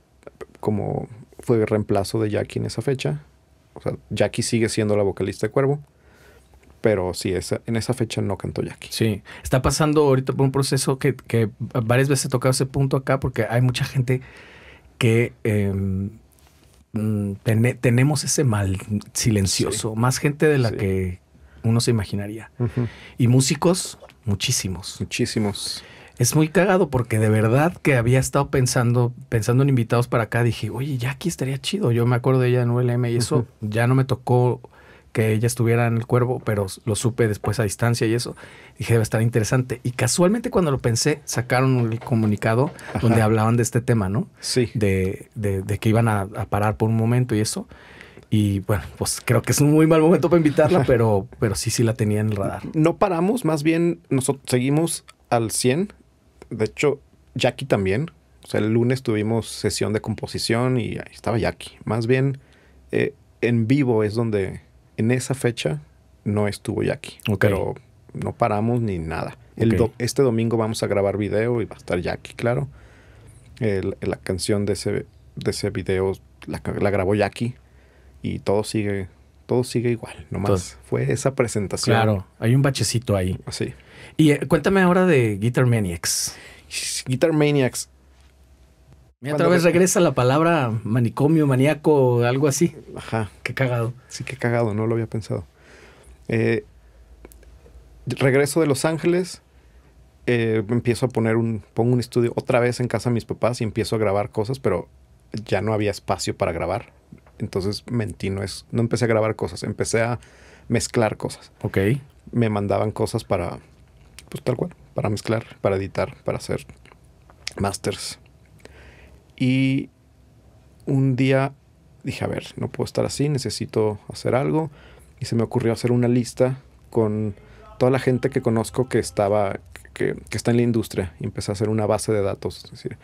como fue reemplazo de Jackie en esa fecha, o sea, Jackie sigue siendo la vocalista de Cuervo pero sí, esa, en esa fecha no cantó Jackie. Sí, está pasando ahorita por un proceso que, varias veces he tocado ese punto acá porque hay mucha gente que em, mm, tenemos ese mal silencioso, más gente de la que uno se imaginaría. Y músicos, muchísimos. Muchísimos. Es muy cagado porque de verdad que había estado pensando, pensando en invitados para acá, dije, oye, Jackie estaría chido. Yo me acuerdo de ella en ULM y eso ya no me tocó que ella estuviera en el cuervo, pero lo supe después a distancia y eso. Dije, debe estar interesante. Y casualmente cuando lo pensé, sacaron el comunicado donde hablaban de este tema, ¿no? Sí. De, que iban a, parar por un momento y eso. Y bueno, pues creo que es un muy mal momento para invitarla, pero, pero sí, sí la tenía en el radar. No paramos, más bien nosotros seguimos al 100. De hecho, Jackie también. O sea, el lunes tuvimos sesión de composición y ahí estaba Jackie. Más bien, eh, en vivo es donde en esa fecha no estuvo Jackie, pero no paramos ni nada. este domingo vamos a grabar video y va a estar Jackie, claro. la canción de ese, de ese video la, grabó Jackie y todo sigue, todo sigue igual, nomás. Fue esa presentación. Claro, hay un bachecito ahí. Así. Y eh, cuéntame ahora de Guitar Maniacs. Guitar Maniacs otra vez regresa la palabra manicomio, maníaco, algo así. Ajá. Qué cagado. Sí, qué cagado, no lo había pensado. Eh, regreso de Los Ángeles, eh, empiezo a poner un, pongo un estudio otra vez en casa de mis papás y empiezo a grabar cosas, pero ya no había espacio para grabar. Entonces mentí, no es, no empecé a grabar cosas, empecé a mezclar cosas. Ok. Me mandaban cosas para, pues tal cual, para mezclar, para editar, para hacer masters. Y un día dije, a ver, no puedo estar así, necesito hacer algo. Y se me ocurrió hacer una lista con toda la gente que conozco que estaba, que, está en la industria. Y empecé a hacer una base de datos. Es decir,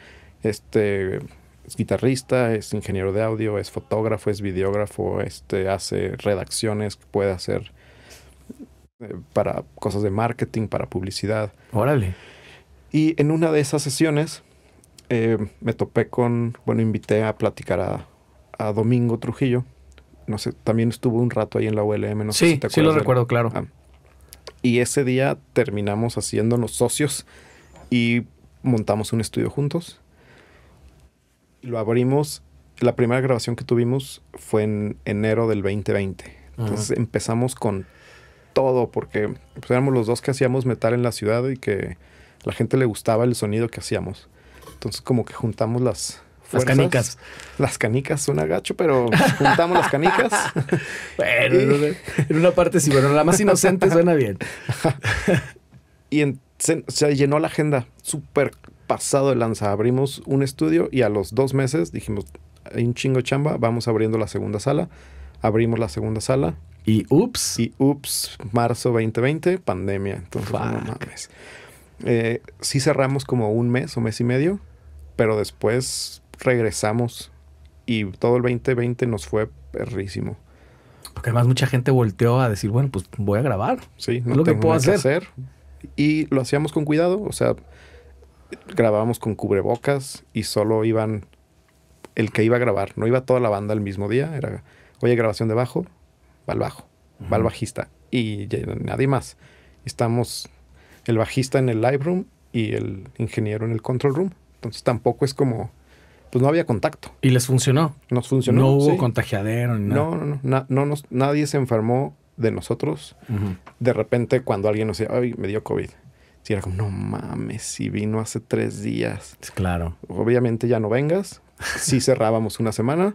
este es guitarrista, es ingeniero de audio, es fotógrafo, es videógrafo, este hace redacciones, puede hacer eh, para cosas de marketing, para publicidad. Órale. Y en una de esas sesiones eh, me topé con, bueno, invité a platicar a, Domingo Trujillo. No sé, también estuvo un rato ahí en la ULM, no sé si te Sí, lo recuerdo, claro. Ah. Y ese día terminamos haciéndonos socios y montamos un estudio juntos. Lo abrimos. La primera grabación que tuvimos fue en enero del 2020. Entonces empezamos con todo, porque pues, éramos los dos que hacíamos metal en la ciudad y que la gente le gustaba el sonido que hacíamos. Entonces como que juntamos las... Fuerzas. Las canicas. Las canicas, suena gacho, pero juntamos las canicas. bueno, en, una, parte sí, bueno, la más inocente suena bien. y se, llenó la agenda súper pasado de lanza. Abrimos un estudio y a los dos meses dijimos, hay un chingo chamba, vamos abriendo la segunda sala. Abrimos la segunda sala. Y ups. Y ups, marzo 2020, pandemia. Entonces, no mames. Eh, sí cerramos como un mes o mes y medio, pero después regresamos y todo el 2020 nos fue perrísimo. Porque además mucha gente volteó a decir, bueno, pues voy a grabar. Sí, no lo que puedo hacer. Y lo hacíamos con cuidado, o sea, grabábamos con cubrebocas y solo iban el que iba a grabar, no iba toda la banda el mismo día, era, oye, grabación de bajo, va al bajo, va al bajista y nadie más. Estamos el bajista en el live room y el ingeniero en el control room. Entonces tampoco es como, pues no había contacto. ¿Y les funcionó? Nos funcionó. No hubo contagiadero ni No, no, no, no nadie se enfermó de nosotros. De repente cuando alguien nos decía, ay, me dio COVID. Si era como, no mames, si vino hace tres días. Claro. Obviamente ya no vengas. Sí cerrábamos una semana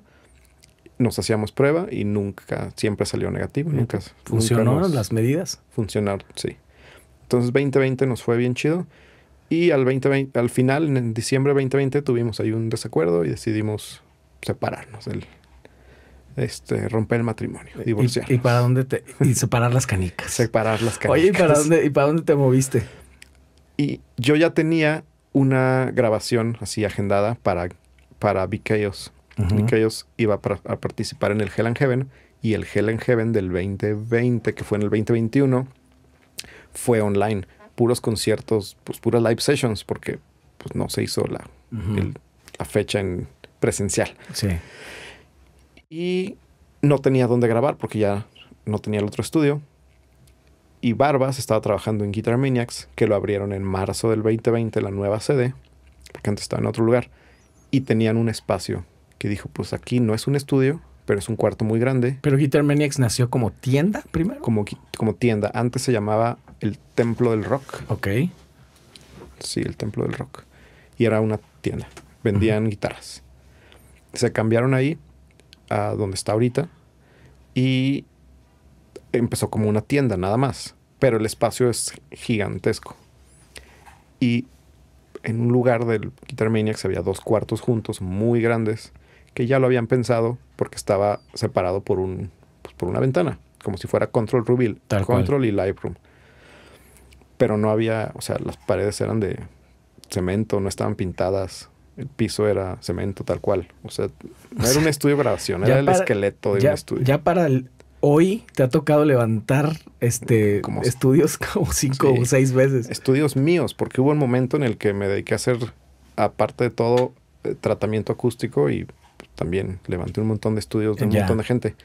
nos hacíamos prueba y nunca, siempre salió negativo. Nunca, ¿Funcionaron las medidas? Funcionaron, sí. Entonces 2020 nos fue bien chido. Y al, 2020, al final, en diciembre 2020, tuvimos ahí un desacuerdo y decidimos separarnos, el, este, romper el matrimonio, divorciarnos. ¿Y, para dónde te, y separar las canicas. Separar las canicas. Oye, ¿y para dónde, y para dónde te moviste? Y yo ya tenía una grabación así agendada para, para BKOS iba a, participar en el Hell and Heaven y el Hell and Heaven del 2020, que fue en el 2021, fue online. Puros conciertos, pues puras live sessions, porque pues, no se hizo la, la fecha en presencial. Sí. Y no tenía dónde grabar porque ya no tenía el otro estudio. Y Barbas estaba trabajando en Guitar Maniacs, que lo abrieron en marzo del 2020, la nueva sede, porque antes estaba en otro lugar. Y tenían un espacio que dijo, pues aquí no es un estudio, pero es un cuarto muy grande. Pero Guitar Maniacs nació como tienda primero. Como, como tienda. Antes se llamaba el Templo del Rock. Ok. Sí, el Templo del Rock. Y era una tienda. Vendían guitarras. Se cambiaron ahí a donde está ahorita y empezó como una tienda nada más. Pero el espacio es gigantesco. Y en un lugar del Guitar Maniacs había dos cuartos juntos muy grandes que ya lo habían pensado porque estaba separado por, un, pues, por una ventana, como si fuera Control Rubil, Control y y Lightroom pero no había, o sea, las paredes eran de cemento, no estaban pintadas, el piso era cemento tal cual. O sea, no era un estudio de grabación, era el esqueleto de un estudio. Ya para el, hoy te ha tocado levantar este estudios como cinco o seis veces. Estudios míos, porque hubo un momento en el que me dediqué a hacer, aparte de todo, eh, tratamiento acústico y también levanté un montón de estudios de un montón de gente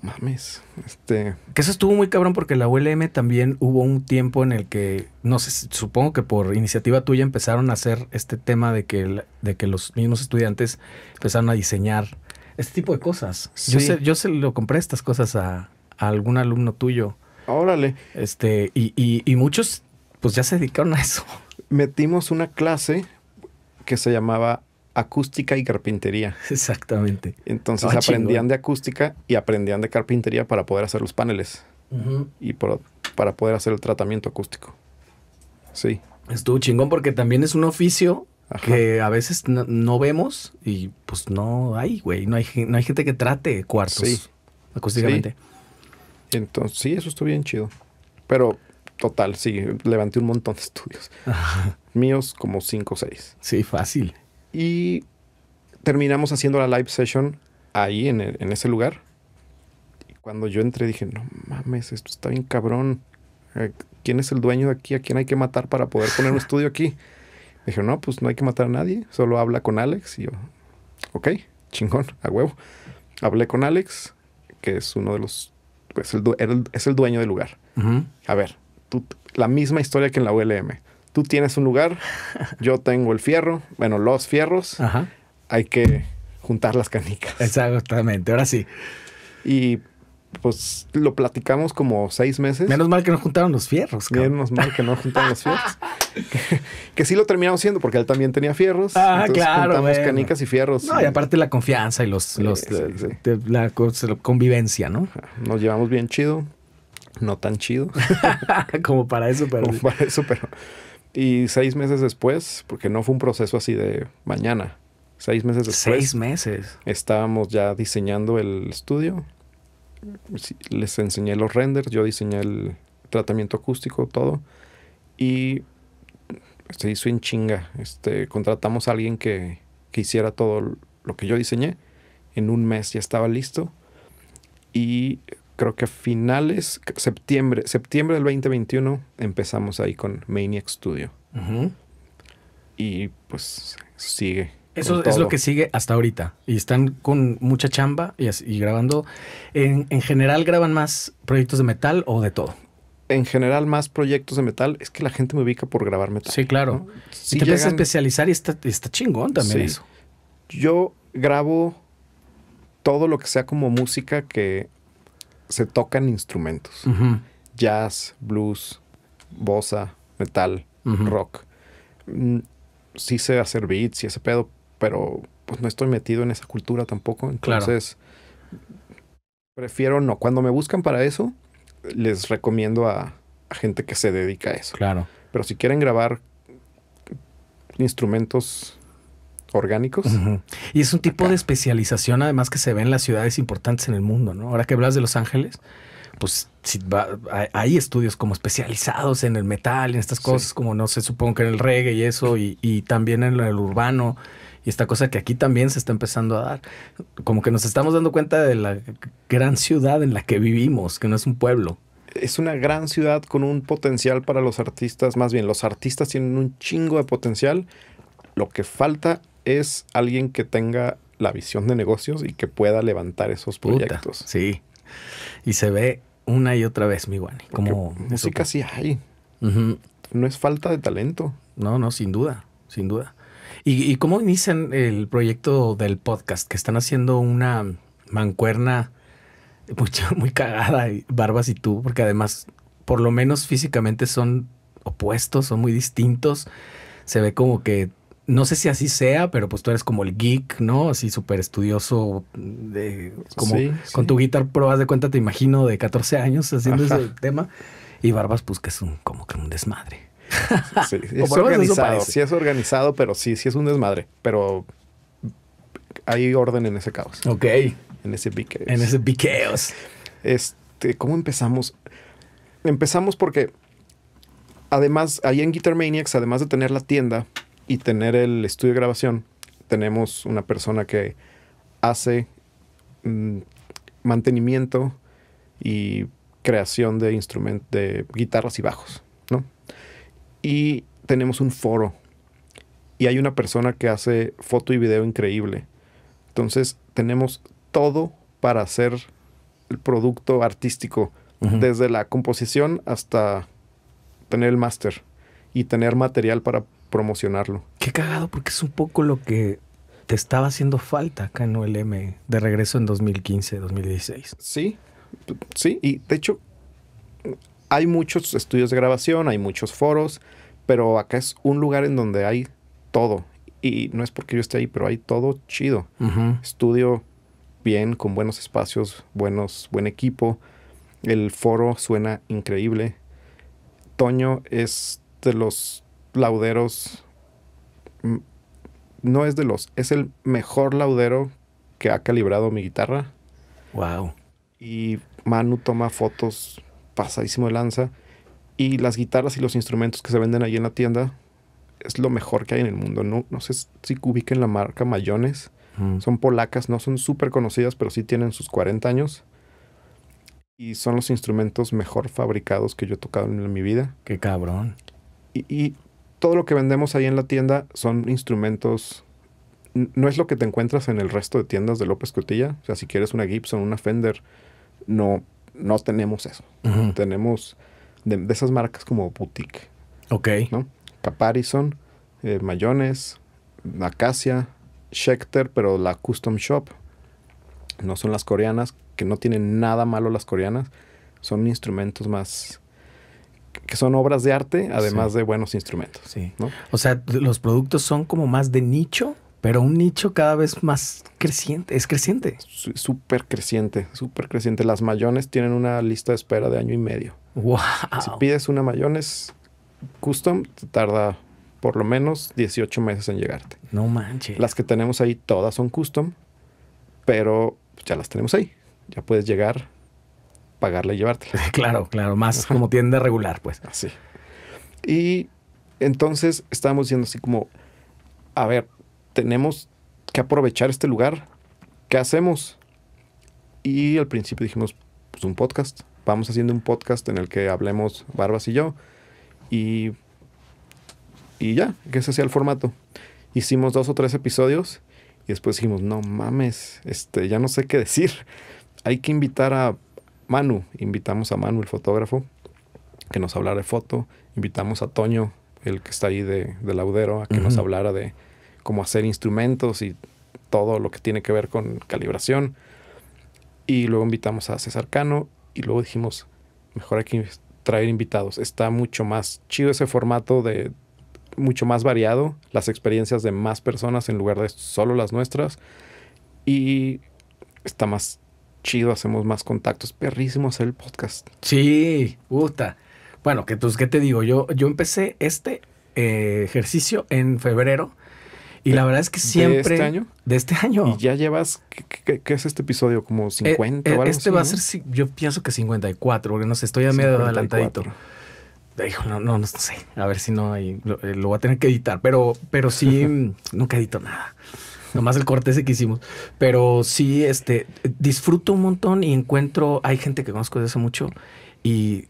mames. Este. Que eso estuvo muy cabrón porque la ULM también hubo un tiempo en el que, no sé, supongo que por iniciativa tuya empezaron a hacer este tema de que, de que los mismos estudiantes empezaron a diseñar este tipo de cosas. Yo, se, yo se lo compré estas cosas a, algún alumno tuyo. Órale. Este, y, y, y muchos, pues ya se dedicaron a eso. Metimos una clase que se llamaba acústica y carpintería. Exactamente. Entonces ah, aprendían de acústica y aprendían de carpintería para poder hacer los paneles y para poder hacer el tratamiento acústico. Sí. Estuvo chingón porque también es un oficio que a veces no, vemos y pues no hay, güey, no hay, no hay gente que trate cuartos acústicamente. Entonces, sí, eso estuvo bien chido. Pero total, sí, levanté un montón de estudios. Míos como cinco o seis. Sí, fácil. Y terminamos haciendo la live session ahí en, en ese lugar. Y cuando yo entré dije, no mames, esto está bien cabrón. Eh, ¿Quién es el dueño de aquí? ¿A quién hay que matar para poder poner un estudio aquí? Me no, pues no hay que matar a nadie, solo habla con Alex. Y yo, ok, chingón, a huevo. Hablé con Alex, que es uno de los, pues el, es el dueño del lugar. A ver, tú, la misma historia que en la ULM tú tienes un lugar, yo tengo el fierro, bueno, los fierros, Ajá. hay que juntar las canicas. Exactamente, ahora sí. Y pues lo platicamos como seis meses. Menos mal que no juntaron los fierros. Menos mal que no juntaron los fierros. que, sí lo terminamos haciendo, porque él también tenía fierros. Ah, claro. Juntamos canicas y fierros. No, y, aparte la confianza y los, La, convivencia, ¿no? Nos llevamos bien chido no tan chido. como para eso, pero. Como para eso, pero. Y seis meses después, porque no fue un proceso así de mañana, seis meses después. Seis meses. Estábamos ya diseñando el estudio. Les enseñé los renders, yo diseñé el tratamiento acústico, todo. Y se hizo en chinga. Este, contratamos a alguien que, que hiciera todo lo que yo diseñé. En un mes ya estaba listo. Y creo que a finales, septiembre, septiembre del 2021 empezamos ahí con Maniac Studio. Y pues sigue. Eso es lo que sigue hasta ahorita. Y están con mucha chamba y, y grabando. En, general graban más proyectos de metal o de todo? En general más proyectos de metal. Es que la gente me ubica por grabar metal. Sí, claro. si y te a especializar y está, chingón también eso. Yo grabo todo lo que sea como música que se tocan instrumentos. Jazz, blues, bossa, metal, rock. Mm, sí sé hacer beats y ese pedo, pero pues no estoy metido en esa cultura tampoco. Entonces, prefiero no. Cuando me buscan para eso, les recomiendo a, a, gente que se dedica a eso. Claro. Pero si quieren grabar instrumentos orgánicos. Y es un tipo de especialización además que se ve en las ciudades importantes en el mundo, ¿no? Ahora que hablas de Los Ángeles, pues si hay, estudios como especializados en el metal, en estas cosas, como no sé, supongo que en el reggae y eso, y, y también en el urbano y esta cosa que aquí también se está empezando a dar. Como que nos estamos dando cuenta de la gran ciudad en la que vivimos, que no es un pueblo. Es una gran ciudad con un potencial para los artistas, más bien los artistas tienen un chingo de potencial. Lo que falta es alguien que tenga la visión de negocios y que pueda levantar esos proyectos. sí. Y se ve una y otra vez, mi Guani. Como música sí hay. No es falta de talento. No, no, sin duda, sin duda. ¿Y, ¿Y, cómo inician el proyecto del podcast? Que están haciendo una mancuerna muy, muy cagada, Barbas y tú, porque además, por lo menos físicamente son opuestos, son muy distintos. Se ve como que no sé si así sea, pero pues tú eres como el geek, ¿no? Así súper estudioso, de, como con tu guitar pruebas de cuenta, te imagino, de 14 años haciendo ese tema. Y Barbas, pues que es un, como que un desmadre. Sí, es organizado, sí es organizado, pero sí, sí es un desmadre. Pero hay orden en ese caos. Ok. En ese biqueos. En ese biqueos. Este, ¿cómo empezamos? Empezamos porque además, ahí en Guitar Maniacs, además de tener la tienda, y tener el estudio de grabación, tenemos una persona que hace mm, mantenimiento y creación de instrumentos, de guitarras y bajos, ¿no? Y tenemos un foro y hay una persona que hace foto y video increíble. Entonces tenemos todo para hacer el producto artístico, desde la composición hasta tener el máster y tener material para promocionarlo. Qué cagado, porque es un poco lo que te estaba haciendo falta acá en OLM de regreso en 2015, 2016. Sí, sí, y de hecho hay muchos estudios de grabación, hay muchos foros, pero acá es un lugar en donde hay todo. Y no es porque yo esté ahí, pero hay todo chido. Estudio bien, con buenos espacios, buenos, buen equipo. El foro suena increíble. Toño es de los lauderos, no es de los, es el mejor laudero que ha calibrado mi guitarra. Wow. Y Manu toma fotos pasadísimo de lanza. Y las guitarras y los instrumentos que se venden ahí en la tienda es lo mejor que hay en el mundo. No, sé si ubiquen la marca Mayones. Mm. Son polacas, no son súper conocidas, pero sí tienen sus 40 años. Y son los instrumentos mejor fabricados que yo he tocado en mi vida. Qué cabrón. Y, y todo lo que vendemos ahí en la tienda son instrumentos. No es lo que te encuentras en el resto de tiendas de López Cutilla. O sea, si quieres una Gibson, una Fender, no, no tenemos eso. Tenemos de, esas marcas como boutique. Ok. Caparison, eh, Mayones, Acacia, Schecter, pero la Custom Shop. No son las coreanas, que no tienen nada malo las coreanas. Son instrumentos más que son obras de arte, además de buenos instrumentos. Sí. O sea, los productos son como más de nicho, pero un nicho cada vez más creciente. Es creciente. Súper creciente, súper creciente. Las mayones tienen una lista de espera de año y medio. Si pides una mayones custom, te tarda por lo menos 18 meses en llegarte. No manches. Las que tenemos ahí todas son custom, pero ya las tenemos ahí. Ya puedes llegar pagarla y llevártela. Claro, claro, más como tienda regular, pues. Así. Y entonces estábamos diciendo así como, a ver, tenemos que aprovechar este lugar, ¿qué hacemos? Y al principio dijimos, pues un podcast, vamos haciendo un podcast en el que hablemos Barbas y yo, y, y ya, que ese sea el formato. Hicimos dos o tres episodios y después dijimos, no mames, este, ya no sé qué decir, hay que invitar a Manu, invitamos a Manu, el fotógrafo, que nos hablara de foto. Invitamos a Toño, el que está ahí de, de Laudero, a que nos hablara de cómo hacer instrumentos y todo lo que tiene que ver con calibración. Y luego invitamos a César Cano y luego dijimos, mejor hay que traer invitados. Está mucho más chido ese formato de mucho más variado, las experiencias de más personas en lugar de solo las nuestras. Y está más chido, hacemos más contactos. Perrísimo hacer el podcast. Sí, puta. Bueno, que pues, ¿qué te digo? Yo, yo empecé este eh, ejercicio en febrero. Y la verdad es que siempre. ¿De este año? De este año. Y ya llevas. ¿Qué, es este episodio? ¿Como 50 eh, eh, o algo Este va a ser, yo pienso que 54, porque no sé, estoy a medio adelantadito. Dijo, no, no, no, sé. A ver si no hay. Lo, va voy a tener que editar, pero, pero sí, nunca edito nada. nomás el corte ese que hicimos. Pero sí, este, disfruto un montón y encuentro, hay gente que conozco desde hace mucho y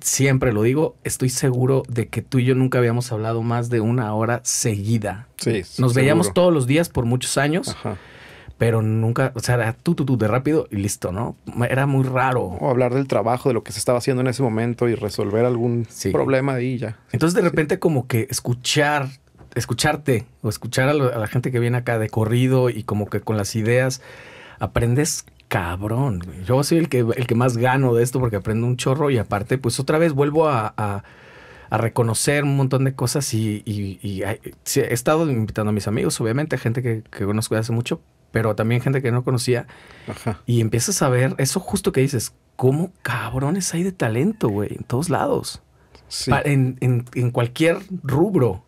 siempre lo digo, estoy seguro de que tú y yo nunca habíamos hablado más de una hora seguida. Sí. Nos veíamos todos los días por muchos años. pero nunca, o sea, tú, tú, tú, de rápido y listo, ¿no? Era muy raro. O hablar del trabajo, de lo que se estaba haciendo en ese momento y resolver algún problema ahí ya. Entonces, de repente, como que escuchar escucharte o escuchar a, la gente que viene acá de corrido y como que con las ideas, aprendes cabrón. Yo soy el que, el que más gano de esto porque aprendo un chorro y aparte, pues otra vez vuelvo a, reconocer un montón de cosas y, y, he estado invitando a mis amigos, obviamente, gente que, conozco hace mucho, pero también gente que no conocía. Y empiezas a ver eso justo que dices, cómo cabrones hay de talento, güey, en todos lados. en, cualquier rubro.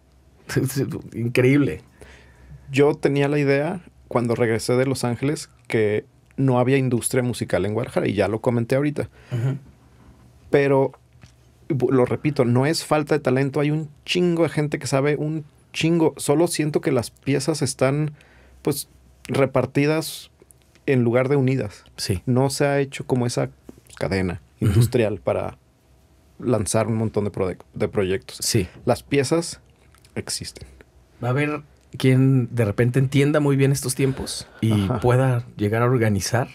Increíble. Yo tenía la idea cuando regresé de Los Ángeles que no había industria musical en Guadalajara y ya lo comenté ahorita. Pero lo repito, no es falta de talento, hay un chingo de gente que sabe un chingo, solo siento que las piezas están pues repartidas en lugar de unidas. No se ha hecho como esa cadena industrial para lanzar un montón de, de proyectos. Sí. Las piezas existen. Va a haber quien de repente entienda muy bien estos tiempos y pueda llegar a organizar.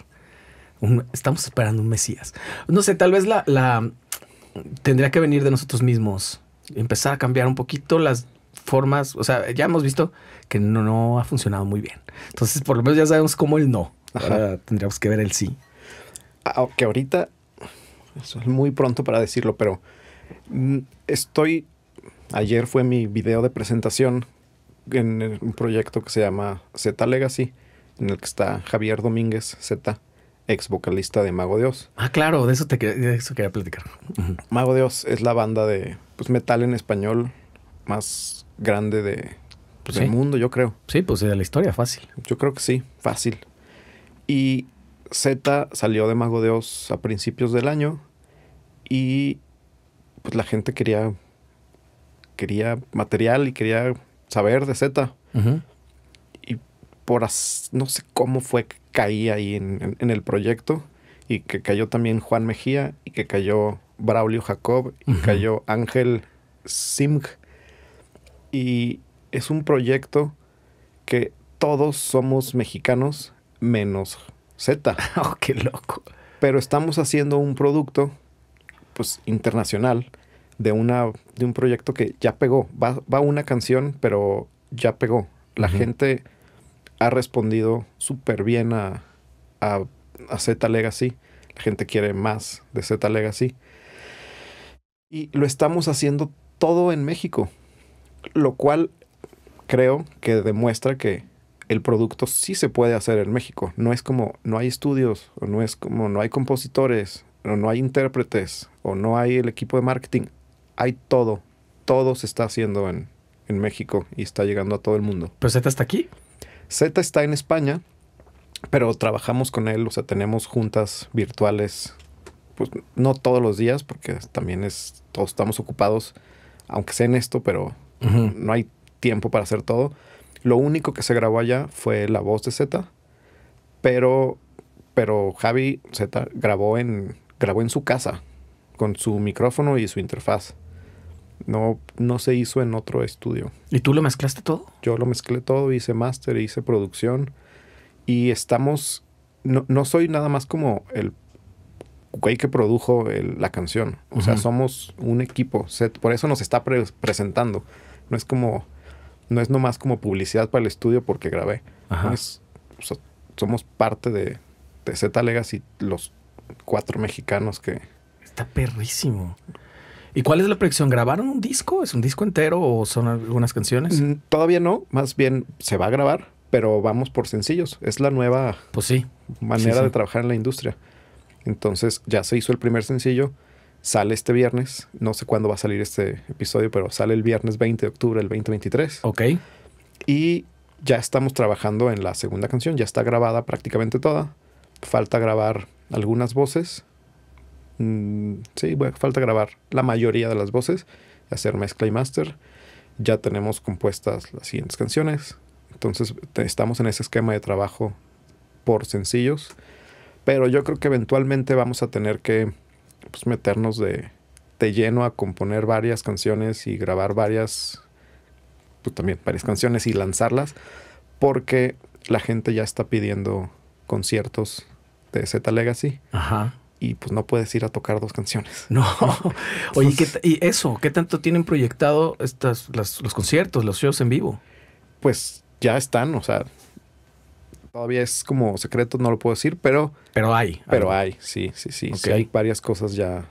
estamos esperando un Mesías. No sé, tal vez la, la tendría que venir de nosotros mismos. Empezar a cambiar un poquito las formas. O sea, ya hemos visto que no, ha funcionado muy bien. Entonces, por lo menos ya sabemos cómo el no. tendríamos que ver el sí. Aunque ahorita soy es muy pronto para decirlo, pero mm, estoy Ayer fue mi video de presentación en un proyecto que se llama Z Legacy, en el que está Javier Domínguez Z, ex vocalista de Mago Dios. Ah, claro, de eso te quería platicar. Mago Dios es la banda de pues, metal en español más grande de, pues, del mundo, yo creo. Sí, pues de la historia, fácil. Yo creo que sí, fácil. Y Z salió de Mago Dios a principios del año y pues la gente quería quería material y quería saber de Z. Y por no sé cómo fue que caí ahí en, el proyecto y que cayó también Juan Mejía y que cayó Braulio Jacob y cayó Ángel Simg. Y es un proyecto que todos somos mexicanos menos Z. oh, qué loco. Pero estamos haciendo un producto pues internacional de una de un proyecto que ya pegó. Va, una canción, pero ya pegó. La gente ha respondido súper bien a, a, a Z Legacy. La gente quiere más de Z Legacy. Y lo estamos haciendo todo en México, lo cual creo que demuestra que el producto sí se puede hacer en México. No es como no hay estudios, o no es como no hay compositores, o no hay intérpretes, o no hay el equipo de marketing hay todo, todo se está haciendo en, México y está llegando a todo el mundo. ¿Pero Z está aquí? Z está en España, pero trabajamos con él, o sea, tenemos juntas virtuales, pues no todos los días, porque también es, todos estamos ocupados, aunque sea en esto, pero no hay tiempo para hacer todo. Lo único que se grabó allá fue la voz de Z, pero, pero Javi Z grabó en, grabó en su casa, con su micrófono y su interfaz. No, no se hizo en otro estudio. ¿Y tú lo mezclaste todo? Yo lo mezclé todo, hice máster, hice producción y estamos... No, soy nada más como el güey que produjo la canción. O sea, somos un equipo. por eso nos está presentando. No es como... No es nomás como publicidad para el estudio porque grabé. somos parte de, de Z Legacy, los cuatro mexicanos que... Está perrísimo. ¿Y cuál es la proyección? ¿Grabaron un disco? ¿Es un disco entero o son algunas canciones? Mm, todavía no, más bien se va a grabar, pero vamos por sencillos. Es la nueva pues sí. manera de trabajar en la industria. Entonces ya se hizo el primer sencillo, sale este viernes, no sé cuándo va a salir este episodio, pero sale el viernes 20 de octubre del 2023. Ok. Y ya estamos trabajando en la segunda canción, ya está grabada prácticamente toda. Falta grabar algunas voces Mm, sí, falta grabar la mayoría de las voces, hacer mezcla y master. Ya tenemos compuestas las siguientes canciones. Entonces estamos en ese esquema de trabajo por sencillos. Pero yo creo que eventualmente vamos a tener que pues, meternos de, de lleno a componer varias canciones y grabar varias, pues, también varias canciones y lanzarlas, porque la gente ya está pidiendo conciertos de Z Legacy. Ajá y pues no puedes ir a tocar dos canciones. No. Oye, ¿y eso? ¿Qué tanto tienen proyectado estas, los conciertos, los shows en vivo? Pues ya están, o sea, todavía es como secreto, no lo puedo decir, pero... Pero hay. Pero hay, sí, sí, sí, Hay varias cosas ya.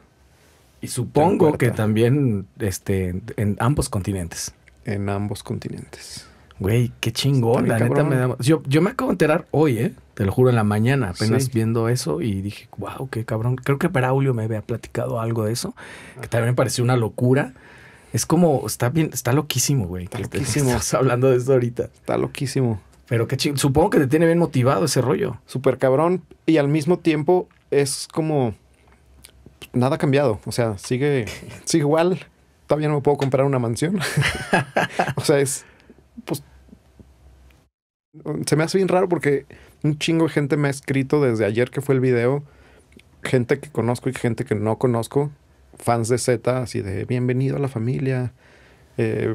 Y supongo que también este, en ambos continentes. En ambos continentes. Güey, qué chingón. La neta me Yo, yo me acabo de enterar hoy, eh, Te lo juro, en la mañana, apenas viendo eso y dije, wow, qué cabrón. Creo que Peraulio me había platicado algo de eso, que también me pareció una locura. Es como, está bien, está loquísimo, güey. Está loquísimo. Estás hablando de eso ahorita. Está loquísimo. Pero qué chingón, Supongo que te tiene bien motivado ese rollo. Súper cabrón. Y al mismo tiempo es como. Nada ha cambiado. O sea, sigue, sigue igual. Todavía no me puedo comprar una mansión. o sea, es pues se me hace bien raro porque un chingo de gente me ha escrito desde ayer que fue el video, gente que conozco y gente que no conozco, fans de Z, así de bienvenido a la familia, eh,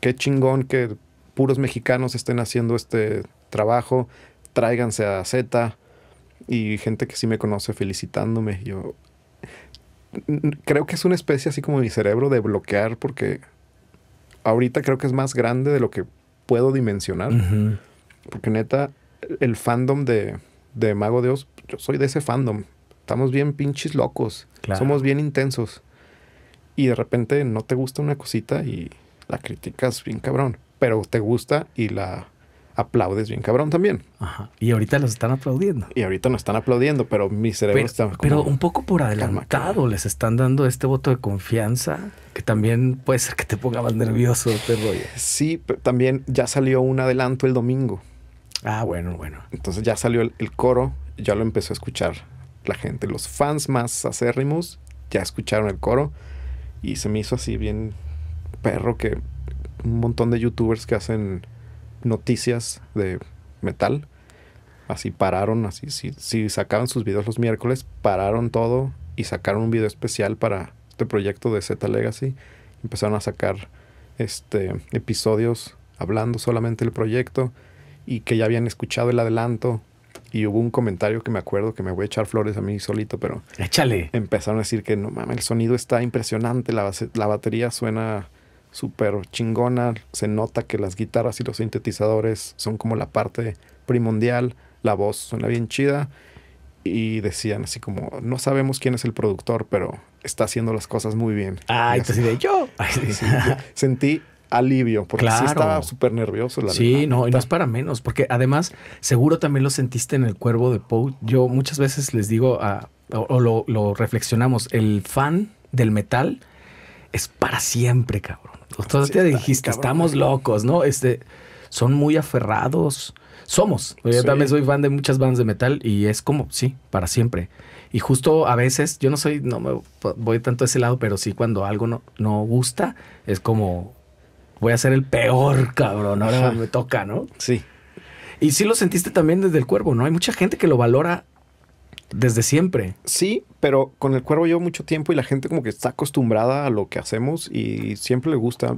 qué chingón que puros mexicanos estén haciendo este trabajo, tráiganse a Z y gente que sí me conoce felicitándome. Yo creo que es una especie así como mi cerebro de bloquear porque ahorita creo que es más grande de lo que puedo dimensionar. Porque neta, el fandom de, de Mago Dios, yo soy de ese fandom. Estamos bien pinches locos. Somos bien intensos. Y de repente no te gusta una cosita y la criticas bien cabrón. Pero te gusta y la aplaudes bien cabrón también. Ajá. Y ahorita los están aplaudiendo. Y ahorita nos están aplaudiendo, pero mi cerebro está... pero un poco por adelantado les están dando este voto de confianza que también puede ser que te ponga más nervioso, te este Sí, pero también ya salió un adelanto el domingo. Ah, bueno, bueno. Entonces ya salió el, el coro, ya lo empezó a escuchar la gente. Los fans más acérrimos ya escucharon el coro y se me hizo así bien perro que un montón de youtubers que hacen noticias de metal. Así pararon, así, si, sacaban sus videos los miércoles, pararon todo y sacaron un video especial para este proyecto de Z Legacy. Empezaron a sacar este, episodios hablando solamente del proyecto y que ya habían escuchado el adelanto. Y hubo un comentario que me acuerdo que me voy a echar flores a mí solito, pero. Échale. Empezaron a decir que no mames, el sonido está impresionante, la batería suena súper chingona. Se nota que las guitarras y los sintetizadores son como la parte primordial. La voz suena bien chida. Y decían así como, no sabemos quién es el productor, pero está haciendo las cosas muy bien. Ah, entonces yo. sentí alivio, porque sí estaba súper nervioso. sí, no, y no es para menos, porque además seguro también lo sentiste en el cuervo de Poe. Yo muchas veces les digo, a, o, lo, lo, reflexionamos, el fan del metal es para siempre, cabrón. Entonces te dijiste, estamos locos, ¿no? Este, son muy aferrados. Somos. Yo también soy fan de muchas bandas de metal y es como, sí, para siempre. Y justo a veces, yo no soy, no me voy tanto a ese lado, pero sí cuando algo no, gusta, es como, voy a ser el peor, cabrón, ahora me toca, ¿no? Sí. Y sí lo sentiste también desde el cuervo, ¿no? Hay mucha gente que lo valora desde siempre. Sí, pero con el cuervo llevo mucho tiempo y la gente como que está acostumbrada a lo que hacemos y siempre le gusta.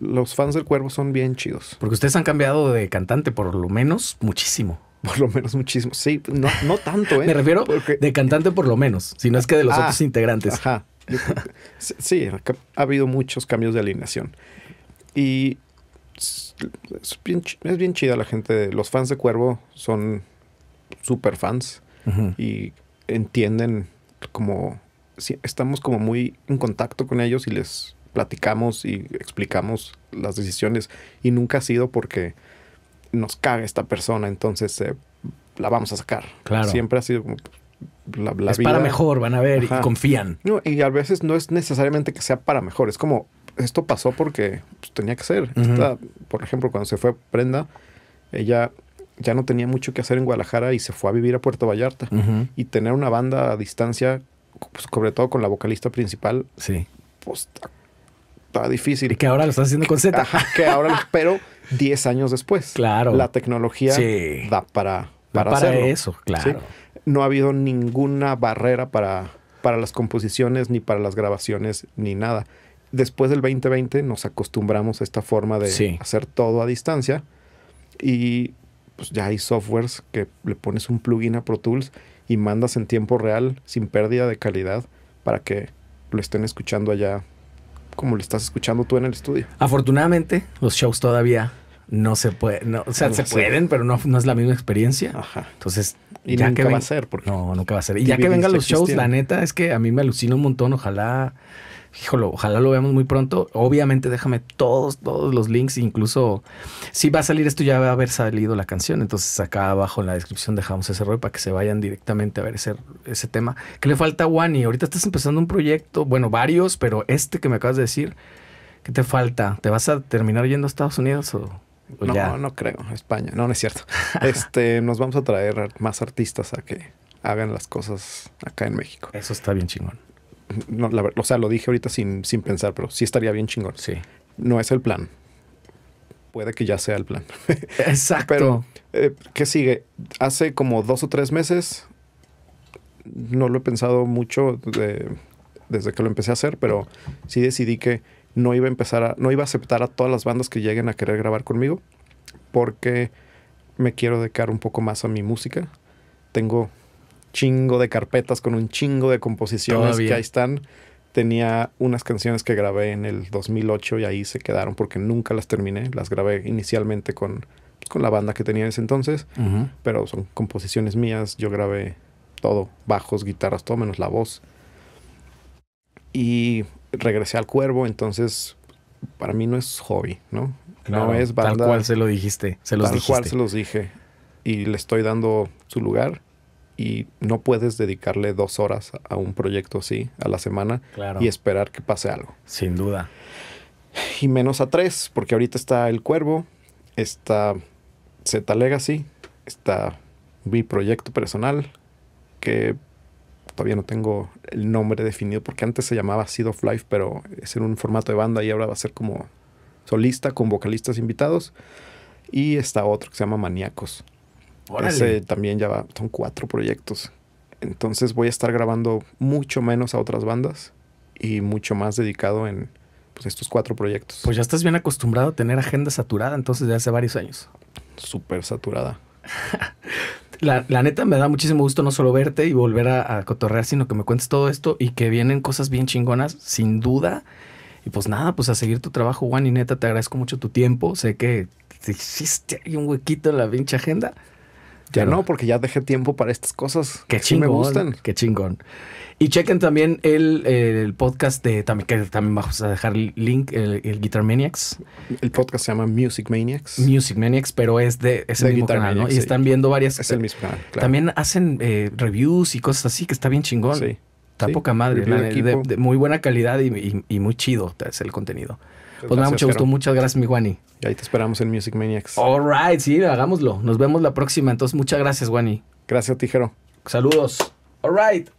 Los fans del cuervo son bien chidos. Porque ustedes han cambiado de cantante por lo menos muchísimo. Por lo menos muchísimo. Sí, no, no tanto, ¿eh? Me refiero de cantante por lo menos, si no es que de los ah, otros integrantes. Ajá. Sí, ha habido muchos cambios de alineación. Y es bien, chida la gente. Los fans de Cuervo son super fans y entienden como estamos como muy en contacto con ellos y les platicamos y explicamos las decisiones y nunca ha sido porque nos caga esta persona, entonces eh, la vamos a sacar. Siempre ha sido como la, es para mejor, van a ver y confían. y a veces no es necesariamente que sea para mejor, es como esto pasó porque pues, tenía que ser. por ejemplo, cuando se fue Prenda, ella ya no tenía mucho que hacer en Guadalajara y se fue a vivir a Puerto Vallarta. Y tener una banda a distancia, pues, sobre todo con la vocalista principal, sí. pues está difícil. Y que ahora lo estás haciendo con Z. que ahora, pero 10 años después. Claro. La tecnología da para, para, eso, claro. No ha habido ninguna barrera para, para las composiciones, ni para las grabaciones, ni nada. Después del 2020 nos acostumbramos a esta forma de hacer todo a distancia y pues ya hay softwares que le pones un plugin a Pro Tools y mandas en tiempo real, sin pérdida de calidad, para que lo estén escuchando allá como lo estás escuchando tú en el estudio. Afortunadamente, los shows todavía no se pueden, o sea, se, pueden, pero no, no, es la misma experiencia. Ajá. Entonces, y ya nunca va a ser, porque no, nunca va a ser. Y ya que vengan los shows, la neta es que a mí me alucina un montón, ojalá híjole, ojalá lo veamos muy pronto. Obviamente déjame todos, todos los links, incluso si va a salir esto ya va a haber salido la canción, entonces acá abajo en la descripción dejamos ese rol para que se vayan directamente a ver ese, ese tema. ¿Qué le falta a Wani? Ahorita estás empezando un proyecto, bueno, varios, pero este que me acabas de decir, ¿qué te falta? ¿Te vas a terminar yendo a Estados Unidos o...? no, no creo. España. No, no es cierto. este, nos vamos a traer más artistas a que hagan las cosas acá en México. Eso está bien chingón no, o sea, lo dije ahorita sin, sin pensar, pero sí estaría bien chingón. Sí. No es el plan. Puede que ya sea el plan. Exacto. Pero, eh, ¿qué sigue? Hace como dos o tres meses, no lo he pensado mucho desde que lo empecé a hacer, pero sí decidí que no iba a empezar a, no iba a aceptar a todas las bandas que lleguen a querer grabar conmigo, porque me quiero dedicar un poco más a mi música. Tengo chingo de carpetas con un chingo de composiciones que ahí están. Tenía unas canciones que grabé en el 2008 y ahí se quedaron porque nunca las terminé. Las grabé inicialmente con, pues, con la banda que tenía en ese entonces, pero son composiciones mías. Yo grabé todo, bajos, guitarras, todo menos la voz. Y regresé al cuervo, entonces para mí no es hobby, ¿no? no es banda. Tal cual se lo dijiste, se los tal cual se los dije. Y le estoy dando su lugar y no puedes dedicarle dos horas a un proyecto así a la semana y esperar que pase algo. Sin duda. Y menos a tres, porque ahorita está El Cuervo, está Z Legacy, está mi proyecto personal, que todavía no tengo el nombre definido, porque antes se llamaba Seed of Life, pero es en un formato de banda y ahora va a ser como solista con vocalistas invitados. Y está otro que se llama Maníacos. Ese también ya va, son cuatro proyectos. Entonces voy a estar grabando mucho menos a otras bandas y mucho más dedicado en pues, estos cuatro proyectos. Pues ya estás bien acostumbrado a tener agenda saturada entonces ya hace varios años. Súper saturada. la, neta me da muchísimo gusto no solo verte y volver a, cotorrear, sino que me cuentes todo esto y que vienen cosas bien chingonas, sin duda. Y pues nada, pues a seguir tu trabajo, Juan, y neta, te agradezco mucho tu tiempo. Sé que te hiciste un huequito en la pinche agenda. Ya no, porque ya dejé tiempo para estas cosas que me gustan. Qué chingón. Y chequen también el, podcast de también, que también vamos a dejar el link, el, Guitar Maniacs. El podcast se llama Music Maniacs. Music Maniacs, pero es de ese mismo canal, Y están viendo varias. Es el eh, mismo canal. También hacen eh, reviews y cosas así, que está bien chingón. Sí. Está poca madre, de, muy buena calidad y muy chido es el contenido. Pues me ha mucho gusto. Muchas gracias, mi Juani. Y ahí te esperamos en Music Maniacs. All right, sí, hagámoslo. Nos vemos la próxima. Entonces, muchas gracias, Juani. Gracias, Tijero. Saludos. All right.